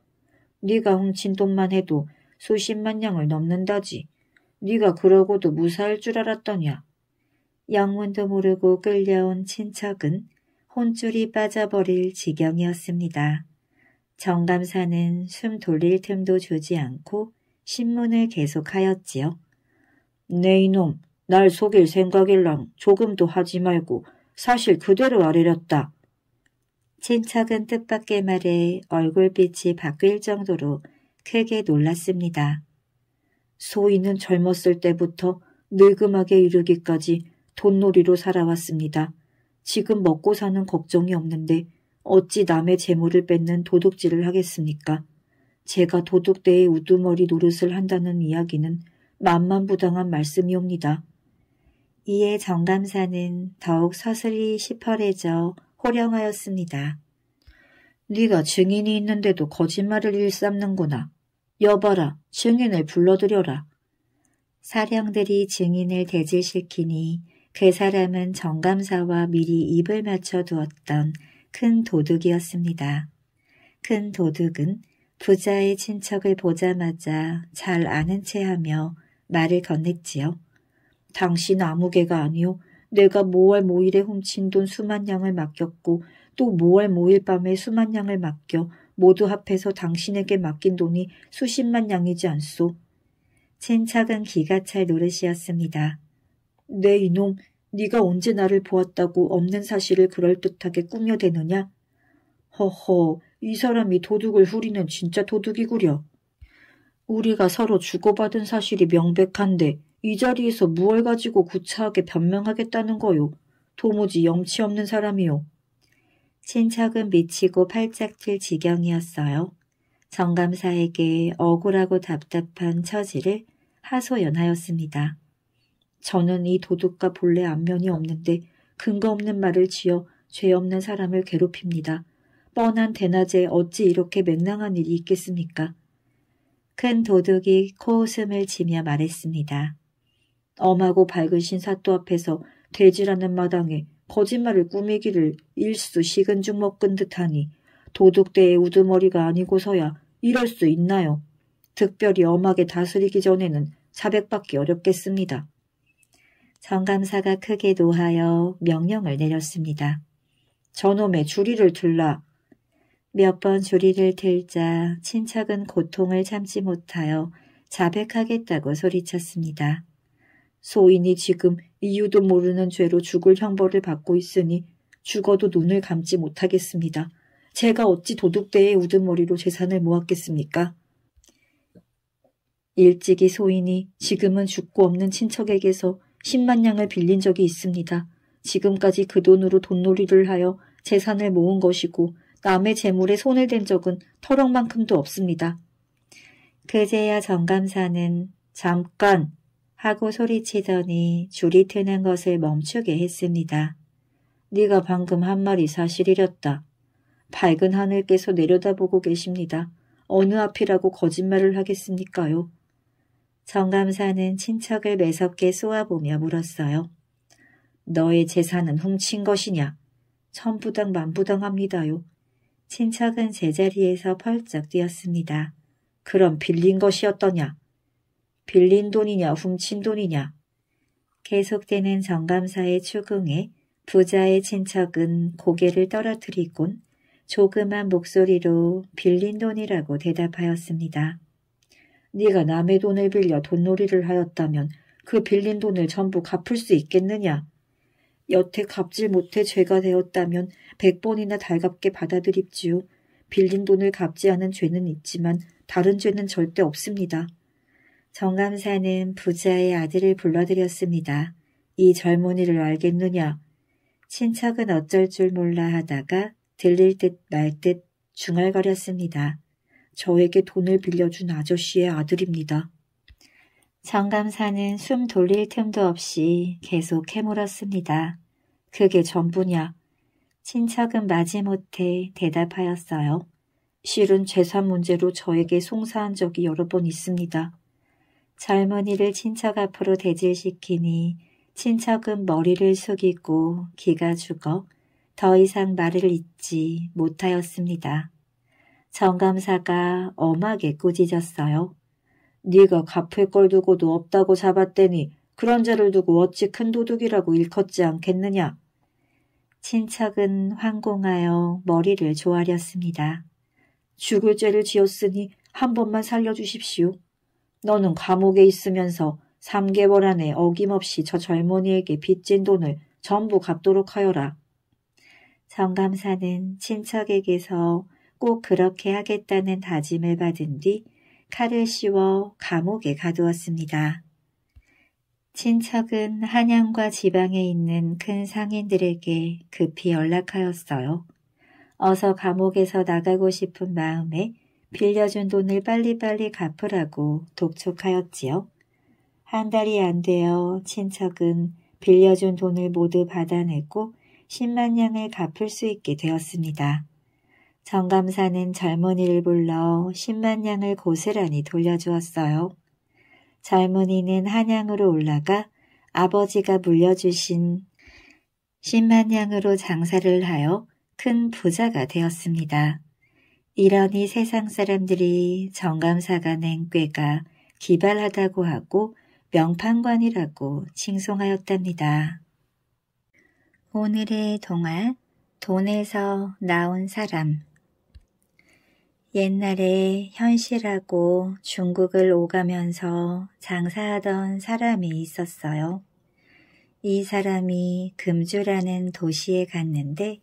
네가 훔친 돈만 해도 수십만 양을 넘는다지. 네가 그러고도 무사할 줄 알았더냐. 영문도 모르고 끌려온 친척은 혼줄이 빠져버릴 지경이었습니다. 정감사는 숨 돌릴 틈도 주지 않고 신문을 계속하였지요. 네 이놈, 날 속일 생각일랑 조금도 하지 말고 사실 그대로 아뢰렸다. 진척은 뜻밖의 말에 얼굴빛이 바뀔 정도로 크게 놀랐습니다. 소인은 젊었을 때부터 늙음하게 이르기까지 돈놀이로 살아왔습니다. 지금 먹고 사는 걱정이 없는데 어찌 남의 재물을 뺏는 도둑질을 하겠습니까? 제가 도둑대의 우두머리 노릇을 한다는 이야기는 만만부당한 말씀이옵니다. 이에 정감사는 더욱 서슬이 시퍼해져 호령하였습니다. 네가 증인이 있는데도 거짓말을 일삼는구나. 여봐라, 증인을 불러들여라. 사령들이 증인을 대질시키니 그 사람은 정감사와 미리 입을 맞춰 두었던 큰 도둑이었습니다. 큰 도둑은 부자의 친척을 보자마자 잘 아는 체하며 말을 건넸지요. 당신 아무개가 아니요 내가 모월 모일에 훔친 돈 수만 양을 맡겼고 또 모월 모일 밤에 수만 양을 맡겨 모두 합해서 당신에게 맡긴 돈이 수십만 양이지 않소. 챈착은 기가 찰 노릇이었습니다. 네, 이놈, 네가 언제 나를 보았다고 없는 사실을 그럴듯하게 꾸며대느냐? 허허, 이 사람이 도둑을 후리는 진짜 도둑이구려. 우리가 서로 주고받은 사실이 명백한데 이 자리에서 무얼 가지고 구차하게 변명하겠다는 거요. 도무지 염치 없는 사람이요. 친척은 미치고 팔짝 뛸 지경이었어요. 정감사에게 억울하고 답답한 처지를 하소연하였습니다. 저는 이 도둑과 본래 안면이 없는데 근거 없는 말을 지어 죄 없는 사람을 괴롭힙니다. 뻔한 대낮에 어찌 이렇게 맹랑한 일이 있겠습니까? 큰 도둑이 코웃음을 치며 말했습니다. 엄하고 밝은신 사또 앞에서 돼지라는 마당에 거짓말을 꾸미기를 일수 식은 죽 먹은 듯하니 도둑대의 우두머리가 아니고서야 이럴 수 있나요? 특별히 엄하게 다스리기 전에는 4백받기 어렵겠습니다. 정감사가 크게 노하여 명령을 내렸습니다. 저놈의 주리를 들라. 몇 번 주리를 들자 친척은 고통을 참지 못하여 자백하겠다고 소리쳤습니다. 소인이 지금 이유도 모르는 죄로 죽을 형벌을 받고 있으니 죽어도 눈을 감지 못하겠습니다. 제가 어찌 도둑대의 우두머리로 재산을 모았겠습니까? 일찍이 소인이 지금은 죽고 없는 친척에게서 10만 냥을 빌린 적이 있습니다. 지금까지 그 돈으로 돈놀이를 하여 재산을 모은 것이고 남의 재물에 손을 댄 적은 터럭만큼도 없습니다. 그제야 정감사는 잠깐 하고 소리치더니 줄이 트는 것을 멈추게 했습니다. 네가 방금 한 말이 사실이었다 밝은 하늘께서 내려다보고 계십니다. 어느 앞이라고 거짓말을 하겠습니까요? 정감사는 친척을 매섭게 쏘아보며 물었어요. 너의 재산은 훔친 것이냐? 천부당 만부당합니다요. 친척은 제자리에서 펄쩍 뛰었습니다. 그럼 빌린 것이었더냐? 빌린 돈이냐 훔친 돈이냐 계속되는 정감사의 추궁에 부자의 친척은 고개를 떨어뜨리곤 조그만 목소리로 빌린 돈이라고 대답하였습니다. 네가 남의 돈을 빌려 돈놀이를 하였다면 그 빌린 돈을 전부 갚을 수 있겠느냐? 여태 갚질 못해 죄가 되었다면 백번이나 달갑게 받아들입지요. 빌린 돈을 갚지 않은 죄는 있지만 다른 죄는 절대 없습니다. 정감사는 부자의 아들을 불러들였습니다. 이 젊은이를 알겠느냐? 친척은 어쩔 줄 몰라 하다가 들릴 듯 말듯 듯 중얼거렸습니다. 저에게 돈을 빌려준 아저씨의 아들입니다. 정감사는 숨 돌릴 틈도 없이 계속 해물었습니다 그게 전부냐? 친척은 마지못해 대답하였어요. 실은 재산 문제로 저에게 송사한 적이 여러 번 있습니다. 젊은이를 친척 앞으로 대질시키니 친척은 머리를 숙이고 기가 죽어 더 이상 말을 잇지 못하였습니다. 정감사가 엄하게 꾸짖었어요. 네가 갚을 걸 두고도 없다고 잡았대니 그런 자를 두고 어찌 큰 도둑이라고 일컫지 않겠느냐. 친척은 황공하여 머리를 조아렸습니다. 죽을 죄를 지었으니 한 번만 살려주십시오. 너는 감옥에 있으면서 3개월 안에 어김없이 저 젊은이에게 빚진 돈을 전부 갚도록 하여라. 정감사는 친척에게서 꼭 그렇게 하겠다는 다짐을 받은 뒤 칼을 씌워 감옥에 가두었습니다. 친척은 한양과 지방에 있는 큰 상인들에게 급히 연락하였어요. 어서 감옥에서 나가고 싶은 마음에 빌려준 돈을 빨리빨리 갚으라고 독촉하였지요. 한 달이 안 되어 친척은 빌려준 돈을 모두 받아냈고 10만 냥을 갚을 수 있게 되었습니다. 정감사는 젊은이를 불러 10만 냥을 고스란히 돌려주었어요. 젊은이는 한양으로 올라가 아버지가 물려주신 10만 냥으로 장사를 하여 큰 부자가 되었습니다. 이러니 세상 사람들이 정감사가 낸 꾀가 기발하다고 하고 명판관이라고 칭송하였답니다. 오늘의 동화 돈에서 나온 사람 옛날에 현실하고 중국을 오가면서 장사하던 사람이 있었어요. 이 사람이 금주라는 도시에 갔는데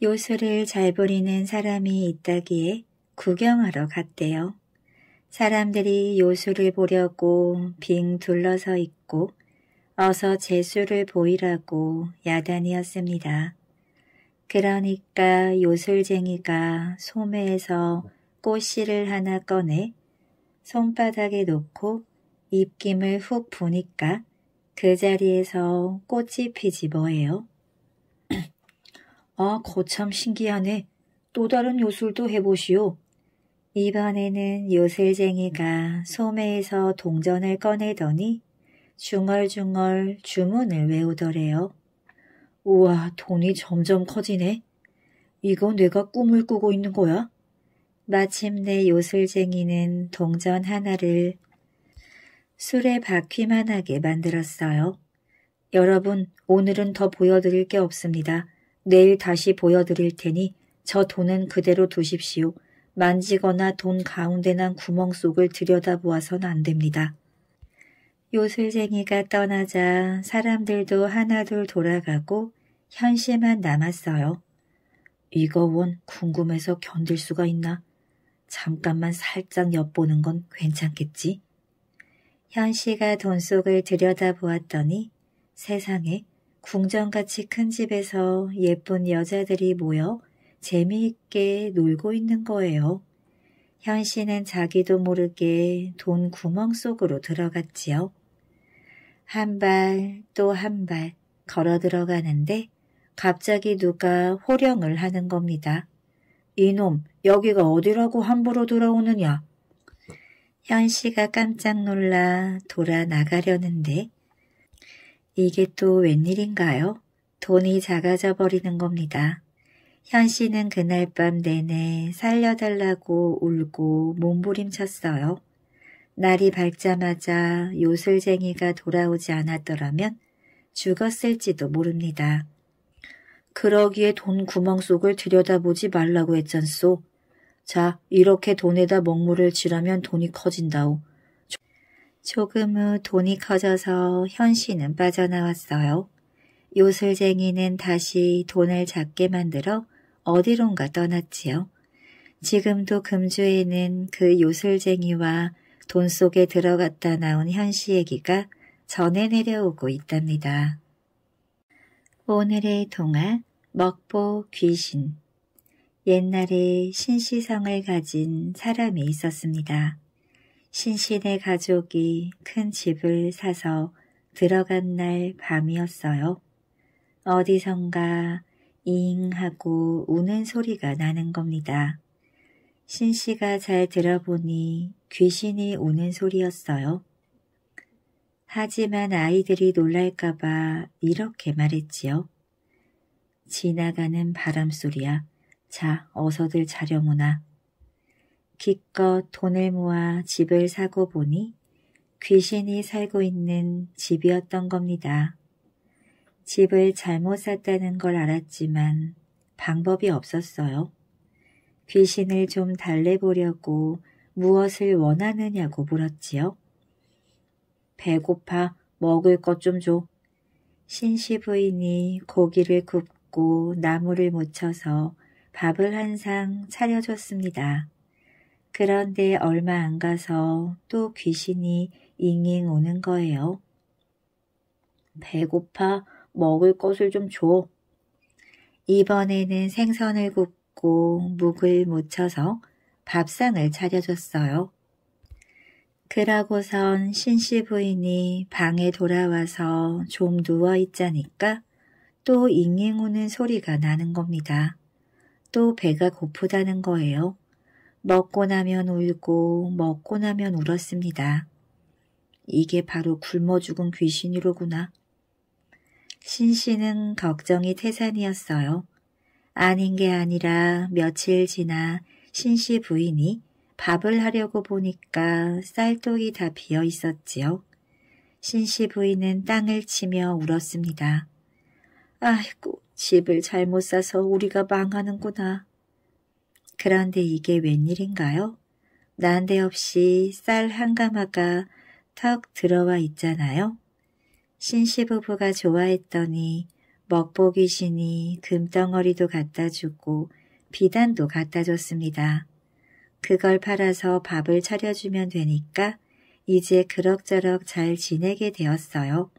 요술을 잘 부리는 사람이 있다기에 구경하러 갔대요. 사람들이 요술을 보려고 빙 둘러서 있고 어서 재수를 보이라고 야단이었습니다. 그러니까 요술쟁이가 소매에서 꽃씨를 하나 꺼내 손바닥에 놓고 입김을 훅 보니까 그 자리에서 꽃이 피지 뭐예요. 아, 거참 신기하네. 또 다른 요술도 해보시오. 이번에는 요술쟁이가 소매에서 동전을 꺼내더니 중얼중얼 주문을 외우더래요. 우와, 돈이 점점 커지네. 이건 내가 꿈을 꾸고 있는 거야? 마침내 요술쟁이는 동전 하나를 술에 바퀴만하게 만들었어요. 여러분, 오늘은 더 보여드릴 게 없습니다. 내일 다시 보여드릴 테니 저 돈은 그대로 두십시오. 만지거나 돈 가운데 난 구멍 속을 들여다보아선 안 됩니다. 요술쟁이가 떠나자 사람들도 하나둘 돌아가고 현실만 남았어요. 이거원 궁금해서 견딜 수가 있나? 잠깐만 살짝 엿보는 건 괜찮겠지? 현씨가 돈 속을 들여다보았더니 세상에 궁전같이 큰 집에서 예쁜 여자들이 모여 재미있게 놀고 있는 거예요. 현 씨는 자기도 모르게 돈 구멍 속으로 들어갔지요. 한 발 또 한 발 걸어 들어가는데 갑자기 누가 호령을 하는 겁니다. 이놈 여기가 어디라고 함부로 돌아오느냐현 씨가 깜짝 놀라 돌아 나가려는데 이게 또 웬일인가요? 돈이 작아져 버리는 겁니다. 현 씨는 그날 밤 내내 살려달라고 울고 몸부림쳤어요. 날이 밝자마자 요술쟁이가 돌아오지 않았더라면 죽었을지도 모릅니다. 그러기에 돈 구멍 속을 들여다보지 말라고 했잖소. 자, 이렇게 돈에다 먹물을 쥐라면 돈이 커진다오. 조금 후 돈이 커져서 현씨는 빠져나왔어요. 요술쟁이는 다시 돈을 작게 만들어 어디론가 떠났지요. 지금도 금주에는 그 요술쟁이와 돈 속에 들어갔다 나온 현 씨 얘기가 전해 내려오고 있답니다. 오늘의 동화 먹보 귀신 옛날에 신시성을 가진 사람이 있었습니다. 신신의 가족이 큰 집을 사서 들어간 날 밤이었어요. 어디선가 잉 하고 우는 소리가 나는 겁니다. 신씨가 잘 들어보니 귀신이 우는 소리였어요. 하지만 아이들이 놀랄까봐 이렇게 말했지요. 지나가는 바람 소리야. 자, 어서들 자려무나. 기껏 돈을 모아 집을 사고 보니 귀신이 살고 있는 집이었던 겁니다. 집을 잘못 샀다는 걸 알았지만 방법이 없었어요. 귀신을 좀 달래보려고 무엇을 원하느냐고 물었지요. 배고파 먹을 것 좀 줘. 신시 부인이 고기를 굽고 나무를 묻혀서 밥을 한 상 차려줬습니다. 그런데 얼마 안 가서 또 귀신이 잉잉 오는 거예요. 배고파 먹을 것을 좀 줘. 이번에는 생선을 굽고 묵을 묻혀서 밥상을 차려줬어요. 그러고선 신씨 부인이 방에 돌아와서 좀 누워있자니까 또 잉잉 우는 소리가 나는 겁니다. 또 배가 고프다는 거예요. 먹고 나면 울고 먹고 나면 울었습니다. 이게 바로 굶어 죽은 귀신이로구나. 신씨는 걱정이 태산이었어요. 아닌 게 아니라 며칠 지나 신씨 부인이 밥을 하려고 보니까 쌀떡이다 비어 있었지요. 신씨 부인은 땅을 치며 울었습니다. 아이고, 집을 잘못 사서 우리가 망하는구나. 그런데 이게 웬일인가요? 난데없이 쌀 한 가마가 턱 들어와 있잖아요. 신시 부부가 좋아했더니 먹보귀신이 금덩어리도 갖다 주고 비단도 갖다 줬습니다. 그걸 팔아서 밥을 차려주면 되니까 이제 그럭저럭 잘 지내게 되었어요.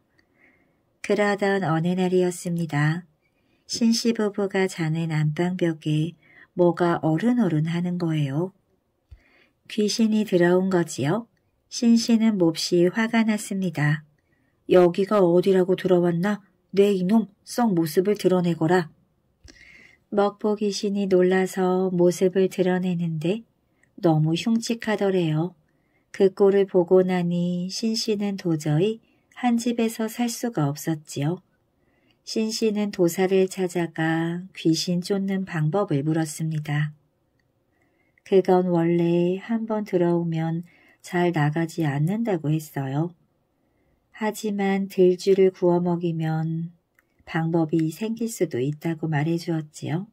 그러던 어느 날이었습니다. 신시 부부가 자는 안방벽에 뭐가 어른어른 하는 거예요. 귀신이 들어온 거지요. 신씨는 몹시 화가 났습니다. 여기가 어디라고 들어왔나? 내 이놈 썩 모습을 드러내거라. 먹보 귀신이 놀라서 모습을 드러내는데 너무 흉측하더래요. 그 꼴을 보고 나니 신씨는 도저히 한 집에서 살 수가 없었지요. 신씨는 도사를 찾아가 귀신 쫓는 방법을 물었습니다. 그건 원래 한번 들어오면 잘 나가지 않는다고 했어요. 하지만 들쥐를 구워 먹이면 방법이 생길 수도 있다고 말해 주었지요.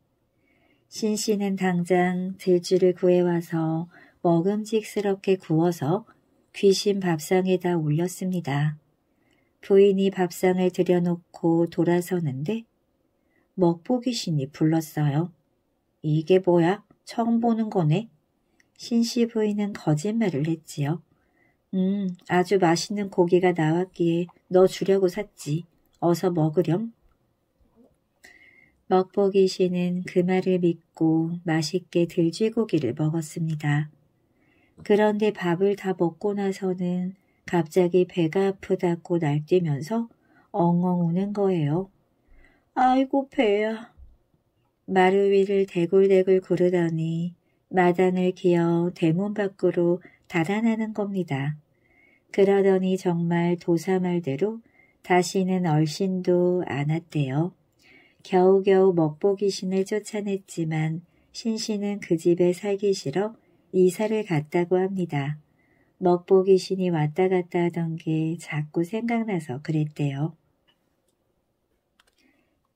신씨는 당장 들쥐를 구해와서 먹음직스럽게 구워서 귀신 밥상에다 올렸습니다. 부인이 밥상을 들여놓고 돌아서는데 먹보기 신이 불렀어요. 이게 뭐야? 처음 보는 거네. 신씨 부인은 거짓말을 했지요. 음, 아주 맛있는 고기가 나왔기에 너 주려고 샀지. 어서 먹으렴. 먹보기 씨는 그 말을 믿고 맛있게 들쥐고기를 먹었습니다. 그런데 밥을 다 먹고 나서는 갑자기 배가 아프다고 날뛰면서 엉엉 우는 거예요. 아이고 배야. 마루 위를 대굴대굴 구르더니 마당을 기어 대문 밖으로 달아나는 겁니다. 그러더니 정말 도사말대로 다시는 얼씬도 않았대요. 겨우겨우 먹보귀신을 쫓아냈지만 신씨는 그 집에 살기 싫어 이사를 갔다고 합니다. 먹보귀신이 왔다 갔다 하던 게 자꾸 생각나서 그랬대요.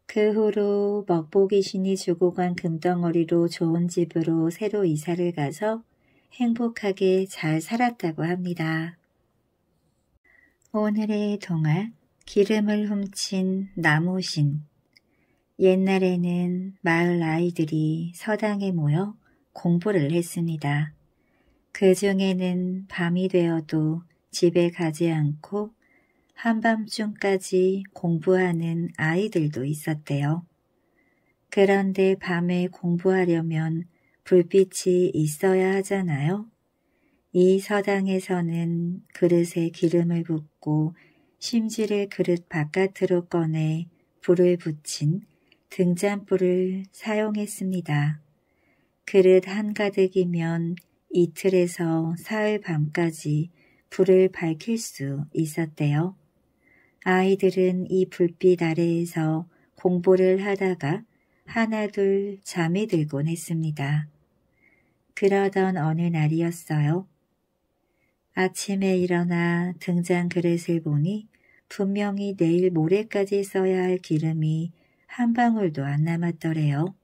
그 후로 먹보귀신이 주고 간 금덩어리로 좋은 집으로 새로 이사를 가서 행복하게 잘 살았다고 합니다. 오늘의 동화 기름을 훔친 나무신 옛날에는 마을 아이들이 서당에 모여 공부를 했습니다. 그 중에는 밤이 되어도 집에 가지 않고 한밤중까지 공부하는 아이들도 있었대요. 그런데 밤에 공부하려면 불빛이 있어야 하잖아요. 이 서당에서는 그릇에 기름을 붓고 심지를 그릇 바깥으로 꺼내 불을 붙인 등잔불을 사용했습니다. 그릇 한가득이면 이틀에서 사흘 밤까지 불을 밝힐 수 있었대요. 아이들은 이 불빛 아래에서 공부를 하다가 하나둘 잠이 들곤 했습니다. 그러던 어느 날이었어요. 아침에 일어나 등장 그릇을 보니 분명히 내일 모레까지 써야 할 기름이 한 방울도 안 남았더래요.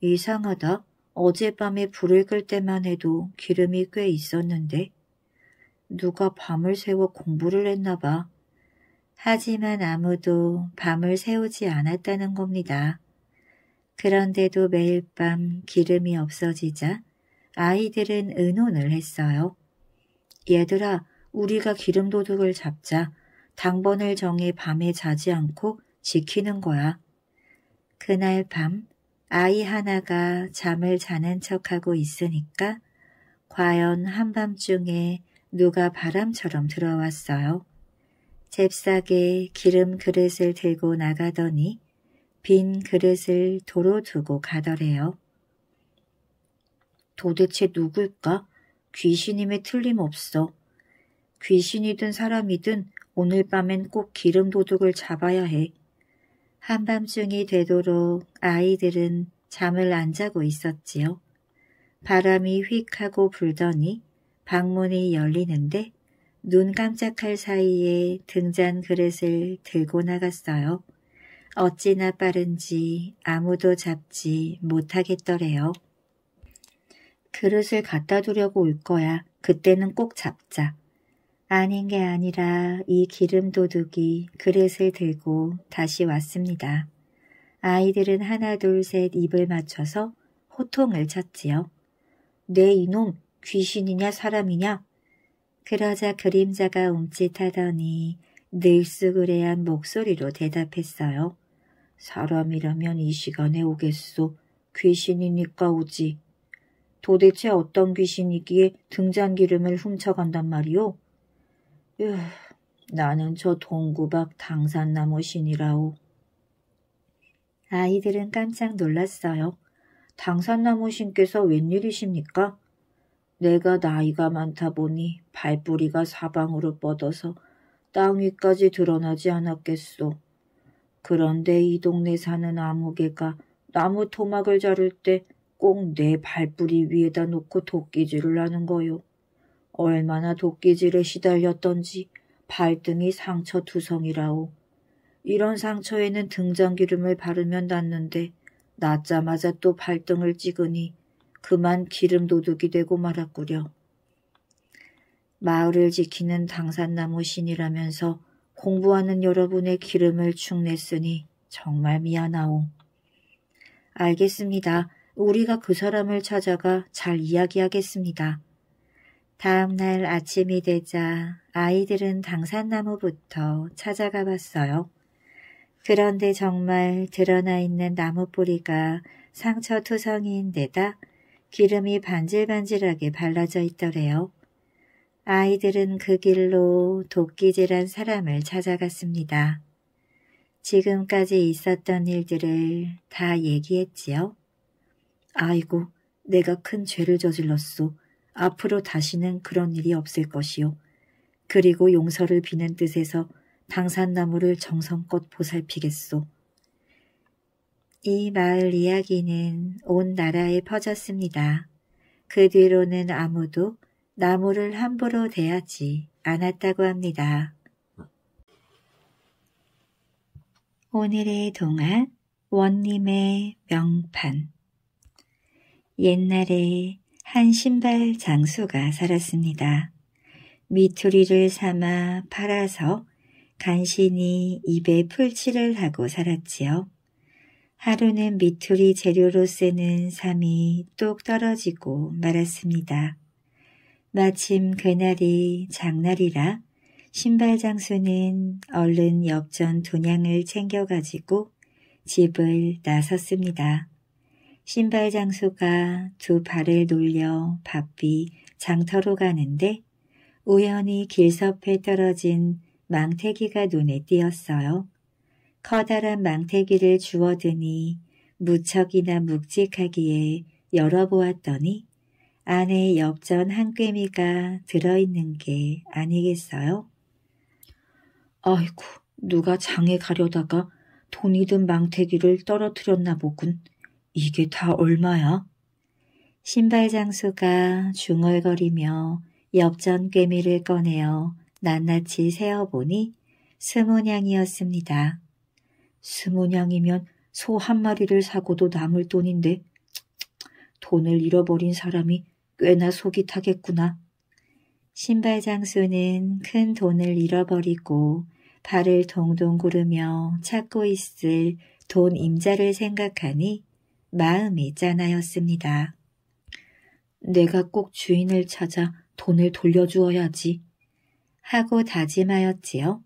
이상하다. 어젯밤에 불을 끌 때만 해도 기름이 꽤 있었는데 누가 밤을 새워 공부를 했나 봐. 하지만 아무도 밤을 새우지 않았다는 겁니다. 그런데도 매일 밤 기름이 없어지자 아이들은 의논을 했어요. 얘들아, 우리가 기름 도둑을 잡자. 당번을 정해 밤에 자지 않고 지키는 거야. 그날 밤 아이 하나가 잠을 자는 척하고 있으니까 과연 한밤중에 누가 바람처럼 들어왔어요. 잽싸게 기름 그릇을 들고 나가더니 빈 그릇을 도로 두고 가더래요. 도대체 누굴까? 귀신임에 틀림없어. 귀신이든 사람이든 오늘 밤엔 꼭 기름 도둑을 잡아야 해. 한밤중이 되도록 아이들은 잠을 안 자고 있었지요. 바람이 휙 하고 불더니 방문이 열리는데 눈 깜짝할 사이에 등잔 그릇을 들고 나갔어요. 어찌나 빠른지 아무도 잡지 못하겠더래요. 그릇을 갖다 두려고 올 거야. 그때는 꼭 잡자. 아닌 게 아니라 이 기름 도둑이 그릇을 들고 다시 왔습니다. 아이들은 하나 둘 셋 입을 맞춰서 호통을 쳤지요. 내 네, 이놈 귀신이냐 사람이냐? 그러자 그림자가 움찔하더니 늘수그레한 목소리로 대답했어요. 사람이라면 이 시간에 오겠소. 귀신이니까 오지. 도대체 어떤 귀신이기에 등잔 기름을 훔쳐간단 말이오? 에휴, 예. 나는 저 동구박 당산나무 신이라오. 아이들은 깜짝 놀랐어요. 당산나무 신께서 웬일이십니까? 내가 나이가 많다 보니 발뿌리가 사방으로 뻗어서 땅 위까지 드러나지 않았겠소. 그런데 이 동네 사는 아무개가 나무 토막을 자를 때 꼭 내 발뿌리 위에다 놓고 도끼질을 하는 거요. 얼마나 도끼질에 시달렸던지 발등이 상처투성이라오. 이런 상처에는 등장기름을 바르면 낫는데 낫자마자 또 발등을 찍으니 그만 기름 도둑이 되고 말았구려. 마을을 지키는 당산나무 신이라면서 공부하는 여러분의 기름을 축냈으니 정말 미안하오. 알겠습니다. 우리가 그 사람을 찾아가 잘 이야기하겠습니다. 다음 날 아침이 되자 아이들은 당산나무부터 찾아가 봤어요. 그런데 정말 드러나 있는 나무 뿌리가 상처 투성이인 데다 기름이 반질반질하게 발라져 있더래요. 아이들은 그 길로 도끼질한 사람을 찾아갔습니다. 지금까지 있었던 일들을 다 얘기했지요. 아이고, 내가 큰 죄를 저질렀소. 앞으로 다시는 그런 일이 없을 것이요. 그리고 용서를 비는 뜻에서 당산나무를 정성껏 보살피겠소. 이 마을 이야기는 온 나라에 퍼졌습니다. 그 뒤로는 아무도 나무를 함부로 대하지 않았다고 합니다. 오늘의 동화 원님의 명판 옛날에 한 신발 장수가 살았습니다. 미투리를 삼아 팔아서 간신히 입에 풀칠을 하고 살았지요. 하루는 미투리 재료로 쓰는 삶이 똑 떨어지고 말았습니다. 마침 그날이 장날이라 신발 장수는 얼른 엽전 돈양을 챙겨가지고 집을 나섰습니다. 신발 장수가 두 발을 놀려 바삐 장터로 가는데 우연히 길섭에 떨어진 망태기가 눈에 띄었어요. 커다란 망태기를 주워드니 무척이나 묵직하기에 열어보았더니 안에 엽전 한 꿰미가 들어있는 게 아니겠어요? 아이고, 누가 장에 가려다가 돈이 든 망태기를 떨어뜨렸나 보군. 이게 다 얼마야? 신발 장수가 중얼거리며 엽전 꿰미를 꺼내어 낱낱이 세어보니 스무냥이었습니다. 스무냥이면 소 한 마리를 사고도 남을 돈인데 돈을 잃어버린 사람이 꽤나 속이 타겠구나. 신발 장수는 큰 돈을 잃어버리고 발을 동동 구르며 찾고 있을 돈 임자를 생각하니 마음이 짠하였습니다. 내가 꼭 주인을 찾아 돈을 돌려주어야지 하고 다짐하였지요.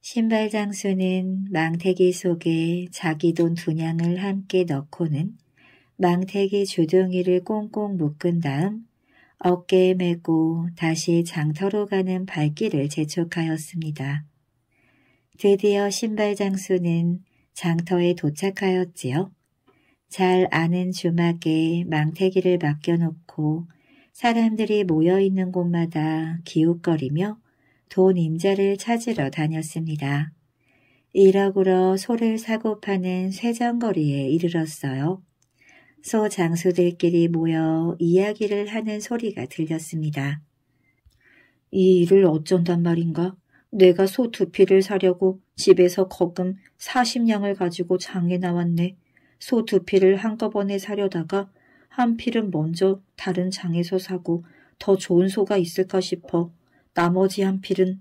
신발 장수는 망태기 속에 자기 돈분양을 함께 넣고는 망태기 주둥이를 꽁꽁 묶은 다음 어깨에 메고 다시 장터로 가는 발길을 재촉하였습니다. 드디어 신발 장수는 장터에 도착하였지요. 잘 아는 주막에 망태기를 맡겨놓고 사람들이 모여있는 곳마다 기웃거리며 돈 임자를 찾으러 다녔습니다. 이러고러 소를 사고 파는 쇠장거리에 이르렀어요. 소 장수들끼리 모여 이야기를 하는 소리가 들렸습니다. 이 일을 어쩐단 말인가? 내가 소두 피를 사려고 집에서 거금 40냥을 가지고 장에 나왔네. 소두 피를 한꺼번에 사려다가 한 필은 먼저 다른 장에서 사고 더 좋은 소가 있을까 싶어 나머지 한 필은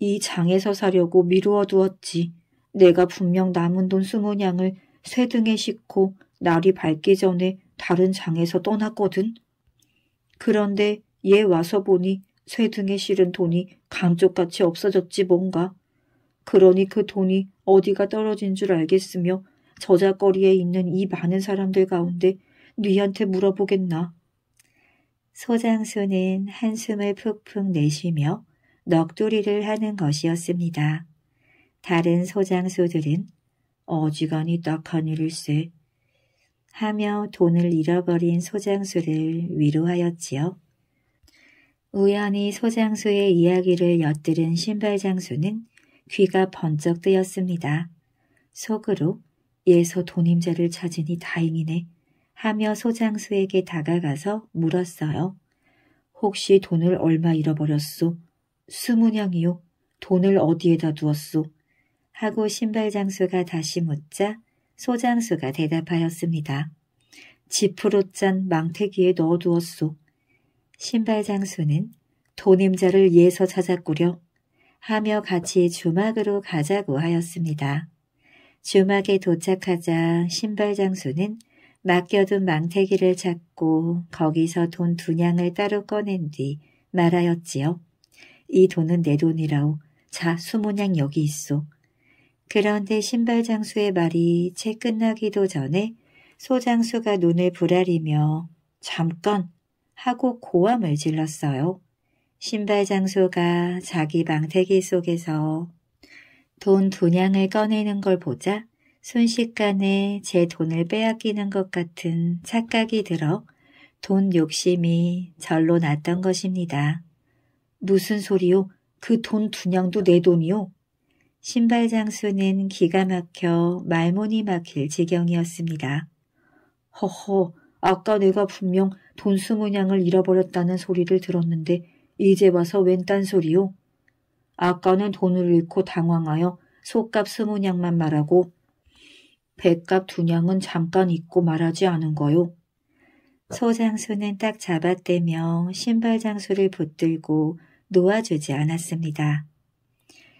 이 장에서 사려고 미루어 두었지. 내가 분명 남은 돈 스무 양을 쇠 등에 싣고 날이 밝기 전에 다른 장에서 떠났거든. 그런데 얘 와서 보니 쇠 등에 실은 돈이 감쪽같이 없어졌지 뭔가. 그러니 그 돈이 어디가 떨어진 줄 알겠으며 저작거리에 있는 이 많은 사람들 가운데 뉘한테 물어보겠나. 소장수는 한숨을 푹푹 내쉬며 넋두리를 하는 것이었습니다. 다른 소장수들은 어지간히 딱한 일일세 하며 돈을 잃어버린 소장수를 위로하였지요. 우연히 소장수의 이야기를 엿들은 신발 장수는 귀가 번쩍 뜨였습니다. 속으로 예서 돈임자를 찾으니 다행이네 하며 소장수에게 다가가서 물었어요. 혹시 돈을 얼마 잃어버렸소? 수문형이요 돈을 어디에다 두었소? 하고 신발 장수가 다시 묻자 소장수가 대답하였습니다. 지프로 짠 망태기에 넣어두었소. 신발 장수는 돈임자를 예서 찾아꾸려 하며 같이 주막으로 가자고 하였습니다. 주막에 도착하자 신발 장수는 맡겨둔 망태기를 찾고 거기서 돈 두냥을 따로 꺼낸 뒤 말하였지요. 이 돈은 내 돈이라오. 자, 수문양 여기 있소. 그런데 신발 장수의 말이 채 끝나기도 전에 소장수가 눈을 부라리며 잠깐 하고 고함을 질렀어요. 신발 장수가 자기 방태기 속에서 돈 분양을 꺼내는 걸 보자 순식간에 제 돈을 빼앗기는 것 같은 착각이 들어 돈 욕심이 절로 났던 것입니다. 무슨 소리요? 그 돈 분양도 내 돈이요? 신발 장수는 기가 막혀 말문이 막힐 지경이었습니다. 허허, 아까 내가 분명 돈수문양을 잃어버렸다는 소리를 들었는데 이제 와서 웬 딴소리요? 아까는 돈을 잃고 당황하여 속값 스무 냥만 말하고 백값두 냥은 잠깐 잊고 말하지 않은 거요. 소장수는 딱 잡아떼며 신발 장수를 붙들고 놓아주지 않았습니다.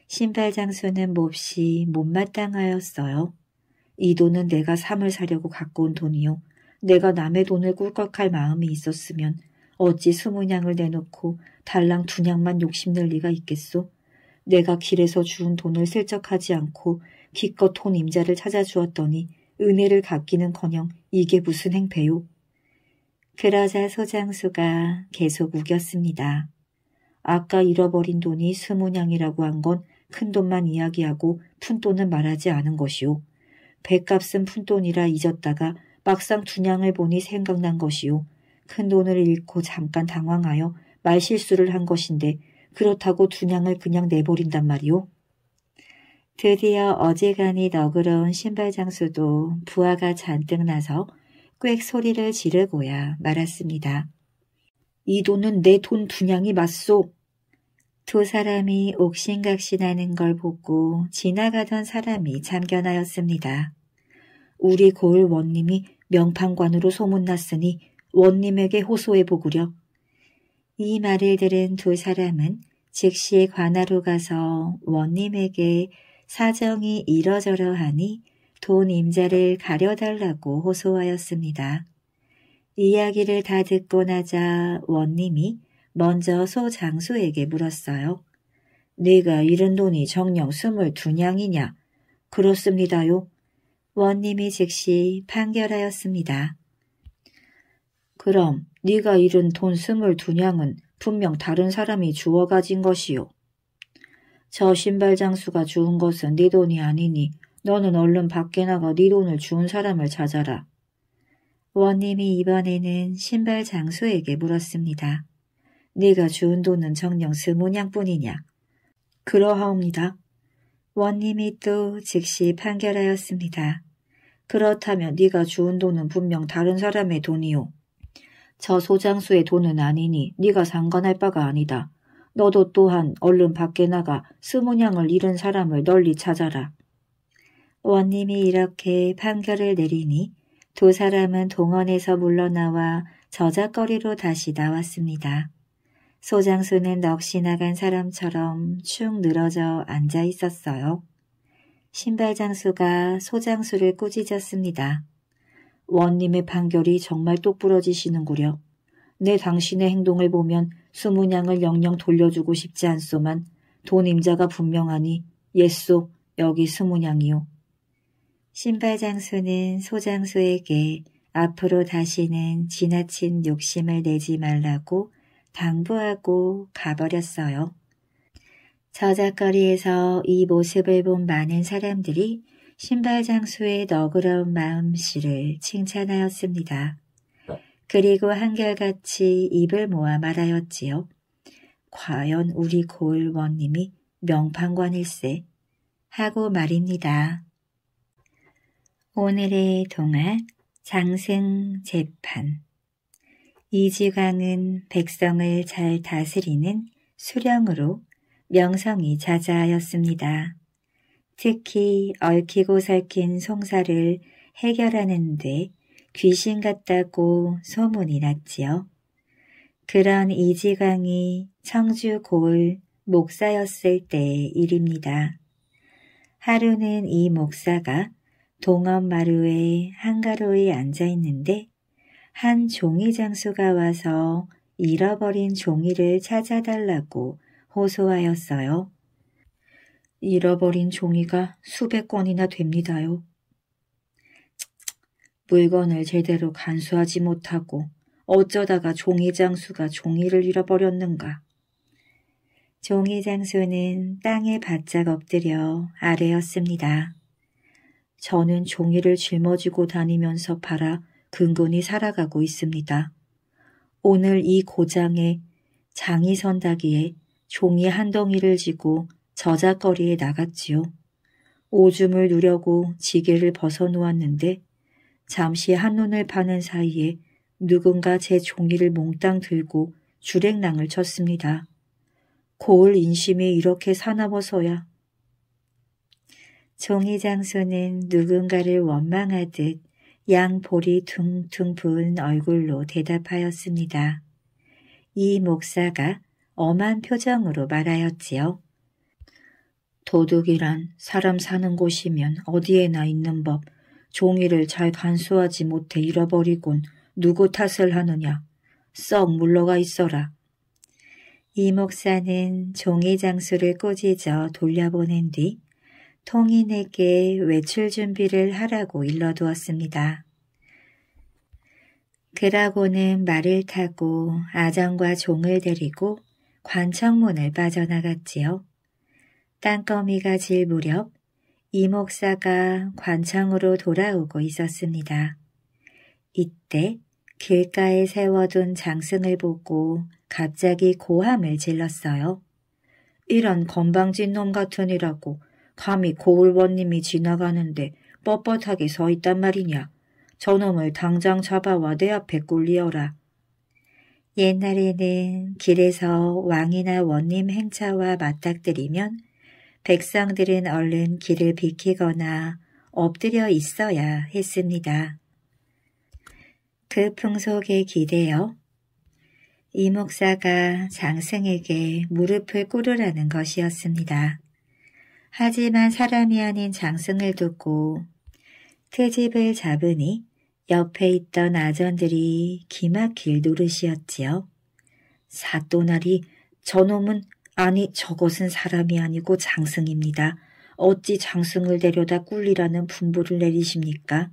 신발 장수는 몹시 못마땅하였어요. 이 돈은 내가 삶을 사려고 갖고 온 돈이요. 내가 남의 돈을 꿀꺽할 마음이 있었으면 어찌 스무 냥을 내놓고 달랑 두 냥만 욕심낼 리가 있겠소? 내가 길에서 주운 돈을 슬쩍하지 않고 기껏 돈 임자를 찾아주었더니 은혜를 갚기는커녕 이게 무슨 행패요? 그러자 소장수가 계속 우겼습니다. 아까 잃어버린 돈이 스무냥이라고 한 건 큰 돈만 이야기하고 푼돈은 말하지 않은 것이요. 백값은 푼돈이라 잊었다가 막상 두냥을 보니 생각난 것이요. 큰 돈을 잃고 잠깐 당황하여 말실수를 한 것인데 그렇다고 둔양을 그냥 내버린단 말이오. 드디어 어지간히 너그러운 신발 장수도 부하가 잔뜩 나서 꽥 소리를 지르고야 말았습니다. 이 돈은 내 돈 둔양이 맞소. 두 사람이 옥신각신하는 걸 보고 지나가던 사람이 참견하였습니다. 우리 고을 원님이 명판관으로 소문났으니 원님에게 호소해 보구려. 이 말을 들은 두 사람은 즉시 관하로 가서 원님에게 사정이 이러저러하니 돈 임자를 가려달라고 호소하였습니다. 이야기를 다 듣고 나자 원님이 먼저 소장수에게 물었어요. 네가 잃은 돈이 정령 스물두냥이냐? 그렇습니다요. 원님이 즉시 판결하였습니다. 그럼 네가 잃은 돈 스물 두냥은 분명 다른 사람이 주워 가진 것이오저 신발 장수가 주운 것은 네 돈이 아니니 너는 얼른 밖에 나가 네 돈을 주운 사람을 찾아라. 원님이 이번에는 신발 장수에게 물었습니다. 네가 주운 돈은 정령 스무냥뿐이냐? 그러하옵니다. 원님이 또 즉시 판결하였습니다. 그렇다면 네가 주운 돈은 분명 다른 사람의 돈이오 저 소장수의 돈은 아니니 네가 상관할 바가 아니다. 너도 또한 얼른 밖에 나가 스무냥을 잃은 사람을 널리 찾아라. 원님이 이렇게 판결을 내리니 두 사람은 동원에서 물러나와 저작거리로 다시 나왔습니다. 소장수는 넋이 나간 사람처럼 축 늘어져 앉아 있었어요. 신발 장수가 소장수를 꾸짖었습니다. 원님의 판결이 정말 똑부러지시는구려. 내 당신의 행동을 보면 수문양을 영영 돌려주고 싶지 않소만 돈 임자가 분명하니 예소 여기 수문양이요. 신발장수는 소장수에게 앞으로 다시는 지나친 욕심을 내지 말라고 당부하고 가버렸어요. 저작거리에서 이 모습을 본 많은 사람들이 신발 장수의 너그러운 마음씨를 칭찬하였습니다. 네. 그리고 한결같이 입을 모아 말하였지요. 과연 우리 고을 원님이 명판관일세 하고 말입니다. 오늘의 동화 장승 재판 이지광은 백성을 잘 다스리는 수령으로 명성이 자자하였습니다. 특히 얽히고 살킨 송사를 해결하는데 귀신 같다고 소문이 났지요. 그런 이지광이 청주 고을 목사였을 때의 일입니다. 하루는 이 목사가 동원 마루에 한가로이 앉아 있는데 한 종이 장수가 와서 잃어버린 종이를 찾아달라고 호소하였어요. 잃어버린 종이가 수백 권이나 됩니다요. 물건을 제대로 간수하지 못하고 어쩌다가 종이 장수가 종이를 잃어버렸는가. 종이 장수는 땅에 바짝 엎드려 아래였습니다. 저는 종이를 짊어지고 다니면서 팔아 근근히 살아가고 있습니다. 오늘 이 고장에 장이 선다기에 종이 한 덩이를 지고 저작거리에 나갔지요. 오줌을 누려고 지게를 벗어놓았는데 잠시 한눈을 파는 사이에 누군가 제 종이를 몽땅 들고 주랭낭을 쳤습니다. 고을 인심이 이렇게 사나워서야. 종이 장수는 누군가를 원망하듯 양볼이 둥둥 부은 얼굴로 대답하였습니다. 이 목사가 엄한 표정으로 말하였지요. 도둑이란 사람 사는 곳이면 어디에나 있는 법, 종이를 잘 간수하지 못해 잃어버리곤 누구 탓을 하느냐. 썩 물러가 있어라. 이 목사는 종이 장수를 꼬지져 돌려보낸 뒤 통인에게 외출 준비를 하라고 일러두었습니다. 그라고는 말을 타고 아장과 종을 데리고 관청문을 빠져나갔지요. 땅거미가 질 무렵 이 목사가 관청으로 돌아오고 있었습니다. 이때 길가에 세워둔 장승을 보고 갑자기 고함을 질렀어요. 이런 건방진 놈 같으니라고 감히 고울원님이 지나가는데 뻣뻣하게 서 있단 말이냐. 저놈을 당장 잡아와 내 앞에 꿀리어라. 옛날에는 길에서 왕이나 원님 행차와 맞닥뜨리면 백성들은 얼른 길을 비키거나 엎드려 있어야 했습니다. 그 풍속에 기대어 이 목사가 장승에게 무릎을 꿇으라는 것이었습니다. 하지만 사람이 아닌 장승을 듣고 트집을 그 잡으니 옆에 있던 아전들이 기막힐 노릇이었지요. 사또나리 저놈은 아니 저것은 사람이 아니고 장승입니다. 어찌 장승을 데려다 꿀리라는 분부를 내리십니까?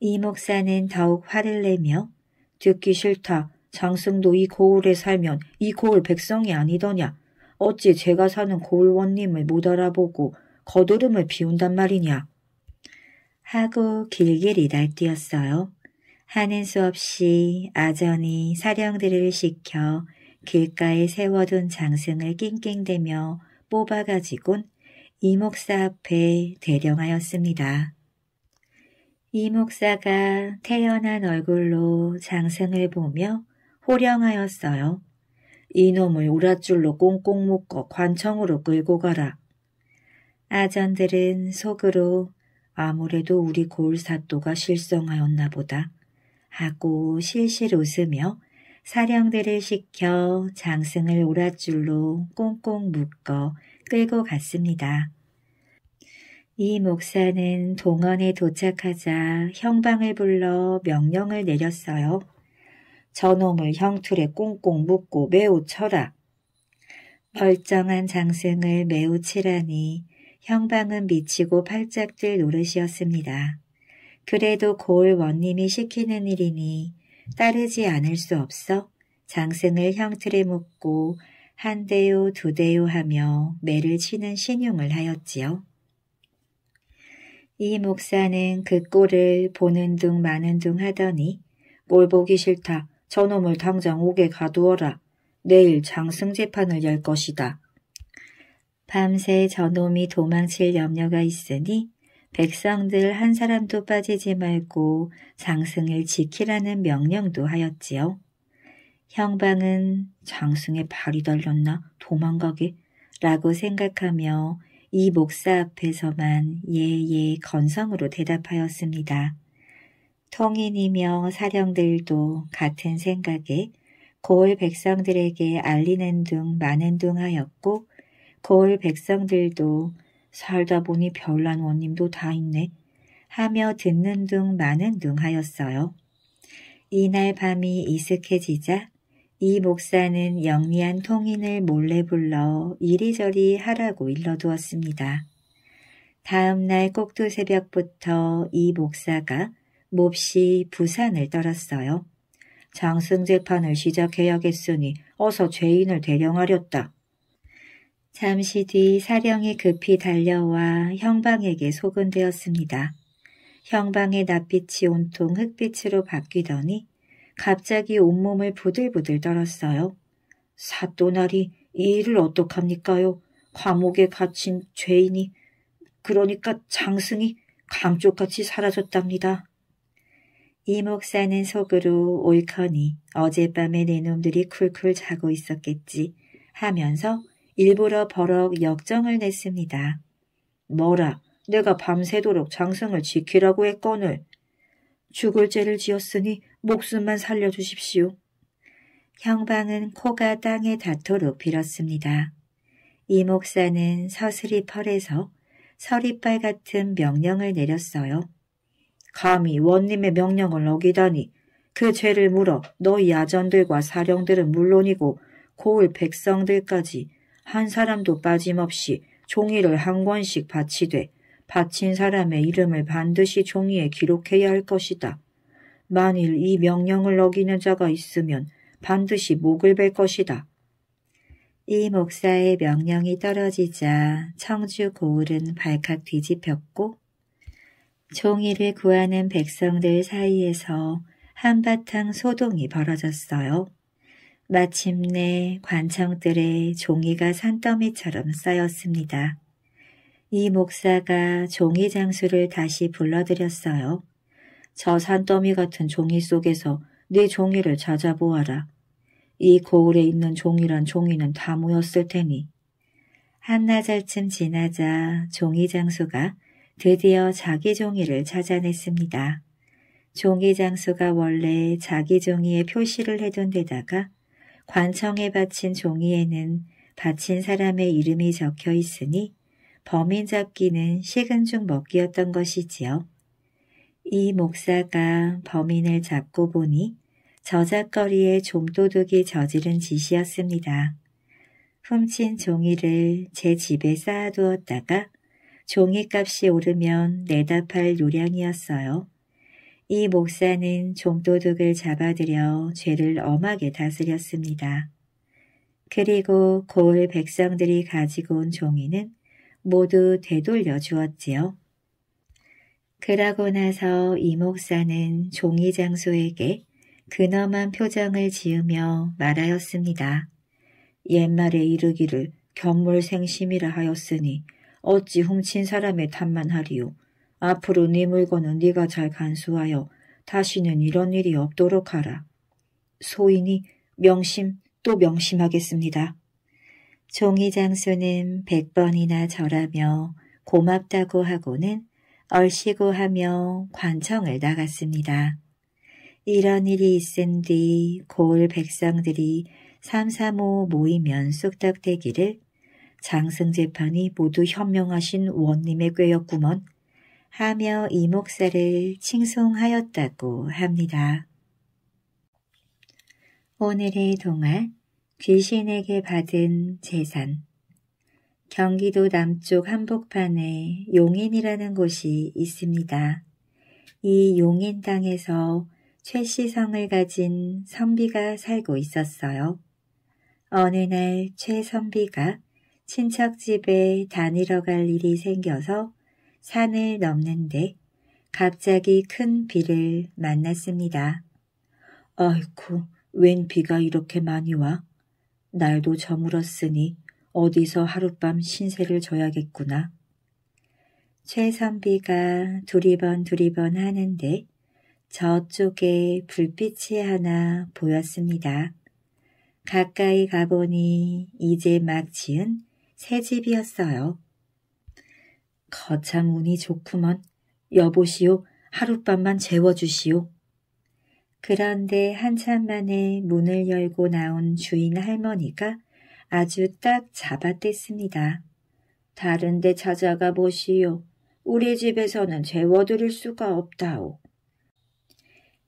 이 목사는 더욱 화를 내며 듣기 싫다. 장승도 이 고을에 살면 이 고을 백성이 아니더냐. 어찌 제가 사는 고을 원님을 못 알아보고 거드름을 비운단 말이냐. 하고 길길이 날뛰었어요. 하는 수 없이 아전이 사령들을 시켜 길가에 세워둔 장승을 낑낑대며 뽑아가지곤 이목사 앞에 대령하였습니다. 이목사가 태연한 얼굴로 장승을 보며 호령하였어요. 이놈을 오랏줄로 꽁꽁 묶어 관청으로 끌고 가라. 아전들은 속으로 아무래도 우리 골사또가 실성하였나 보다 하고 실실 웃으며 사령들을 시켜 장승을 오랏줄로 꽁꽁 묶어 끌고 갔습니다. 이 목사는 동원에 도착하자 형방을 불러 명령을 내렸어요. 저놈을 형틀에 꽁꽁 묶고 매우 쳐라. 멀쩡한 장승을 매우 치라니 형방은 미치고 팔짝 들 노릇이었습니다. 그래도 고을 원님이 시키는 일이니 따르지 않을 수 없어 장승을 형틀에 묶고 한 대요 두 대요 하며 매를 치는 신용을 하였지요. 이 목사는 그 꼴을 보는 둥 마는 둥 하더니 뭘 보기 싫다. 저놈을 당장 옥에 가두어라. 내일 장승 재판을 열 것이다. 밤새 저놈이 도망칠 염려가 있으니 백성들 한 사람도 빠지지 말고 장승을 지키라는 명령도 하였지요. 형방은 장승의 발이 달렸나 도망가게 라고 생각하며 이 목사 앞에서만 예예 건성으로 대답하였습니다. 통인이며 사령들도 같은 생각에 고을 백성들에게 알리는 둥 마는 둥 하였고 고을 백성들도 살다 보니 별난 원님도 다 있네 하며 듣는 둥 마는 둥 하였어요. 이날 밤이 이슥해지자 이 목사는 영리한 통인을 몰래 불러 이리저리 하라고 일러두었습니다. 다음 날 꼭두 새벽부터 이 목사가 몹시 부산을 떨었어요. 장승재판을 시작해야겠으니 어서 죄인을 대령하렸다. 잠시 뒤 사령이 급히 달려와 형방에게 소근되었습니다. 형방의 낯빛이 온통 흙빛으로 바뀌더니 갑자기 온몸을 부들부들 떨었어요. 사또나리 이 일을 어떡합니까요? 과목에 갇힌 죄인이 그러니까 장승이 감쪽같이 사라졌답니다. 이 목사는 속으로 옳거니 어젯밤에 내 놈들이 쿨쿨 자고 있었겠지 하면서 일부러 버럭 역정을 냈습니다. 뭐라 내가 밤새도록 장성을 지키라고 했거늘 죽을 죄를 지었으니 목숨만 살려주십시오. 형방은 코가 땅에 닿도록 빌었습니다. 이 목사는 서슬이 펄에서 서리빨 같은 명령을 내렸어요. 감히 원님의 명령을 어기다니 그 죄를 물어 너희 아전들과 사령들은 물론이고 고을 백성들까지 한 사람도 빠짐없이 종이를 한 권씩 바치되 바친 사람의 이름을 반드시 종이에 기록해야 할 것이다. 만일 이 명령을 어기는 자가 있으면 반드시 목을 벨 것이다. 이 목사의 명령이 떨어지자 청주 고을은 발칵 뒤집혔고 종이를 구하는 백성들 사이에서 한바탕 소동이 벌어졌어요. 마침내 관청들의 종이가 산더미처럼 쌓였습니다. 이 목사가 종이 장수를 다시 불러들였어요. 저 산더미 같은 종이 속에서 네 종이를 찾아보아라. 이고울에 있는 종이란 종이는 다 모였을 테니. 한나절쯤 지나자 종이 장수가 드디어 자기 종이를 찾아냈습니다. 종이 장수가 원래 자기 종이에 표시를 해둔 데다가 관청에 바친 종이에는 바친 사람의 이름이 적혀 있으니 범인 잡기는 식은 죽 먹기였던 것이지요. 이 목사가 범인을 잡고 보니 저작거리에 좀도둑이 저지른 짓이었습니다. 훔친 종이를 제 집에 쌓아두었다가 종이값이 오르면 내다 팔 요량이었어요. 이 목사는 종도둑을 잡아들여 죄를 엄하게 다스렸습니다. 그리고 고을 백성들이 가지고 온 종이는 모두 되돌려 주었지요. 그러고 나서 이 목사는 종이 장소에게 근엄한 표정을 지으며 말하였습니다. 옛말에 이르기를 견물생심이라 하였으니 어찌 훔친 사람의 탓만 하리요. 앞으로 네 물건은 네가 잘 간수하여 다시는 이런 일이 없도록 하라. 소인이 명심 또 명심하겠습니다. 종이장수는 백번이나 절하며 고맙다고 하고는 얼씨구 하며 관청을 나갔습니다. 이런 일이 있은 뒤 고을 백성들이 삼삼오 모이면 쑥닥대기를 장승재판이 모두 현명하신 원님의 꾀였구먼 하며 이 목사를 칭송하였다고 합니다. 오늘의 동화 귀신에게 받은 재산 경기도 남쪽 한복판에 용인이라는 곳이 있습니다. 이 용인 땅에서 최씨성을 가진 선비가 살고 있었어요. 어느 날 최선비가 친척집에 다니러 갈 일이 생겨서 산을 넘는데 갑자기 큰 비를 만났습니다. 아이쿠, 웬 비가 이렇게 많이 와? 날도 저물었으니 어디서 하룻밤 신세를 져야겠구나. 최선비가 두리번 두리번 하는데 저쪽에 불빛이 하나 보였습니다. 가까이 가보니 이제 막 지은 새 집이었어요. 거참 운이 좋구먼. 여보시오. 하룻밤만 재워주시오. 그런데 한참 만에 문을 열고 나온 주인 할머니가 아주 딱 잡아댔습니다. 다른 데 찾아가 보시오. 우리 집에서는 재워드릴 수가 없다오.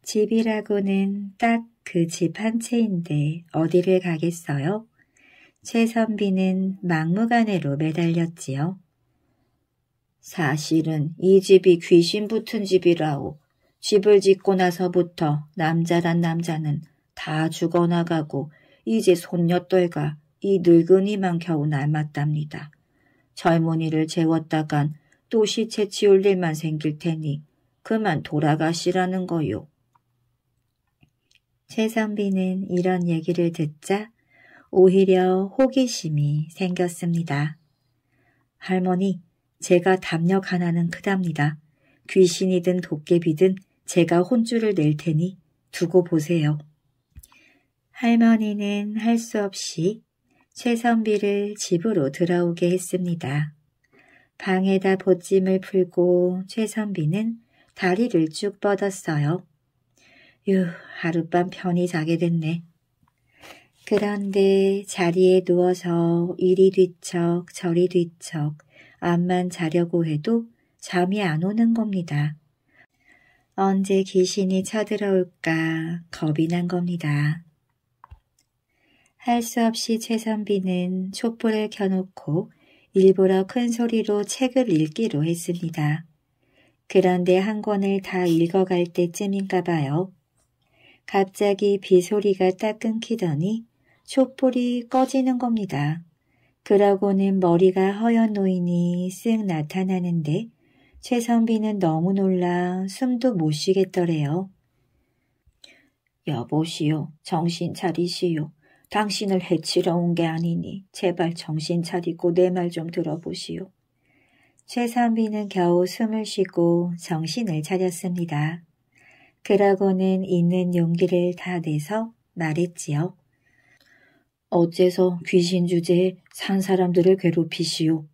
집이라고는 딱 그 집 한 채인데 어디를 가겠어요? 최선비는 막무가내로 매달렸지요. 사실은 이 집이 귀신 붙은 집이라오. 집을 짓고 나서부터 남자란 남자는 다 죽어나가고 이제 손녀딸과 이 늙은이만 겨우 남았답니다. 젊은이를 재웠다간 또 시체 치울 일만 생길 테니 그만 돌아가시라는 거요. 최상비는 이런 얘기를 듣자 오히려 호기심이 생겼습니다. 할머니, 제가 담력 하나는 크답니다. 귀신이든 도깨비든 제가 혼쭐을 낼 테니 두고 보세요. 할머니는 할 수 없이 최선비를 집으로 들어오게 했습니다. 방에다 보찜을 풀고 최선비는 다리를 쭉 뻗었어요. 유, 하룻밤 편히 자게 됐네. 그런데 자리에 누워서 이리 뒤척 저리 뒤척 암만 자려고 해도 잠이 안 오는 겁니다. 언제 귀신이 쳐들어올까 겁이 난 겁니다. 할 수 없이 최선비는 촛불을 켜놓고 일부러 큰 소리로 책을 읽기로 했습니다. 그런데 한 권을 다 읽어갈 때쯤인가 봐요. 갑자기 비소리가 딱 끊기더니 촛불이 꺼지는 겁니다. 그러고는 머리가 허연 노인이 쓱 나타나는데 최선비는 너무 놀라 숨도 못 쉬겠더래요. 여보시오, 정신 차리시오. 당신을 해치러 온 게 아니니 제발 정신 차리고 내 말 좀 들어보시오. 최선비는 겨우 숨을 쉬고 정신을 차렸습니다. 그러고는 있는 용기를 다 내서 말했지요. 어째서 귀신 주제에 산 사람들을 괴롭히시오.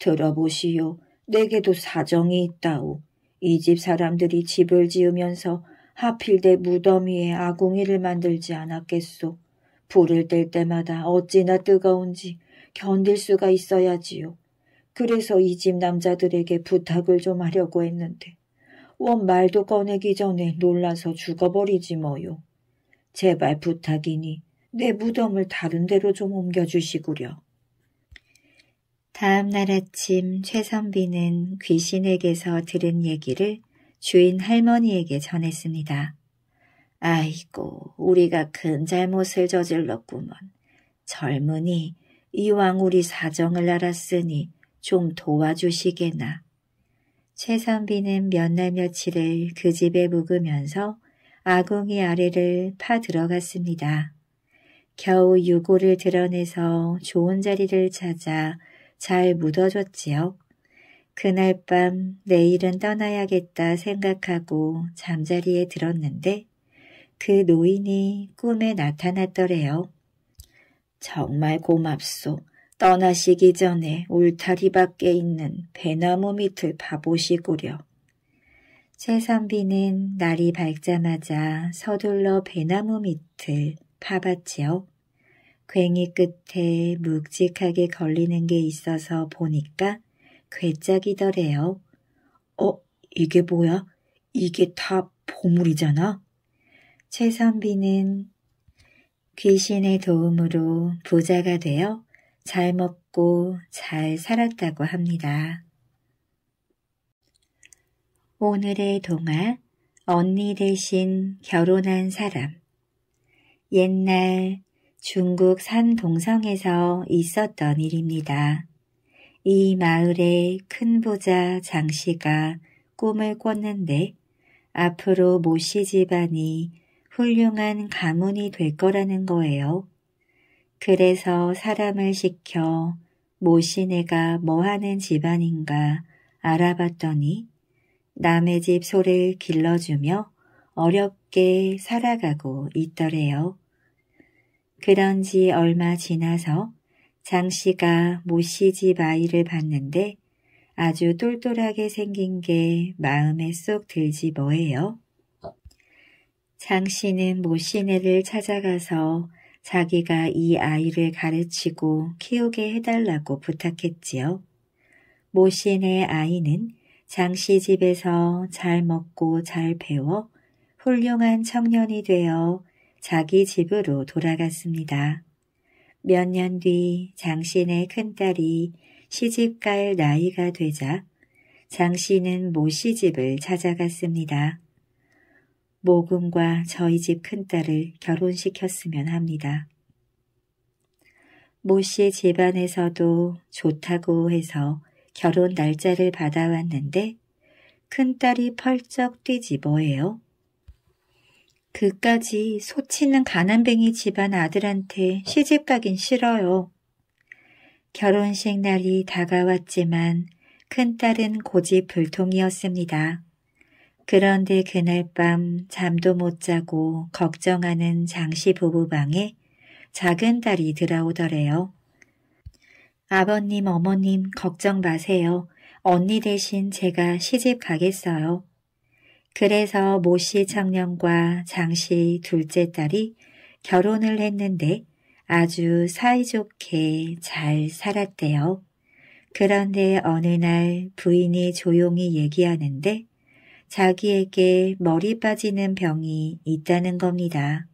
들어보시오. 내게도 사정이 있다오. 이 집 사람들이 집을 지으면서 하필 내 무덤 위에 아궁이를 만들지 않았겠소. 불을 뗄 때마다 어찌나 뜨거운지 견딜 수가 있어야지요. 그래서 이 집 남자들에게 부탁을 좀 하려고 했는데 원 말도 꺼내기 전에 놀라서 죽어버리지 뭐요. 제발 부탁이니 내 무덤을 다른 데로 좀 옮겨주시구려. 다음 날 아침 최선비는 귀신에게서 들은 얘기를 주인 할머니에게 전했습니다. 아이고 우리가 큰 잘못을 저질렀구먼. 젊은이 이왕 우리 사정을 알았으니 좀 도와주시게나. 최선비는 몇 날 며칠을 그 집에 묵으면서 아궁이 아래를 파 들어갔습니다. 겨우 유골을 드러내서 좋은 자리를 찾아 잘 묻어줬지요. 그날 밤 내일은 떠나야겠다 생각하고 잠자리에 들었는데 그 노인이 꿈에 나타났더래요. 정말 고맙소. 떠나시기 전에 울타리 밖에 있는 배나무 밑을 봐보시구려. 최선비는 날이 밝자마자 서둘러 배나무 밑을 파봤지요. 괭이 끝에 묵직하게 걸리는 게 있어서 보니까 괴짝이더래요. 어, 이게 뭐야? 이게 다 보물이잖아. 최선비는 귀신의 도움으로 부자가 되어 잘 먹고 잘 살았다고 합니다. 오늘의 동화 언니 대신 결혼한 사람 옛날 중국 산 동성에서 있었던 일입니다. 이 마을의 큰 부자 장씨가 꿈을 꿨는데 앞으로 모씨 집안이 훌륭한 가문이 될 거라는 거예요. 그래서 사람을 시켜 모씨네가 뭐하는 집안인가 알아봤더니 남의 집 소를 길러주며 어렵게 살아가고 있더래요. 그런 지 얼마 지나서 장 씨가 모씨 집 아이를 봤는데 아주 똘똘하게 생긴 게 마음에 쏙 들지 뭐예요. 장 씨는 모씨네를 찾아가서 자기가 이 아이를 가르치고 키우게 해달라고 부탁했지요. 모씨네 아이는 장씨 집에서 잘 먹고 잘 배워 훌륭한 청년이 되어 자기 집으로 돌아갔습니다. 몇 년 뒤 장신의 큰딸이 시집갈 나이가 되자 장신은 모씨 집을 찾아갔습니다. 모금과 저희 집 큰딸을 결혼시켰으면 합니다. 모씨 집안에서도 좋다고 해서 결혼 날짜를 받아왔는데 큰딸이 펄쩍 뛰지 뭐예요? 그까지 소치는 가난뱅이 집안 아들한테 시집 가긴 싫어요. 결혼식 날이 다가왔지만 큰딸은 고집 불통이었습니다. 그런데 그날 밤 잠도 못 자고 걱정하는 장씨 부부 방에 작은 딸이 들어오더래요. 아버님, 어머님 걱정 마세요. 언니 대신 제가 시집 가겠어요. 그래서 모씨 청년과 장씨 둘째 딸이 결혼을 했는데 아주 사이좋게 잘 살았대요. 그런데 어느 날 부인이 조용히 얘기하는데 자기에게 머리 빠지는 병이 있다는 겁니다.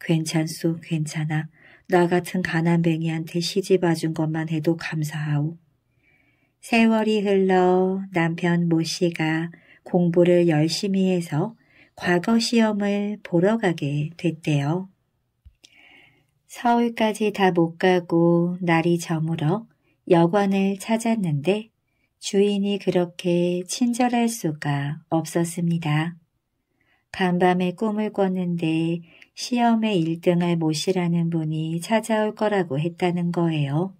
괜찮소, 괜찮아. 나 같은 가난뱅이한테 시집와준 것만 해도 감사하오. 세월이 흘러 남편 모 씨가 공부를 열심히 해서 과거 시험을 보러 가게 됐대요. 서울까지 다 못 가고 날이 저물어 여관을 찾았는데 주인이 그렇게 친절할 수가 없었습니다. 간밤에 꿈을 꿨는데 시험에 1등을모 씨라는 분이 찾아올 거라고 했다는 거예요.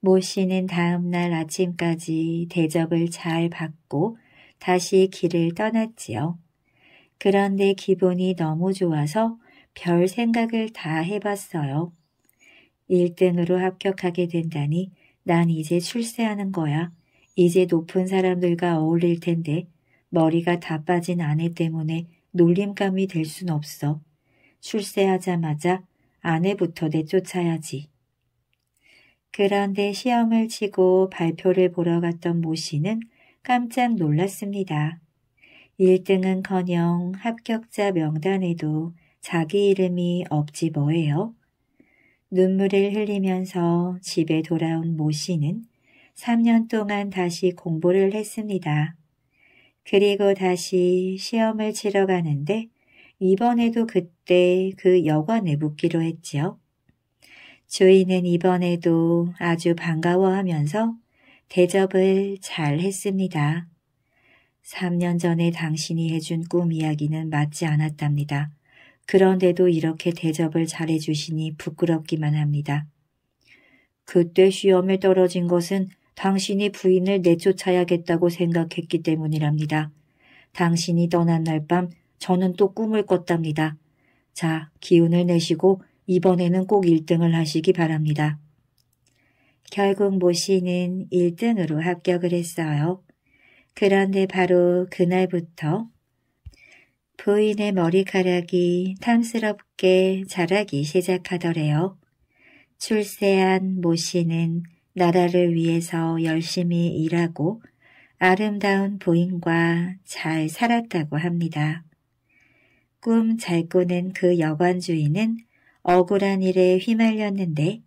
모 씨는 다음날 아침까지 대접을 잘 받고 다시 길을 떠났지요. 그런데 기분이 너무 좋아서 별 생각을 다 해봤어요. 1등으로 합격하게 된다니 난 이제 출세하는 거야. 이제 높은 사람들과 어울릴 텐데 머리가 다 빠진 아내 때문에 놀림감이 될 순 없어. 출세하자마자 아내부터 내쫓아야지. 그런데 시험을 치고 발표를 보러 갔던 모 씨는 깜짝 놀랐습니다. 1등은커녕 합격자 명단에도 자기 이름이 없지 뭐예요. 눈물을 흘리면서 집에 돌아온 모 씨는 3년 동안 다시 공부를 했습니다. 그리고 다시 시험을 치러 가는데 이번에도 그때 그 여관에 묵기로 했지요. 주인은 이번에도 아주 반가워하면서 대접을 잘 했습니다. 3년 전에 당신이 해준 꿈 이야기는 맞지 않았답니다. 그런데도 이렇게 대접을 잘해주시니 부끄럽기만 합니다. 그때 시험에 떨어진 것은 당신이 부인을 내쫓아야겠다고 생각했기 때문이랍니다. 당신이 떠난 날 밤 저는 또 꿈을 꿨답니다. 자, 기운을 내시고 이번에는 꼭 1등을 하시기 바랍니다. 결국 모 씨는 1등으로 합격을 했어요. 그런데 바로 그날부터 부인의 머리카락이 탐스럽게 자라기 시작하더래요. 출세한 모 씨는 나라를 위해서 열심히 일하고 아름다운 부인과 잘 살았다고 합니다. 꿈 잘 꾸는 그 여관주인은 억울한 일에 휘말렸는데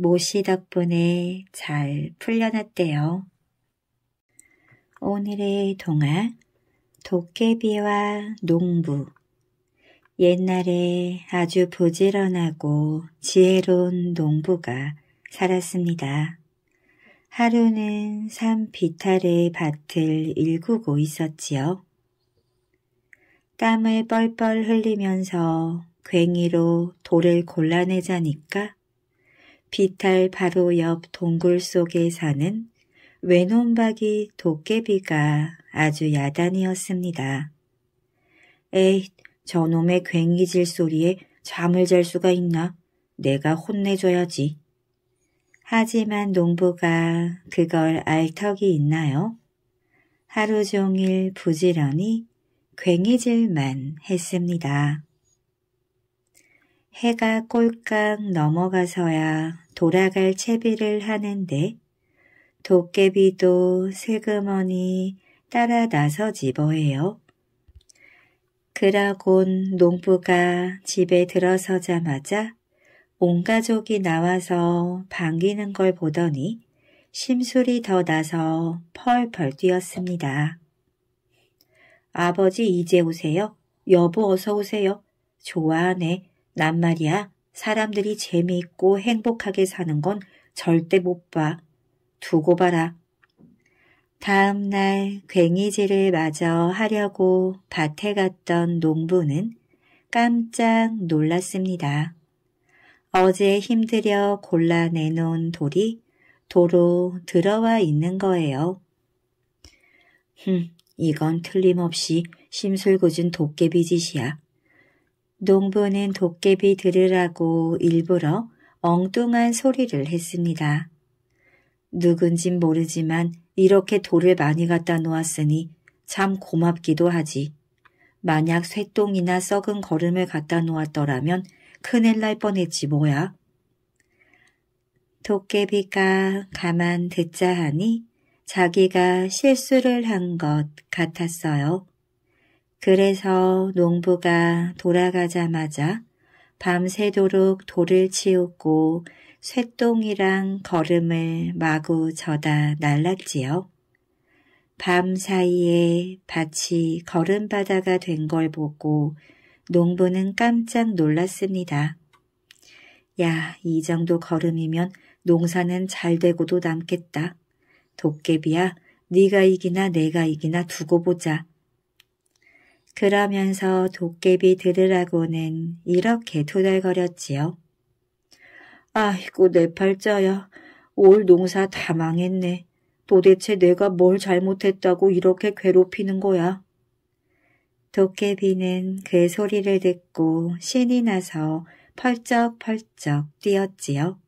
모시 덕분에 잘 풀려났대요. 오늘의 동화 도깨비와 농부 옛날에 아주 부지런하고 지혜로운 농부가 살았습니다. 하루는 산 비탈의 밭을 일구고 있었지요. 땀을 뻘뻘 흘리면서 괭이로 돌을 골라내자니까 비탈 바로 옆 동굴 속에 사는 외놈박이 도깨비가 아주 야단이었습니다. 에이, 저놈의 괭이질 소리에 잠을 잘 수가 있나? 내가 혼내줘야지. 하지만 농부가 그걸 알 턱이 있나요? 하루 종일 부지런히 괭이질만 했습니다. 해가 꼴깍 넘어가서야 돌아갈 채비를 하는데 도깨비도 세그머니 따라 나서 집어해요. 그라곤 농부가 집에 들어서자마자 온 가족이 나와서 반기는 걸 보더니 심술이 더 나서 펄펄 뛰었습니다. 아버지 이제 오세요. 여보 어서 오세요. 좋아하네. 난 말이야. 사람들이 재미있고 행복하게 사는 건 절대 못 봐. 두고 봐라. 다음 날 괭이질을 마저 하려고 밭에 갔던 농부는 깜짝 놀랐습니다. 어제 힘들여 골라내놓은 돌이 도로 들어와 있는 거예요. 흠, 이건 틀림없이 심술궂은 도깨비 짓이야. 농부는 도깨비 들으라고 일부러 엉뚱한 소리를 했습니다. 누군진 모르지만 이렇게 돌을 많이 갖다 놓았으니 참 고맙기도 하지. 만약 쇠똥이나 썩은 거름을 갖다 놓았더라면 큰일 날 뻔했지 뭐야. 도깨비가 가만 듣자 하니 자기가 실수를 한 것 같았어요. 그래서 농부가 돌아가자마자 밤새도록 돌을 치우고 쇠똥이랑 걸음을 마구 저다 날랐지요. 밤 사이에 밭이 걸음바다가된 걸 보고 농부는 깜짝 놀랐습니다. 야, 이 정도 걸음이면 농사는 잘 되고도 남겠다. 도깨비야, 네가 이기나 내가 이기나 두고 보자. 그러면서 도깨비 들으라고는 이렇게 투덜거렸지요. 아이고 내 팔자야. 올 농사 다 망했네. 도대체 내가 뭘 잘못했다고 이렇게 괴롭히는 거야. 도깨비는 그 소리를 듣고 신이 나서 펄쩍펄쩍 뛰었지요.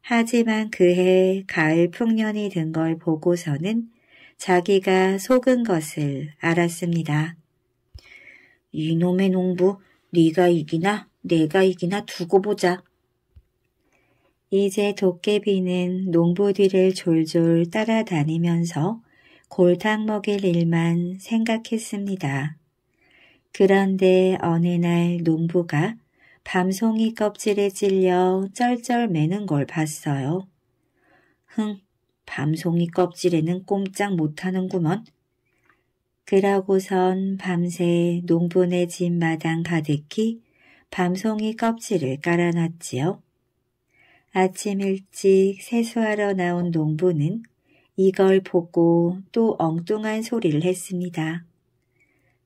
하지만 그해 가을 풍년이 든 걸 보고서는 자기가 속은 것을 알았습니다. 이놈의 농부 네가 이기나 내가 이기나 두고 보자. 이제 도깨비는 농부 뒤를 졸졸 따라다니면서 골탕 먹일 일만 생각했습니다. 그런데 어느 날 농부가 밤송이 껍질에 찔려 쩔쩔 매는 걸 봤어요. 흥, 밤송이 껍질에는 꼼짝 못하는구먼. 그러고선 밤새 농부네 집 마당 가득히 밤송이 껍질을 깔아놨지요. 아침 일찍 세수하러 나온 농부는 이걸 보고 또 엉뚱한 소리를 했습니다.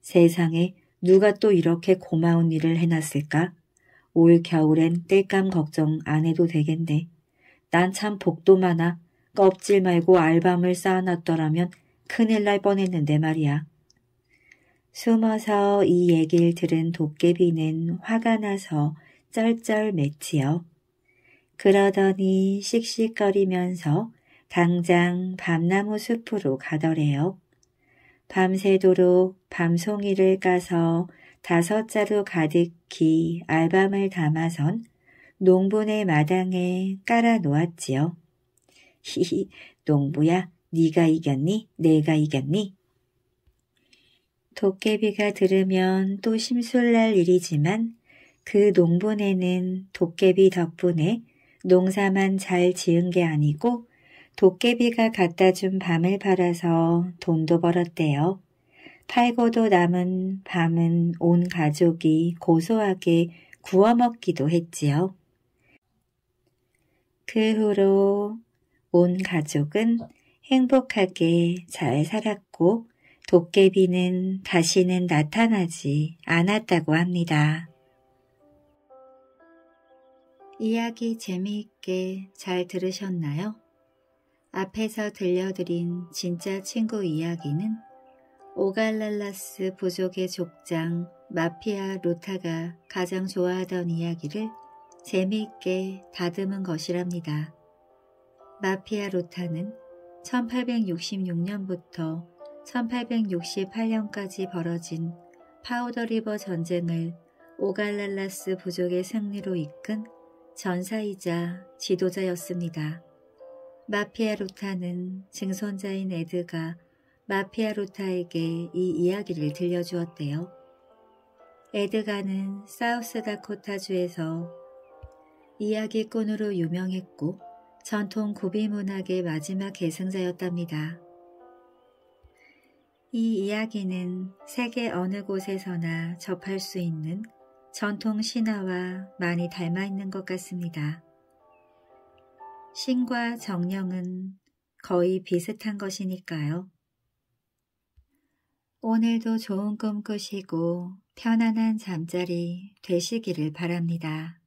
세상에 누가 또 이렇게 고마운 일을 해놨을까? 올 겨울엔 땔감 걱정 안 해도 되겠네. 난 참 복도 많아. 껍질 말고 알밤을 쌓아놨더라면 큰일 날 뻔했는데 말이야. 숨어서 이 얘기를 들은 도깨비는 화가 나서 쩔쩔매지요 그러더니 씩씩거리면서 당장 밤나무 숲으로 가더래요. 밤새도록 밤송이를 까서 다섯 자루 가득히 알밤을 담아선 농부네 마당에 깔아 놓았지요. 히히, 농부야, 네가 이겼니? 내가 이겼니? 도깨비가 들으면 또 심술날 일이지만 그 농부네는 도깨비 덕분에 농사만 잘 지은 게 아니고 도깨비가 갖다 준 밤을 팔아서 돈도 벌었대요. 팔고도 남은 밤은 온 가족이 고소하게 구워 먹기도 했지요. 그 후로 온 가족은 행복하게 잘 살았고 도깨비는 다시는 나타나지 않았다고 합니다. 이야기 재미있게 잘 들으셨나요? 앞에서 들려드린 진짜 친구 이야기는 오갈랄라스 부족의 족장 마피아 로타가 가장 좋아하던 이야기를 재미있게 다듬은 것이랍니다. 마피아 로타는 1866년부터 1868년까지 벌어진 파우더리버 전쟁을 오갈랄라스 부족의 승리로 이끈 전사이자 지도자였습니다. 마피아루타는 증손자인 에드가 마피아루타에게이 이야기를 들려주었대요. 에드가는 사우스다코타주에서 이야기꾼으로 유명했고 전통 고비 문학의 마지막 계승자였답니다. 이 이야기는 세계 어느 곳에서나 접할 수 있는 전통 신화와 많이 닮아 있는 것 같습니다. 신과 정령은 거의 비슷한 것이니까요. 오늘도 좋은 꿈 꾸시고 편안한 잠자리 되시기를 바랍니다.